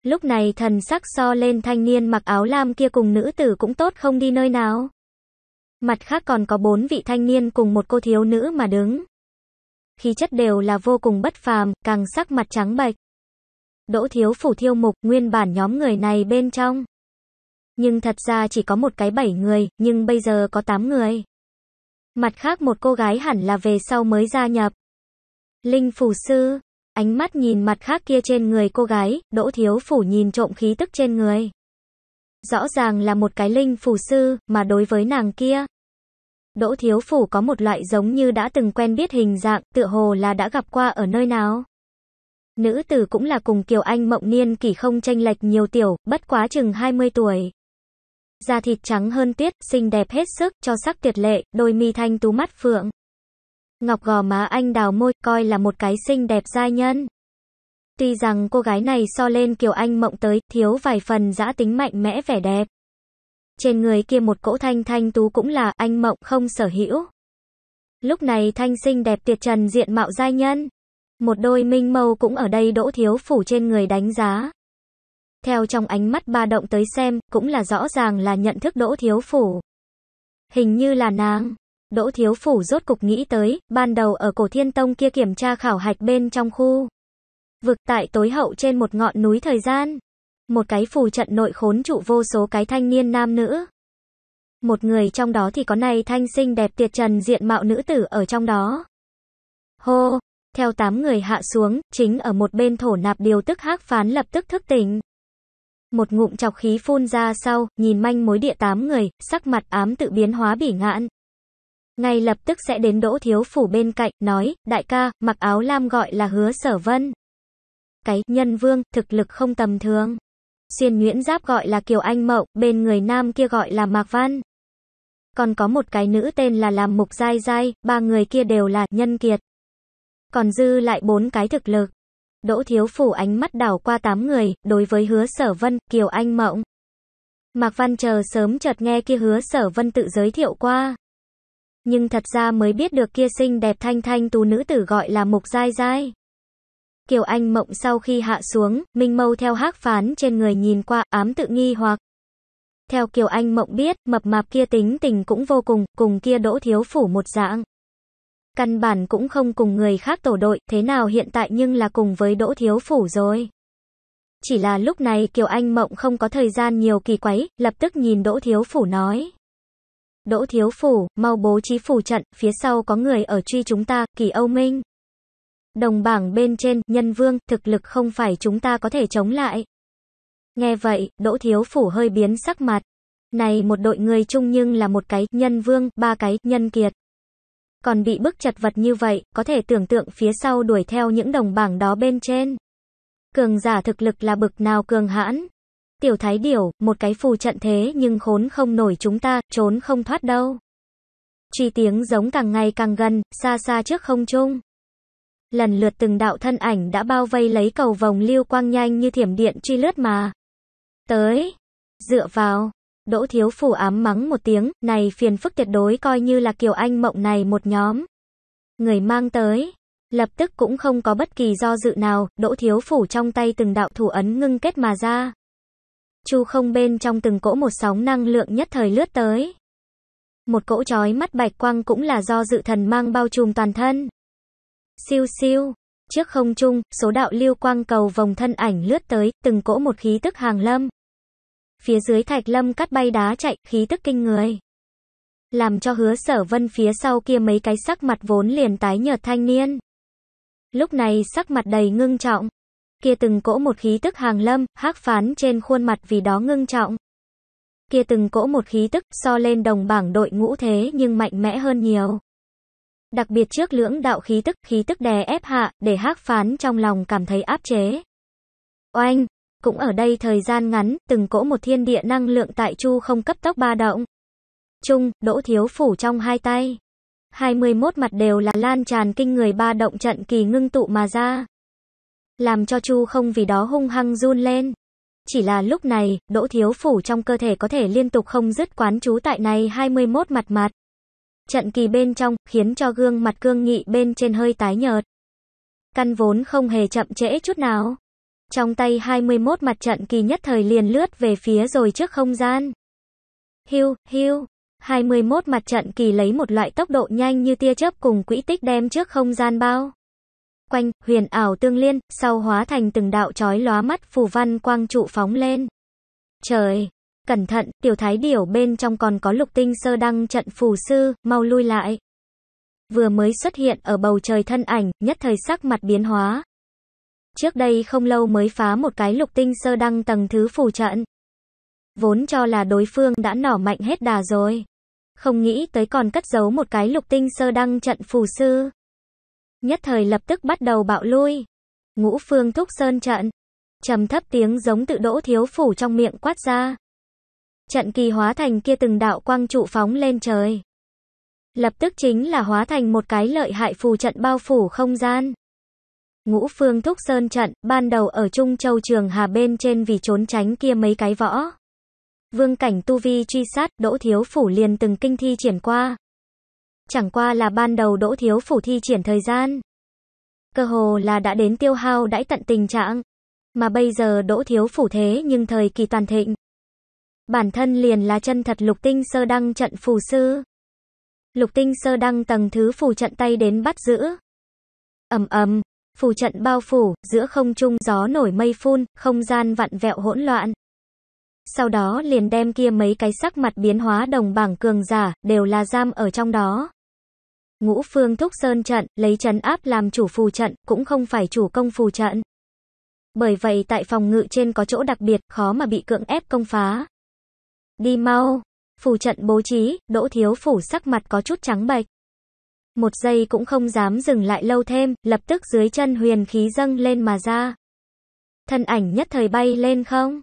Lúc này thần sắc so lên thanh niên mặc áo lam kia cùng nữ tử cũng tốt không đi nơi nào. Mặt khác còn có bốn vị thanh niên cùng một cô thiếu nữ mà đứng. Khí chất đều là vô cùng bất phàm, càng sắc mặt trắng bệch. Đỗ thiếu phủ thiêu mục, nguyên bản nhóm người này bên trong. Nhưng thật ra chỉ có một cái bảy người, nhưng bây giờ có tám người. Mặt khác một cô gái hẳn là về sau mới gia nhập. Linh phủ sư, ánh mắt nhìn mặt khác kia trên người cô gái, Đỗ Thiếu Phủ nhìn trộm khí tức trên người. Rõ ràng là một cái linh phù sư, mà đối với nàng kia. Đỗ Thiếu Phủ có một loại giống như đã từng quen biết hình dạng, tựa hồ là đã gặp qua ở nơi nào. Nữ tử cũng là cùng Kiều Anh Mộng Niên kỷ không tranh lệch nhiều tiểu, bất quá chừng 20 tuổi. Da thịt trắng hơn tuyết, xinh đẹp hết sức, cho sắc tuyệt lệ, đôi mi thanh tú mắt phượng. Ngọc gò má anh đào môi, coi là một cái xinh đẹp giai nhân. Tuy rằng cô gái này so lên kiểu Anh mộng tới, thiếu vài phần dã tính mạnh mẽ vẻ đẹp. Trên người kia một cỗ thanh thanh tú cũng là anh mộng không sở hữu. Lúc này thanh xinh đẹp tuyệt trần diện mạo giai nhân. Một đôi minh mâu cũng ở đây đỗ thiếu phủ trên người đánh giá. Theo trong ánh mắt ba động tới xem, cũng là rõ ràng là nhận thức đỗ thiếu phủ. Hình như là nàng. Đỗ Thiếu Phủ rốt cục nghĩ tới, ban đầu ở cổ thiên tông kia kiểm tra khảo hạch bên trong khu. Vực tại tối hậu trên một ngọn núi thời gian. Một cái phù trận nội khốn trụ vô số cái thanh niên nam nữ. Một người trong đó thì có này thanh sinh đẹp tuyệt trần diện mạo nữ tử ở trong đó. Hô, theo tám người hạ xuống, chính ở một bên thổ nạp điều tức hắc phán lập tức thức tỉnh. Một ngụm chọc khí phun ra sau, nhìn manh mối địa tám người, sắc mặt ám tự biến hóa bỉ ngạn ngay lập tức sẽ đến Đỗ Thiếu Phủ bên cạnh, nói, đại ca, mặc áo lam gọi là hứa sở vân. Cái, nhân vương, thực lực không tầm thường. Xuyên Nguyễn Giáp gọi là Kiều Anh mộng bên người nam kia gọi là Mạc Văn. Còn có một cái nữ tên là Làm Mục Giai Giai, ba người kia đều là Nhân Kiệt. Còn dư lại bốn cái thực lực. Đỗ Thiếu Phủ ánh mắt đảo qua tám người, đối với hứa sở vân, Kiều Anh Mộng. Mạc Văn chờ sớm chợt nghe kia hứa sở vân tự giới thiệu qua nhưng thật ra mới biết được kia xinh đẹp thanh thanh tú nữ tử gọi là Mục Giai Giai. Kiều Anh Mộng sau khi hạ xuống, Minh Mâu theo hắc phán trên người nhìn qua, ám tự nghi hoặc. Theo Kiều Anh Mộng biết, mập mạp kia tính tình cũng vô cùng, cùng kia đỗ thiếu phủ một dạng. Căn bản cũng không cùng người khác tổ đội, thế nào hiện tại nhưng là cùng với đỗ thiếu phủ rồi. Chỉ là lúc này Kiều Anh Mộng không có thời gian nhiều kỳ quấy, lập tức nhìn đỗ thiếu phủ nói. Đỗ thiếu phủ, mau bố trí phủ trận, phía sau có người ở truy chúng ta, kỳ Âu Minh. Đồng bảng bên trên, nhân vương, thực lực không phải chúng ta có thể chống lại. Nghe vậy, đỗ thiếu phủ hơi biến sắc mặt. Này một đội người chung nhưng là một cái, nhân vương, ba cái, nhân kiệt. Còn bị bức chật vật như vậy, có thể tưởng tượng phía sau đuổi theo những đồng bảng đó bên trên. Cường giả thực lực là bực nào cường hãn, Tiểu thái điểu, một cái phù trận thế nhưng khốn không nổi chúng ta, trốn không thoát đâu. Truy tiếng giống càng ngày càng gần, xa xa trước không trung. Lần lượt từng đạo thân ảnh đã bao vây lấy cầu vòng lưu quang nhanh như thiểm điện truy lướt mà. Tới. Dựa vào. Đỗ thiếu phủ ám mắng một tiếng, này phiền phức tuyệt đối coi như là kiều anh mộng này một nhóm. Người mang tới. Lập tức cũng không có bất kỳ do dự nào, đỗ thiếu phủ trong tay từng đạo thủ ấn ngưng kết mà ra chu không bên trong từng cỗ một sóng năng lượng nhất thời lướt tới. Một cỗ chói mắt bạch quang cũng là do dự thần mang bao trùm toàn thân. Siêu siêu, trước không trung, số đạo lưu quang cầu vòng thân ảnh lướt tới, từng cỗ một khí tức hàng lâm. Phía dưới thạch lâm cắt bay đá chạy, khí tức kinh người. Làm cho hứa sở vân phía sau kia mấy cái sắc mặt vốn liền tái nhợt thanh niên. Lúc này sắc mặt đầy ngưng trọng kia từng cỗ một khí tức hàng lâm, hắc phán trên khuôn mặt vì đó ngưng trọng. Kia từng cỗ một khí tức so lên đồng bảng đội ngũ thế nhưng mạnh mẽ hơn nhiều. Đặc biệt trước lưỡng đạo khí tức, khí tức đè ép hạ, để hắc phán trong lòng cảm thấy áp chế. Oanh, cũng ở đây thời gian ngắn, từng cỗ một thiên địa năng lượng tại chu không cấp tốc ba động. Trung, đỗ thiếu phủ trong hai tay. 21 mặt đều là lan tràn kinh người ba động trận kỳ ngưng tụ mà ra làm cho Chu không vì đó hung hăng run lên. Chỉ là lúc này, đỗ thiếu phủ trong cơ thể có thể liên tục không dứt quán chú tại này 21 mặt mặt. Trận kỳ bên trong, khiến cho gương mặt cương nghị bên trên hơi tái nhợt. Căn vốn không hề chậm trễ chút nào. Trong tay 21 mặt trận kỳ nhất thời liền lướt về phía rồi trước không gian. Hiu, hiu, 21 mặt trận kỳ lấy một loại tốc độ nhanh như tia chớp cùng quỹ tích đem trước không gian bao quanh, huyền ảo tương liên, sau hóa thành từng đạo chói lóa mắt phù văn quang trụ phóng lên. Trời! Cẩn thận, tiểu thái điểu bên trong còn có lục tinh sơ đăng trận phù sư, mau lui lại. Vừa mới xuất hiện ở bầu trời thân ảnh, nhất thời sắc mặt biến hóa. Trước đây không lâu mới phá một cái lục tinh sơ đăng tầng thứ phù trận. Vốn cho là đối phương đã nỏ mạnh hết đà rồi. Không nghĩ tới còn cất giấu một cái lục tinh sơ đăng trận phù sư nhất thời lập tức bắt đầu bạo lui. Ngũ phương thúc sơn trận, trầm thấp tiếng giống tự đỗ thiếu phủ trong miệng quát ra. Trận kỳ hóa thành kia từng đạo quang trụ phóng lên trời. Lập tức chính là hóa thành một cái lợi hại phù trận bao phủ không gian. Ngũ phương thúc sơn trận, ban đầu ở Trung Châu Trường Hà bên trên vì trốn tránh kia mấy cái võ. Vương cảnh tu vi truy sát, đỗ thiếu phủ liền từng kinh thi triển qua. Chẳng qua là ban đầu Đỗ Thiếu Phủ thi triển thời gian. Cơ hồ là đã đến tiêu hao đãi tận tình trạng. Mà bây giờ Đỗ Thiếu Phủ thế nhưng thời kỳ toàn thịnh. Bản thân liền là chân thật lục tinh sơ đăng trận phù sư. Lục tinh sơ đăng tầng thứ phù trận tay đến bắt giữ. ầm ầm phù trận bao phủ, giữa không trung gió nổi mây phun, không gian vặn vẹo hỗn loạn. Sau đó liền đem kia mấy cái sắc mặt biến hóa đồng bảng cường giả, đều là giam ở trong đó. Ngũ phương thúc sơn trận, lấy trấn áp làm chủ phù trận, cũng không phải chủ công phù trận. Bởi vậy tại phòng ngự trên có chỗ đặc biệt, khó mà bị cưỡng ép công phá. Đi mau. Phù trận bố trí, đỗ thiếu phủ sắc mặt có chút trắng bệch. Một giây cũng không dám dừng lại lâu thêm, lập tức dưới chân huyền khí dâng lên mà ra. Thân ảnh nhất thời bay lên không?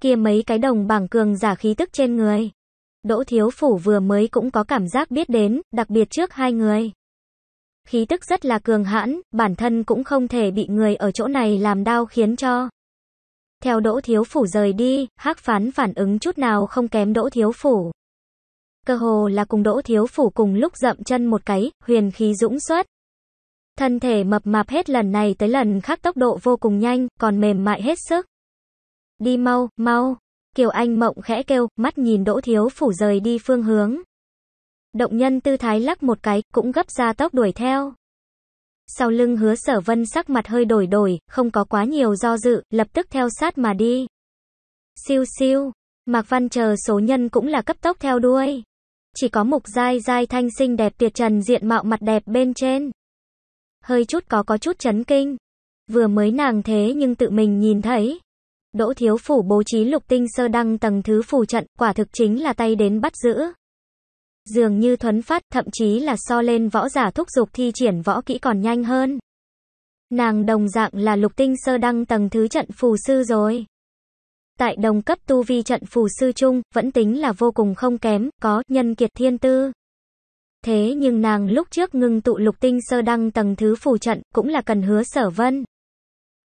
kia mấy cái đồng bảng cường giả khí tức trên người. Đỗ Thiếu Phủ vừa mới cũng có cảm giác biết đến, đặc biệt trước hai người. Khí tức rất là cường hãn, bản thân cũng không thể bị người ở chỗ này làm đau khiến cho. Theo Đỗ Thiếu Phủ rời đi, hắc phán phản ứng chút nào không kém Đỗ Thiếu Phủ. Cơ hồ là cùng Đỗ Thiếu Phủ cùng lúc dậm chân một cái, huyền khí dũng xuất. Thân thể mập mạp hết lần này tới lần khác tốc độ vô cùng nhanh, còn mềm mại hết sức. Đi mau, mau. Kiều Anh mộng khẽ kêu, mắt nhìn Đỗ Thiếu Phủ rời đi phương hướng. Động nhân tư thái lắc một cái, cũng gấp ra tốc đuổi theo. Sau lưng hứa sở vân sắc mặt hơi đổi đổi, không có quá nhiều do dự, lập tức theo sát mà đi. Siêu siêu, Mạc Văn chờ số nhân cũng là cấp tốc theo đuôi. Chỉ có mục dai dai thanh xinh đẹp tuyệt trần diện mạo mặt đẹp bên trên. Hơi chút có có chút chấn kinh. Vừa mới nàng thế nhưng tự mình nhìn thấy, Đỗ Thiếu Phủ bố trí lục tinh sơ đăng tầng thứ phù trận, quả thực chính là tay đến bắt giữ. Dường như thuấn phát, thậm chí là so lên võ giả thúc dục thi triển võ kỹ còn nhanh hơn. Nàng đồng dạng là lục tinh sơ đăng tầng thứ trận phù sư rồi. Tại đồng cấp tu vi trận phù sư chung, vẫn tính là vô cùng không kém, có nhân kiệt thiên tư. Thế nhưng nàng lúc trước ngưng tụ lục tinh sơ đăng tầng thứ phù trận, cũng là cần hứa sở vân.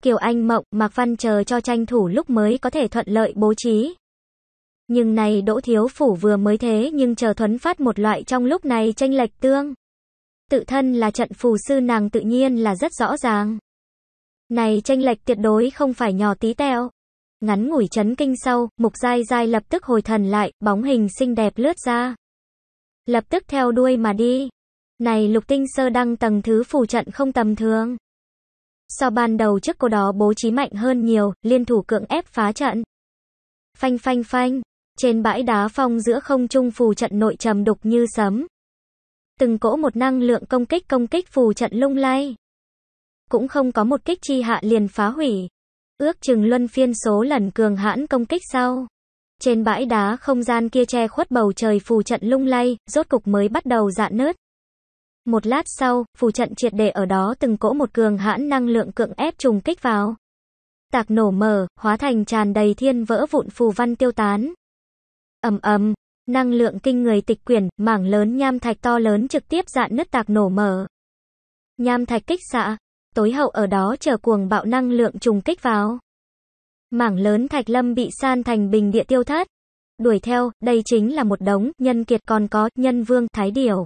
Kiều Anh Mộng, Mạc Văn chờ cho tranh thủ lúc mới có thể thuận lợi bố trí. Nhưng này Đỗ Thiếu Phủ vừa mới thế nhưng chờ thuấn phát một loại trong lúc này tranh lệch tương. Tự thân là trận phù sư nàng tự nhiên là rất rõ ràng. Này tranh lệch tuyệt đối không phải nhỏ tí teo. Ngắn ngủi chấn kinh sau, mục dai dai lập tức hồi thần lại, bóng hình xinh đẹp lướt ra. Lập tức theo đuôi mà đi. Này lục tinh sơ đăng tầng thứ phù trận không tầm thường. Sao ban đầu trước cô đó bố trí mạnh hơn nhiều, liên thủ cưỡng ép phá trận. Phanh phanh phanh, trên bãi đá phong giữa không trung phù trận nội trầm đục như sấm. Từng cỗ một năng lượng công kích công kích phù trận lung lay. Cũng không có một kích chi hạ liền phá hủy. Ước chừng luân phiên số lần cường hãn công kích sau. Trên bãi đá không gian kia che khuất bầu trời phù trận lung lay, rốt cục mới bắt đầu dạn nứt một lát sau, phù trận triệt để ở đó từng cỗ một cường hãn năng lượng cưỡng ép trùng kích vào. Tạc nổ mở, hóa thành tràn đầy thiên vỡ vụn phù văn tiêu tán. Ầm ầm, năng lượng kinh người tịch quyển, mảng lớn nham thạch to lớn trực tiếp dạn nứt tạc nổ mở. Nham thạch kích xạ, tối hậu ở đó chờ cuồng bạo năng lượng trùng kích vào. Mảng lớn thạch lâm bị san thành bình địa tiêu thất. Đuổi theo, đây chính là một đống nhân kiệt còn có nhân vương thái điểu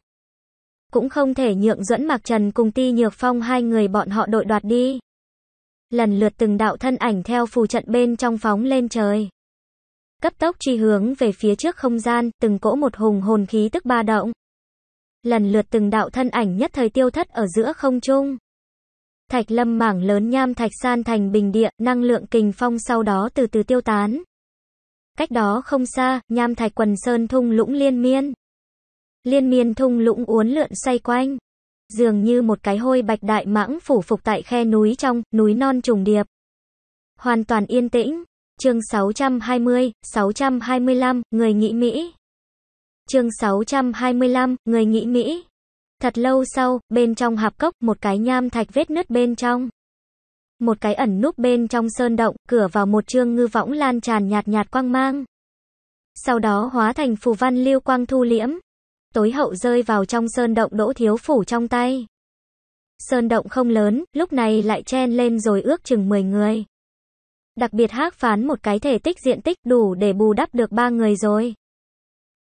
cũng không thể nhượng dẫn Mạc Trần cùng Ti Nhược Phong hai người bọn họ đội đoạt đi. Lần lượt từng đạo thân ảnh theo phù trận bên trong phóng lên trời. Cấp tốc truy hướng về phía trước không gian, từng cỗ một hùng hồn khí tức ba động. Lần lượt từng đạo thân ảnh nhất thời tiêu thất ở giữa không trung. Thạch lâm mảng lớn nham thạch san thành bình địa, năng lượng kình phong sau đó từ từ tiêu tán. Cách đó không xa, nham thạch quần sơn thung lũng liên miên. Liên miên thung lũng uốn lượn xoay quanh, dường như một cái hôi bạch đại mãng phủ phục tại khe núi trong, núi non trùng điệp. Hoàn toàn yên tĩnh. Chương 620, 625, người nghĩ Mỹ. Chương 625, người nghĩ Mỹ. Thật lâu sau, bên trong hạp cốc, một cái nham thạch vết nứt bên trong. Một cái ẩn núp bên trong sơn động, cửa vào một chương ngư võng lan tràn nhạt nhạt quang mang. Sau đó hóa thành phù văn lưu quang thu liễm, tối hậu rơi vào trong sơn động đỗ thiếu phủ trong tay. Sơn động không lớn, lúc này lại chen lên rồi ước chừng 10 người. Đặc biệt hắc phán một cái thể tích diện tích đủ để bù đắp được ba người rồi.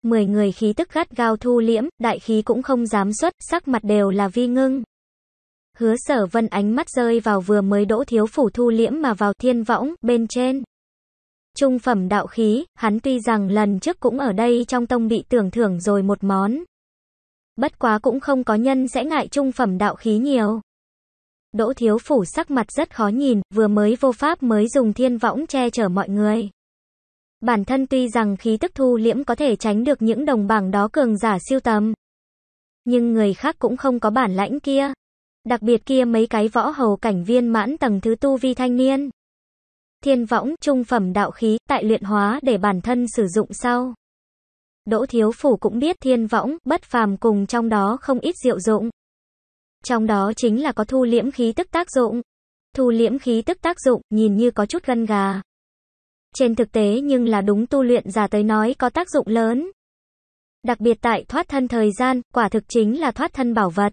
10 người khí tức gắt gao thu liễm, đại khí cũng không dám xuất, sắc mặt đều là vi ngưng. Hứa sở vân ánh mắt rơi vào vừa mới đỗ thiếu phủ thu liễm mà vào thiên võng, bên trên trung phẩm đạo khí, hắn tuy rằng lần trước cũng ở đây trong tông bị tưởng thưởng rồi một món. Bất quá cũng không có nhân sẽ ngại trung phẩm đạo khí nhiều. Đỗ thiếu phủ sắc mặt rất khó nhìn, vừa mới vô pháp mới dùng thiên võng che chở mọi người. Bản thân tuy rằng khí tức thu liễm có thể tránh được những đồng bảng đó cường giả siêu tầm. Nhưng người khác cũng không có bản lãnh kia. Đặc biệt kia mấy cái võ hầu cảnh viên mãn tầng thứ tu vi thanh niên thiên võng, trung phẩm đạo khí, tại luyện hóa để bản thân sử dụng sau. Đỗ Thiếu Phủ cũng biết thiên võng, bất phàm cùng trong đó không ít diệu dụng. Trong đó chính là có thu liễm khí tức tác dụng. Thu liễm khí tức tác dụng, nhìn như có chút gân gà. Trên thực tế nhưng là đúng tu luyện giả tới nói có tác dụng lớn. Đặc biệt tại thoát thân thời gian, quả thực chính là thoát thân bảo vật.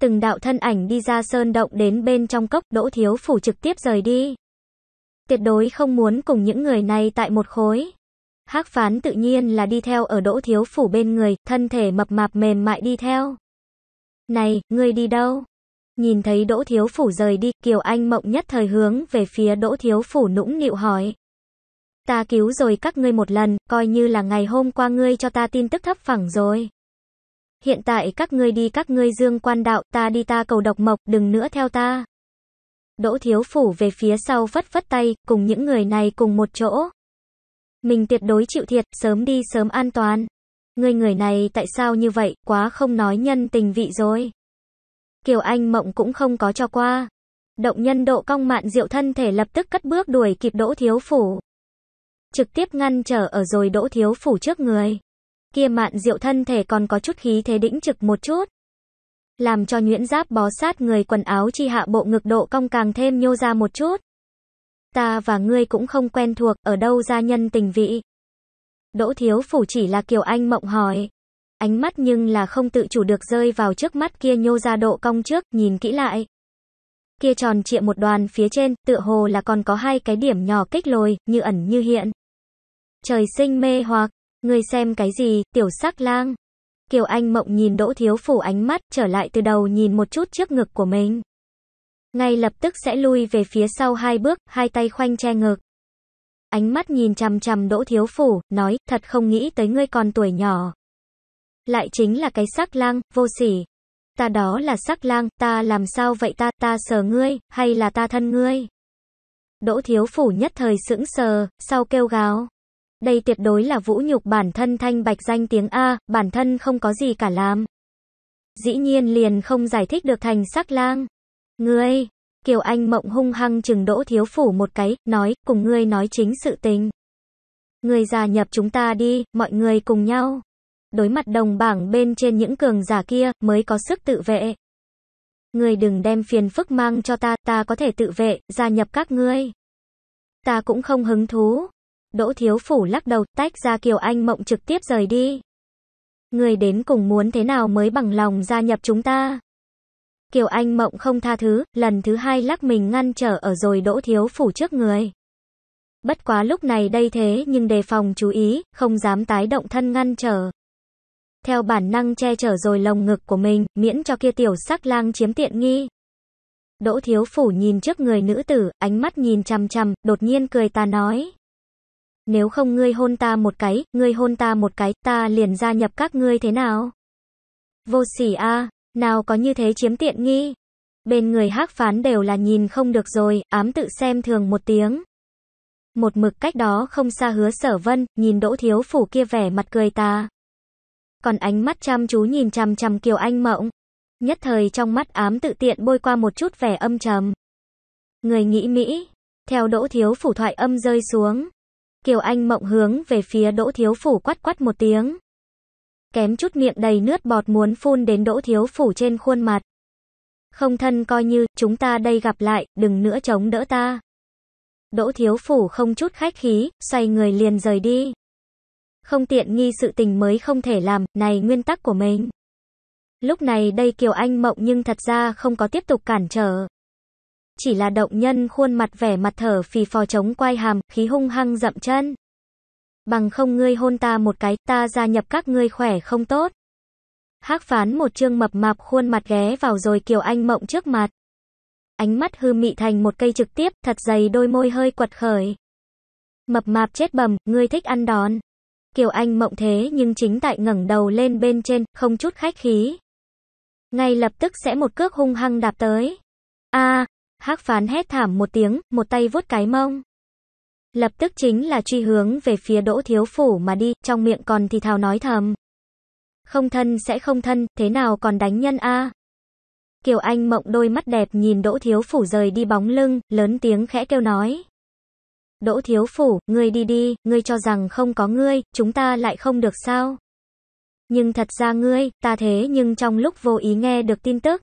Từng đạo thân ảnh đi ra sơn động đến bên trong cốc, Đỗ Thiếu Phủ trực tiếp rời đi. Tuyệt đối không muốn cùng những người này tại một khối. Hắc phán tự nhiên là đi theo ở đỗ thiếu phủ bên người, thân thể mập mạp mềm mại đi theo. Này, ngươi đi đâu? Nhìn thấy đỗ thiếu phủ rời đi, Kiều Anh mộng nhất thời hướng về phía đỗ thiếu phủ nũng nịu hỏi. Ta cứu rồi các ngươi một lần, coi như là ngày hôm qua ngươi cho ta tin tức thấp phẳng rồi. Hiện tại các ngươi đi các ngươi dương quan đạo, ta đi ta cầu độc mộc, đừng nữa theo ta. Đỗ Thiếu Phủ về phía sau vất vất tay, cùng những người này cùng một chỗ. Mình tuyệt đối chịu thiệt, sớm đi sớm an toàn. Người người này tại sao như vậy, quá không nói nhân tình vị rồi. Kiều Anh Mộng cũng không có cho qua. Động nhân độ cong mạn diệu thân thể lập tức cất bước đuổi kịp Đỗ Thiếu Phủ. Trực tiếp ngăn trở ở rồi Đỗ Thiếu Phủ trước người. Kia mạn diệu thân thể còn có chút khí thế đĩnh trực một chút làm cho nhuyễn giáp bó sát người quần áo chi hạ bộ ngực độ cong càng thêm nhô ra một chút. Ta và ngươi cũng không quen thuộc, ở đâu ra nhân tình vị. Đỗ Thiếu Phủ chỉ là Kiều Anh mộng hỏi. Ánh mắt nhưng là không tự chủ được rơi vào trước mắt kia nhô ra độ cong trước, nhìn kỹ lại. Kia tròn trịa một đoàn phía trên, tựa hồ là còn có hai cái điểm nhỏ kích lồi, như ẩn như hiện. Trời sinh mê hoặc, ngươi xem cái gì, tiểu sắc lang. Kiều Anh Mộng nhìn Đỗ Thiếu Phủ ánh mắt trở lại từ đầu nhìn một chút trước ngực của mình. Ngay lập tức sẽ lui về phía sau hai bước, hai tay khoanh che ngực. Ánh mắt nhìn chằm chằm Đỗ Thiếu Phủ, nói, thật không nghĩ tới ngươi còn tuổi nhỏ. Lại chính là cái sắc lang, vô sỉ. Ta đó là sắc lang, ta làm sao vậy ta, ta sờ ngươi, hay là ta thân ngươi? Đỗ Thiếu Phủ nhất thời sững sờ, sau kêu gào. Đây tuyệt đối là vũ nhục bản thân thanh bạch danh tiếng A, bản thân không có gì cả làm. Dĩ nhiên liền không giải thích được thành sắc lang. Ngươi, Kiều Anh mộng hung hăng chừng đỗ thiếu phủ một cái, nói, cùng ngươi nói chính sự tình. Ngươi gia nhập chúng ta đi, mọi người cùng nhau. Đối mặt đồng bảng bên trên những cường giả kia, mới có sức tự vệ. Ngươi đừng đem phiền phức mang cho ta, ta có thể tự vệ, gia nhập các ngươi. Ta cũng không hứng thú. Đỗ Thiếu Phủ lắc đầu, tách ra Kiều Anh Mộng trực tiếp rời đi. Người đến cùng muốn thế nào mới bằng lòng gia nhập chúng ta? Kiều Anh Mộng không tha thứ, lần thứ hai lắc mình ngăn trở ở rồi Đỗ Thiếu Phủ trước người. Bất quá lúc này đây thế nhưng đề phòng chú ý, không dám tái động thân ngăn trở. Theo bản năng che chở rồi lồng ngực của mình, miễn cho kia tiểu sắc lang chiếm tiện nghi. Đỗ Thiếu Phủ nhìn trước người nữ tử, ánh mắt nhìn chằm chằm, đột nhiên cười ta nói. Nếu không ngươi hôn ta một cái, ngươi hôn ta một cái, ta liền gia nhập các ngươi thế nào? Vô sỉ a, nào có như thế chiếm tiện nghi. Bên người hắc phán đều là nhìn không được rồi, ám tự xem thường một tiếng. Một mực cách đó không xa hứa sở vân, nhìn đỗ thiếu phủ kia vẻ mặt cười ta. Còn ánh mắt chăm chú nhìn chằm chằm kiều anh mộng. Nhất thời trong mắt ám tự tiện bôi qua một chút vẻ âm trầm. Người nghĩ Mỹ, theo đỗ thiếu phủ thoại âm rơi xuống. Kiều Anh mộng hướng về phía Đỗ Thiếu Phủ quát quát một tiếng. Kém chút miệng đầy nước bọt muốn phun đến Đỗ Thiếu Phủ trên khuôn mặt. Không thân coi như, chúng ta đây gặp lại, đừng nữa chống đỡ ta. Đỗ Thiếu Phủ không chút khách khí, xoay người liền rời đi. Không tiện nghi sự tình mới không thể làm, này nguyên tắc của mình. Lúc này đây Kiều Anh mộng nhưng thật ra không có tiếp tục cản trở chỉ là động nhân khuôn mặt vẻ mặt thở phì phò chống quay hàm, khí hung hăng dậm chân. Bằng không ngươi hôn ta một cái, ta gia nhập các ngươi khỏe không tốt. Hắc phán một chương mập mạp khuôn mặt ghé vào rồi Kiều Anh Mộng trước mặt. Ánh mắt hư mị thành một cây trực tiếp, thật dày đôi môi hơi quật khởi. Mập mạp chết bầm, ngươi thích ăn đòn. Kiều Anh Mộng thế nhưng chính tại ngẩng đầu lên bên trên, không chút khách khí. Ngay lập tức sẽ một cước hung hăng đạp tới. A, Hắc phán hét thảm một tiếng, một tay vuốt cái mông. Lập tức chính là truy hướng về phía đỗ thiếu phủ mà đi, trong miệng còn thì thào nói thầm. Không thân sẽ không thân, thế nào còn đánh nhân a Kiều Anh mộng đôi mắt đẹp nhìn đỗ thiếu phủ rời đi bóng lưng, lớn tiếng khẽ kêu nói. Đỗ thiếu phủ, ngươi đi đi, ngươi cho rằng không có ngươi, chúng ta lại không được sao. Nhưng thật ra ngươi, ta thế nhưng trong lúc vô ý nghe được tin tức,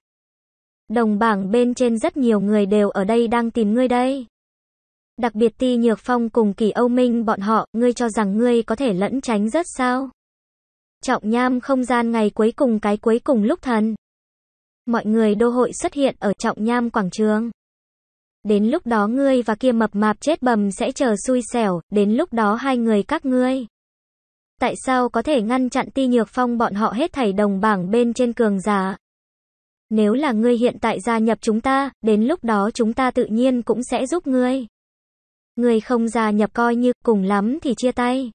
Đồng bảng bên trên rất nhiều người đều ở đây đang tìm ngươi đây. Đặc biệt Ti Nhược Phong cùng Kỳ Âu Minh bọn họ, ngươi cho rằng ngươi có thể lẫn tránh rất sao? Trọng nham không gian ngày cuối cùng cái cuối cùng lúc thần. Mọi người đô hội xuất hiện ở trọng nham quảng trường. Đến lúc đó ngươi và kia mập mạp chết bầm sẽ chờ xui xẻo, đến lúc đó hai người các ngươi. Tại sao có thể ngăn chặn ti nhược phong bọn họ hết thảy đồng bảng bên trên cường giả? Nếu là ngươi hiện tại gia nhập chúng ta, đến lúc đó chúng ta tự nhiên cũng sẽ giúp ngươi. Ngươi không gia nhập coi như, cùng lắm thì chia tay.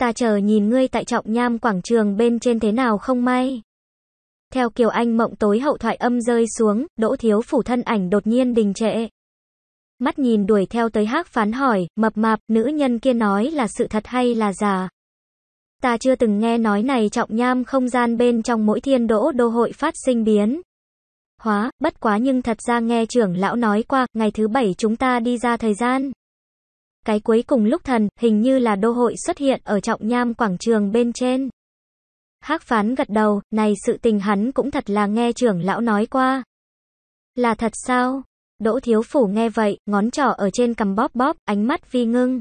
Ta chờ nhìn ngươi tại trọng nham quảng trường bên trên thế nào không may. Theo Kiều Anh mộng tối hậu thoại âm rơi xuống, đỗ thiếu phủ thân ảnh đột nhiên đình trệ. Mắt nhìn đuổi theo tới hát phán hỏi, mập mạp, nữ nhân kia nói là sự thật hay là giả ta chưa từng nghe nói này trọng nham không gian bên trong mỗi thiên đỗ đô hội phát sinh biến. Hóa, bất quá nhưng thật ra nghe trưởng lão nói qua, ngày thứ bảy chúng ta đi ra thời gian. Cái cuối cùng lúc thần, hình như là đô hội xuất hiện ở trọng nham quảng trường bên trên. Hắc phán gật đầu, này sự tình hắn cũng thật là nghe trưởng lão nói qua. Là thật sao? Đỗ thiếu phủ nghe vậy, ngón trỏ ở trên cầm bóp bóp, ánh mắt vi ngưng.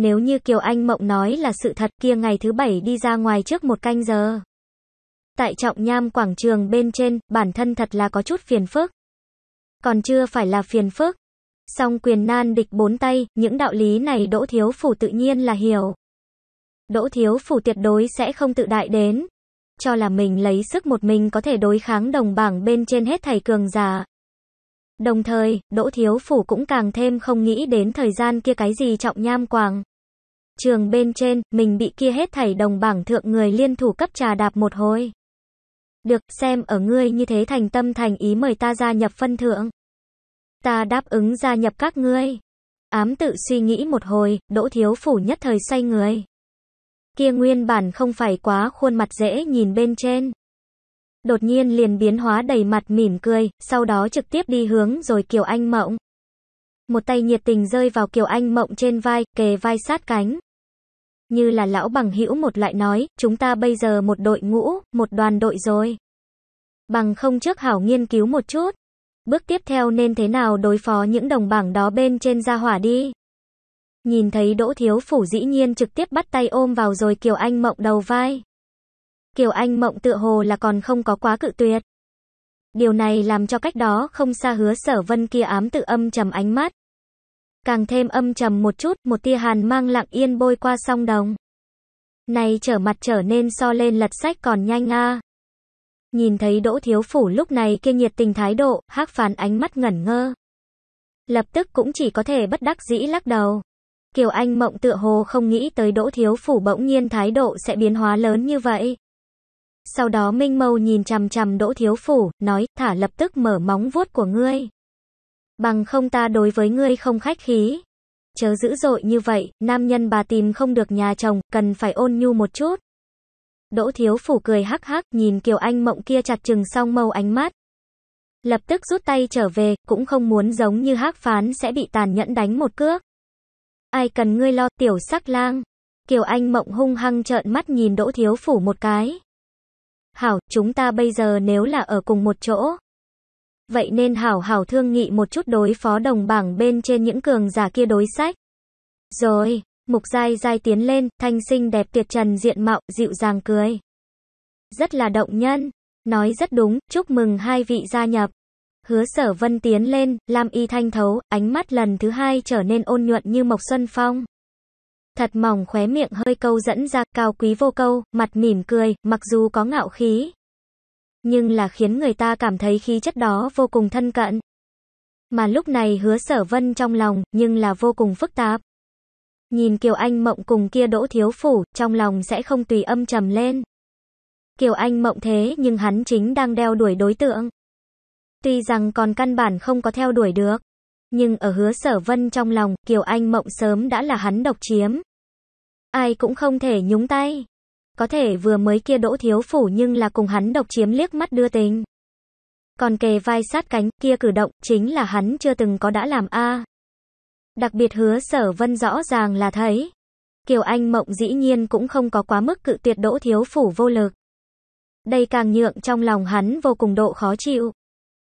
Nếu như Kiều Anh Mộng nói là sự thật kia ngày thứ bảy đi ra ngoài trước một canh giờ. Tại trọng nham quảng trường bên trên, bản thân thật là có chút phiền phức. Còn chưa phải là phiền phức. Song quyền nan địch bốn tay, những đạo lý này Đỗ Thiếu Phủ tự nhiên là hiểu. Đỗ Thiếu Phủ tuyệt đối sẽ không tự đại đến. Cho là mình lấy sức một mình có thể đối kháng đồng bảng bên trên hết thầy cường giả, Đồng thời, Đỗ Thiếu Phủ cũng càng thêm không nghĩ đến thời gian kia cái gì trọng nham quàng. Trường bên trên, mình bị kia hết thảy đồng bảng thượng người liên thủ cấp trà đạp một hồi. Được, xem ở ngươi như thế thành tâm thành ý mời ta gia nhập phân thượng. Ta đáp ứng gia nhập các ngươi. Ám tự suy nghĩ một hồi, Đỗ Thiếu Phủ nhất thời say người. Kia nguyên bản không phải quá khuôn mặt dễ nhìn bên trên đột nhiên liền biến hóa đầy mặt mỉm cười, sau đó trực tiếp đi hướng rồi Kiều Anh Mộng. Một tay nhiệt tình rơi vào Kiều Anh Mộng trên vai, kề vai sát cánh. Như là lão bằng hữu một loại nói, chúng ta bây giờ một đội ngũ, một đoàn đội rồi. Bằng không trước hảo nghiên cứu một chút. Bước tiếp theo nên thế nào đối phó những đồng bảng đó bên trên gia hỏa đi. Nhìn thấy Đỗ Thiếu Phủ dĩ nhiên trực tiếp bắt tay ôm vào rồi Kiều Anh Mộng đầu vai. Kiều Anh Mộng tựa hồ là còn không có quá cự tuyệt. Điều này làm cho cách đó không xa hứa sở vân kia ám tự âm trầm ánh mắt. Càng thêm âm trầm một chút, một tia hàn mang lặng yên bôi qua song đồng. Này trở mặt trở nên so lên lật sách còn nhanh a. Nhìn thấy Đỗ Thiếu Phủ lúc này kia nhiệt tình thái độ, hắc phán ánh mắt ngẩn ngơ. Lập tức cũng chỉ có thể bất đắc dĩ lắc đầu. Kiều Anh mộng tựa hồ không nghĩ tới Đỗ Thiếu Phủ bỗng nhiên thái độ sẽ biến hóa lớn như vậy. Sau đó Minh Mâu nhìn chằm chằm Đỗ Thiếu Phủ, nói, thả lập tức mở móng vuốt của ngươi. Bằng không ta đối với ngươi không khách khí. Chớ dữ dội như vậy, nam nhân bà tìm không được nhà chồng, cần phải ôn nhu một chút. Đỗ Thiếu Phủ cười hắc hắc, nhìn Kiều Anh Mộng kia chặt chừng song mâu ánh mắt. Lập tức rút tay trở về, cũng không muốn giống như hắc phán sẽ bị tàn nhẫn đánh một cước. Ai cần ngươi lo, tiểu sắc lang. Kiều Anh Mộng hung hăng trợn mắt nhìn Đỗ Thiếu Phủ một cái. Hảo, chúng ta bây giờ nếu là ở cùng một chỗ. Vậy nên Hảo Hảo thương nghị một chút đối phó đồng bảng bên trên những cường giả kia đối sách. Rồi, mục dai dai tiến lên, thanh sinh đẹp tuyệt trần diện mạo, dịu dàng cười. Rất là động nhân, nói rất đúng, chúc mừng hai vị gia nhập. Hứa sở vân tiến lên, làm y thanh thấu, ánh mắt lần thứ hai trở nên ôn nhuận như mộc xuân phong thật mỏng khóe miệng hơi câu dẫn ra, cao quý vô câu, mặt mỉm cười, mặc dù có ngạo khí. Nhưng là khiến người ta cảm thấy khí chất đó vô cùng thân cận. Mà lúc này hứa sở vân trong lòng, nhưng là vô cùng phức tạp. Nhìn Kiều Anh Mộng cùng kia đỗ thiếu phủ, trong lòng sẽ không tùy âm trầm lên. Kiều Anh Mộng thế nhưng hắn chính đang đeo đuổi đối tượng. Tuy rằng còn căn bản không có theo đuổi được. Nhưng ở hứa sở vân trong lòng, Kiều Anh Mộng sớm đã là hắn độc chiếm. Ai cũng không thể nhúng tay. Có thể vừa mới kia Đỗ Thiếu Phủ nhưng là cùng hắn độc chiếm liếc mắt đưa tình. Còn kề vai sát cánh, kia cử động, chính là hắn chưa từng có đã làm a Đặc biệt hứa sở vân rõ ràng là thấy. Kiều Anh Mộng dĩ nhiên cũng không có quá mức cự tuyệt Đỗ Thiếu Phủ vô lực. Đây càng nhượng trong lòng hắn vô cùng độ khó chịu.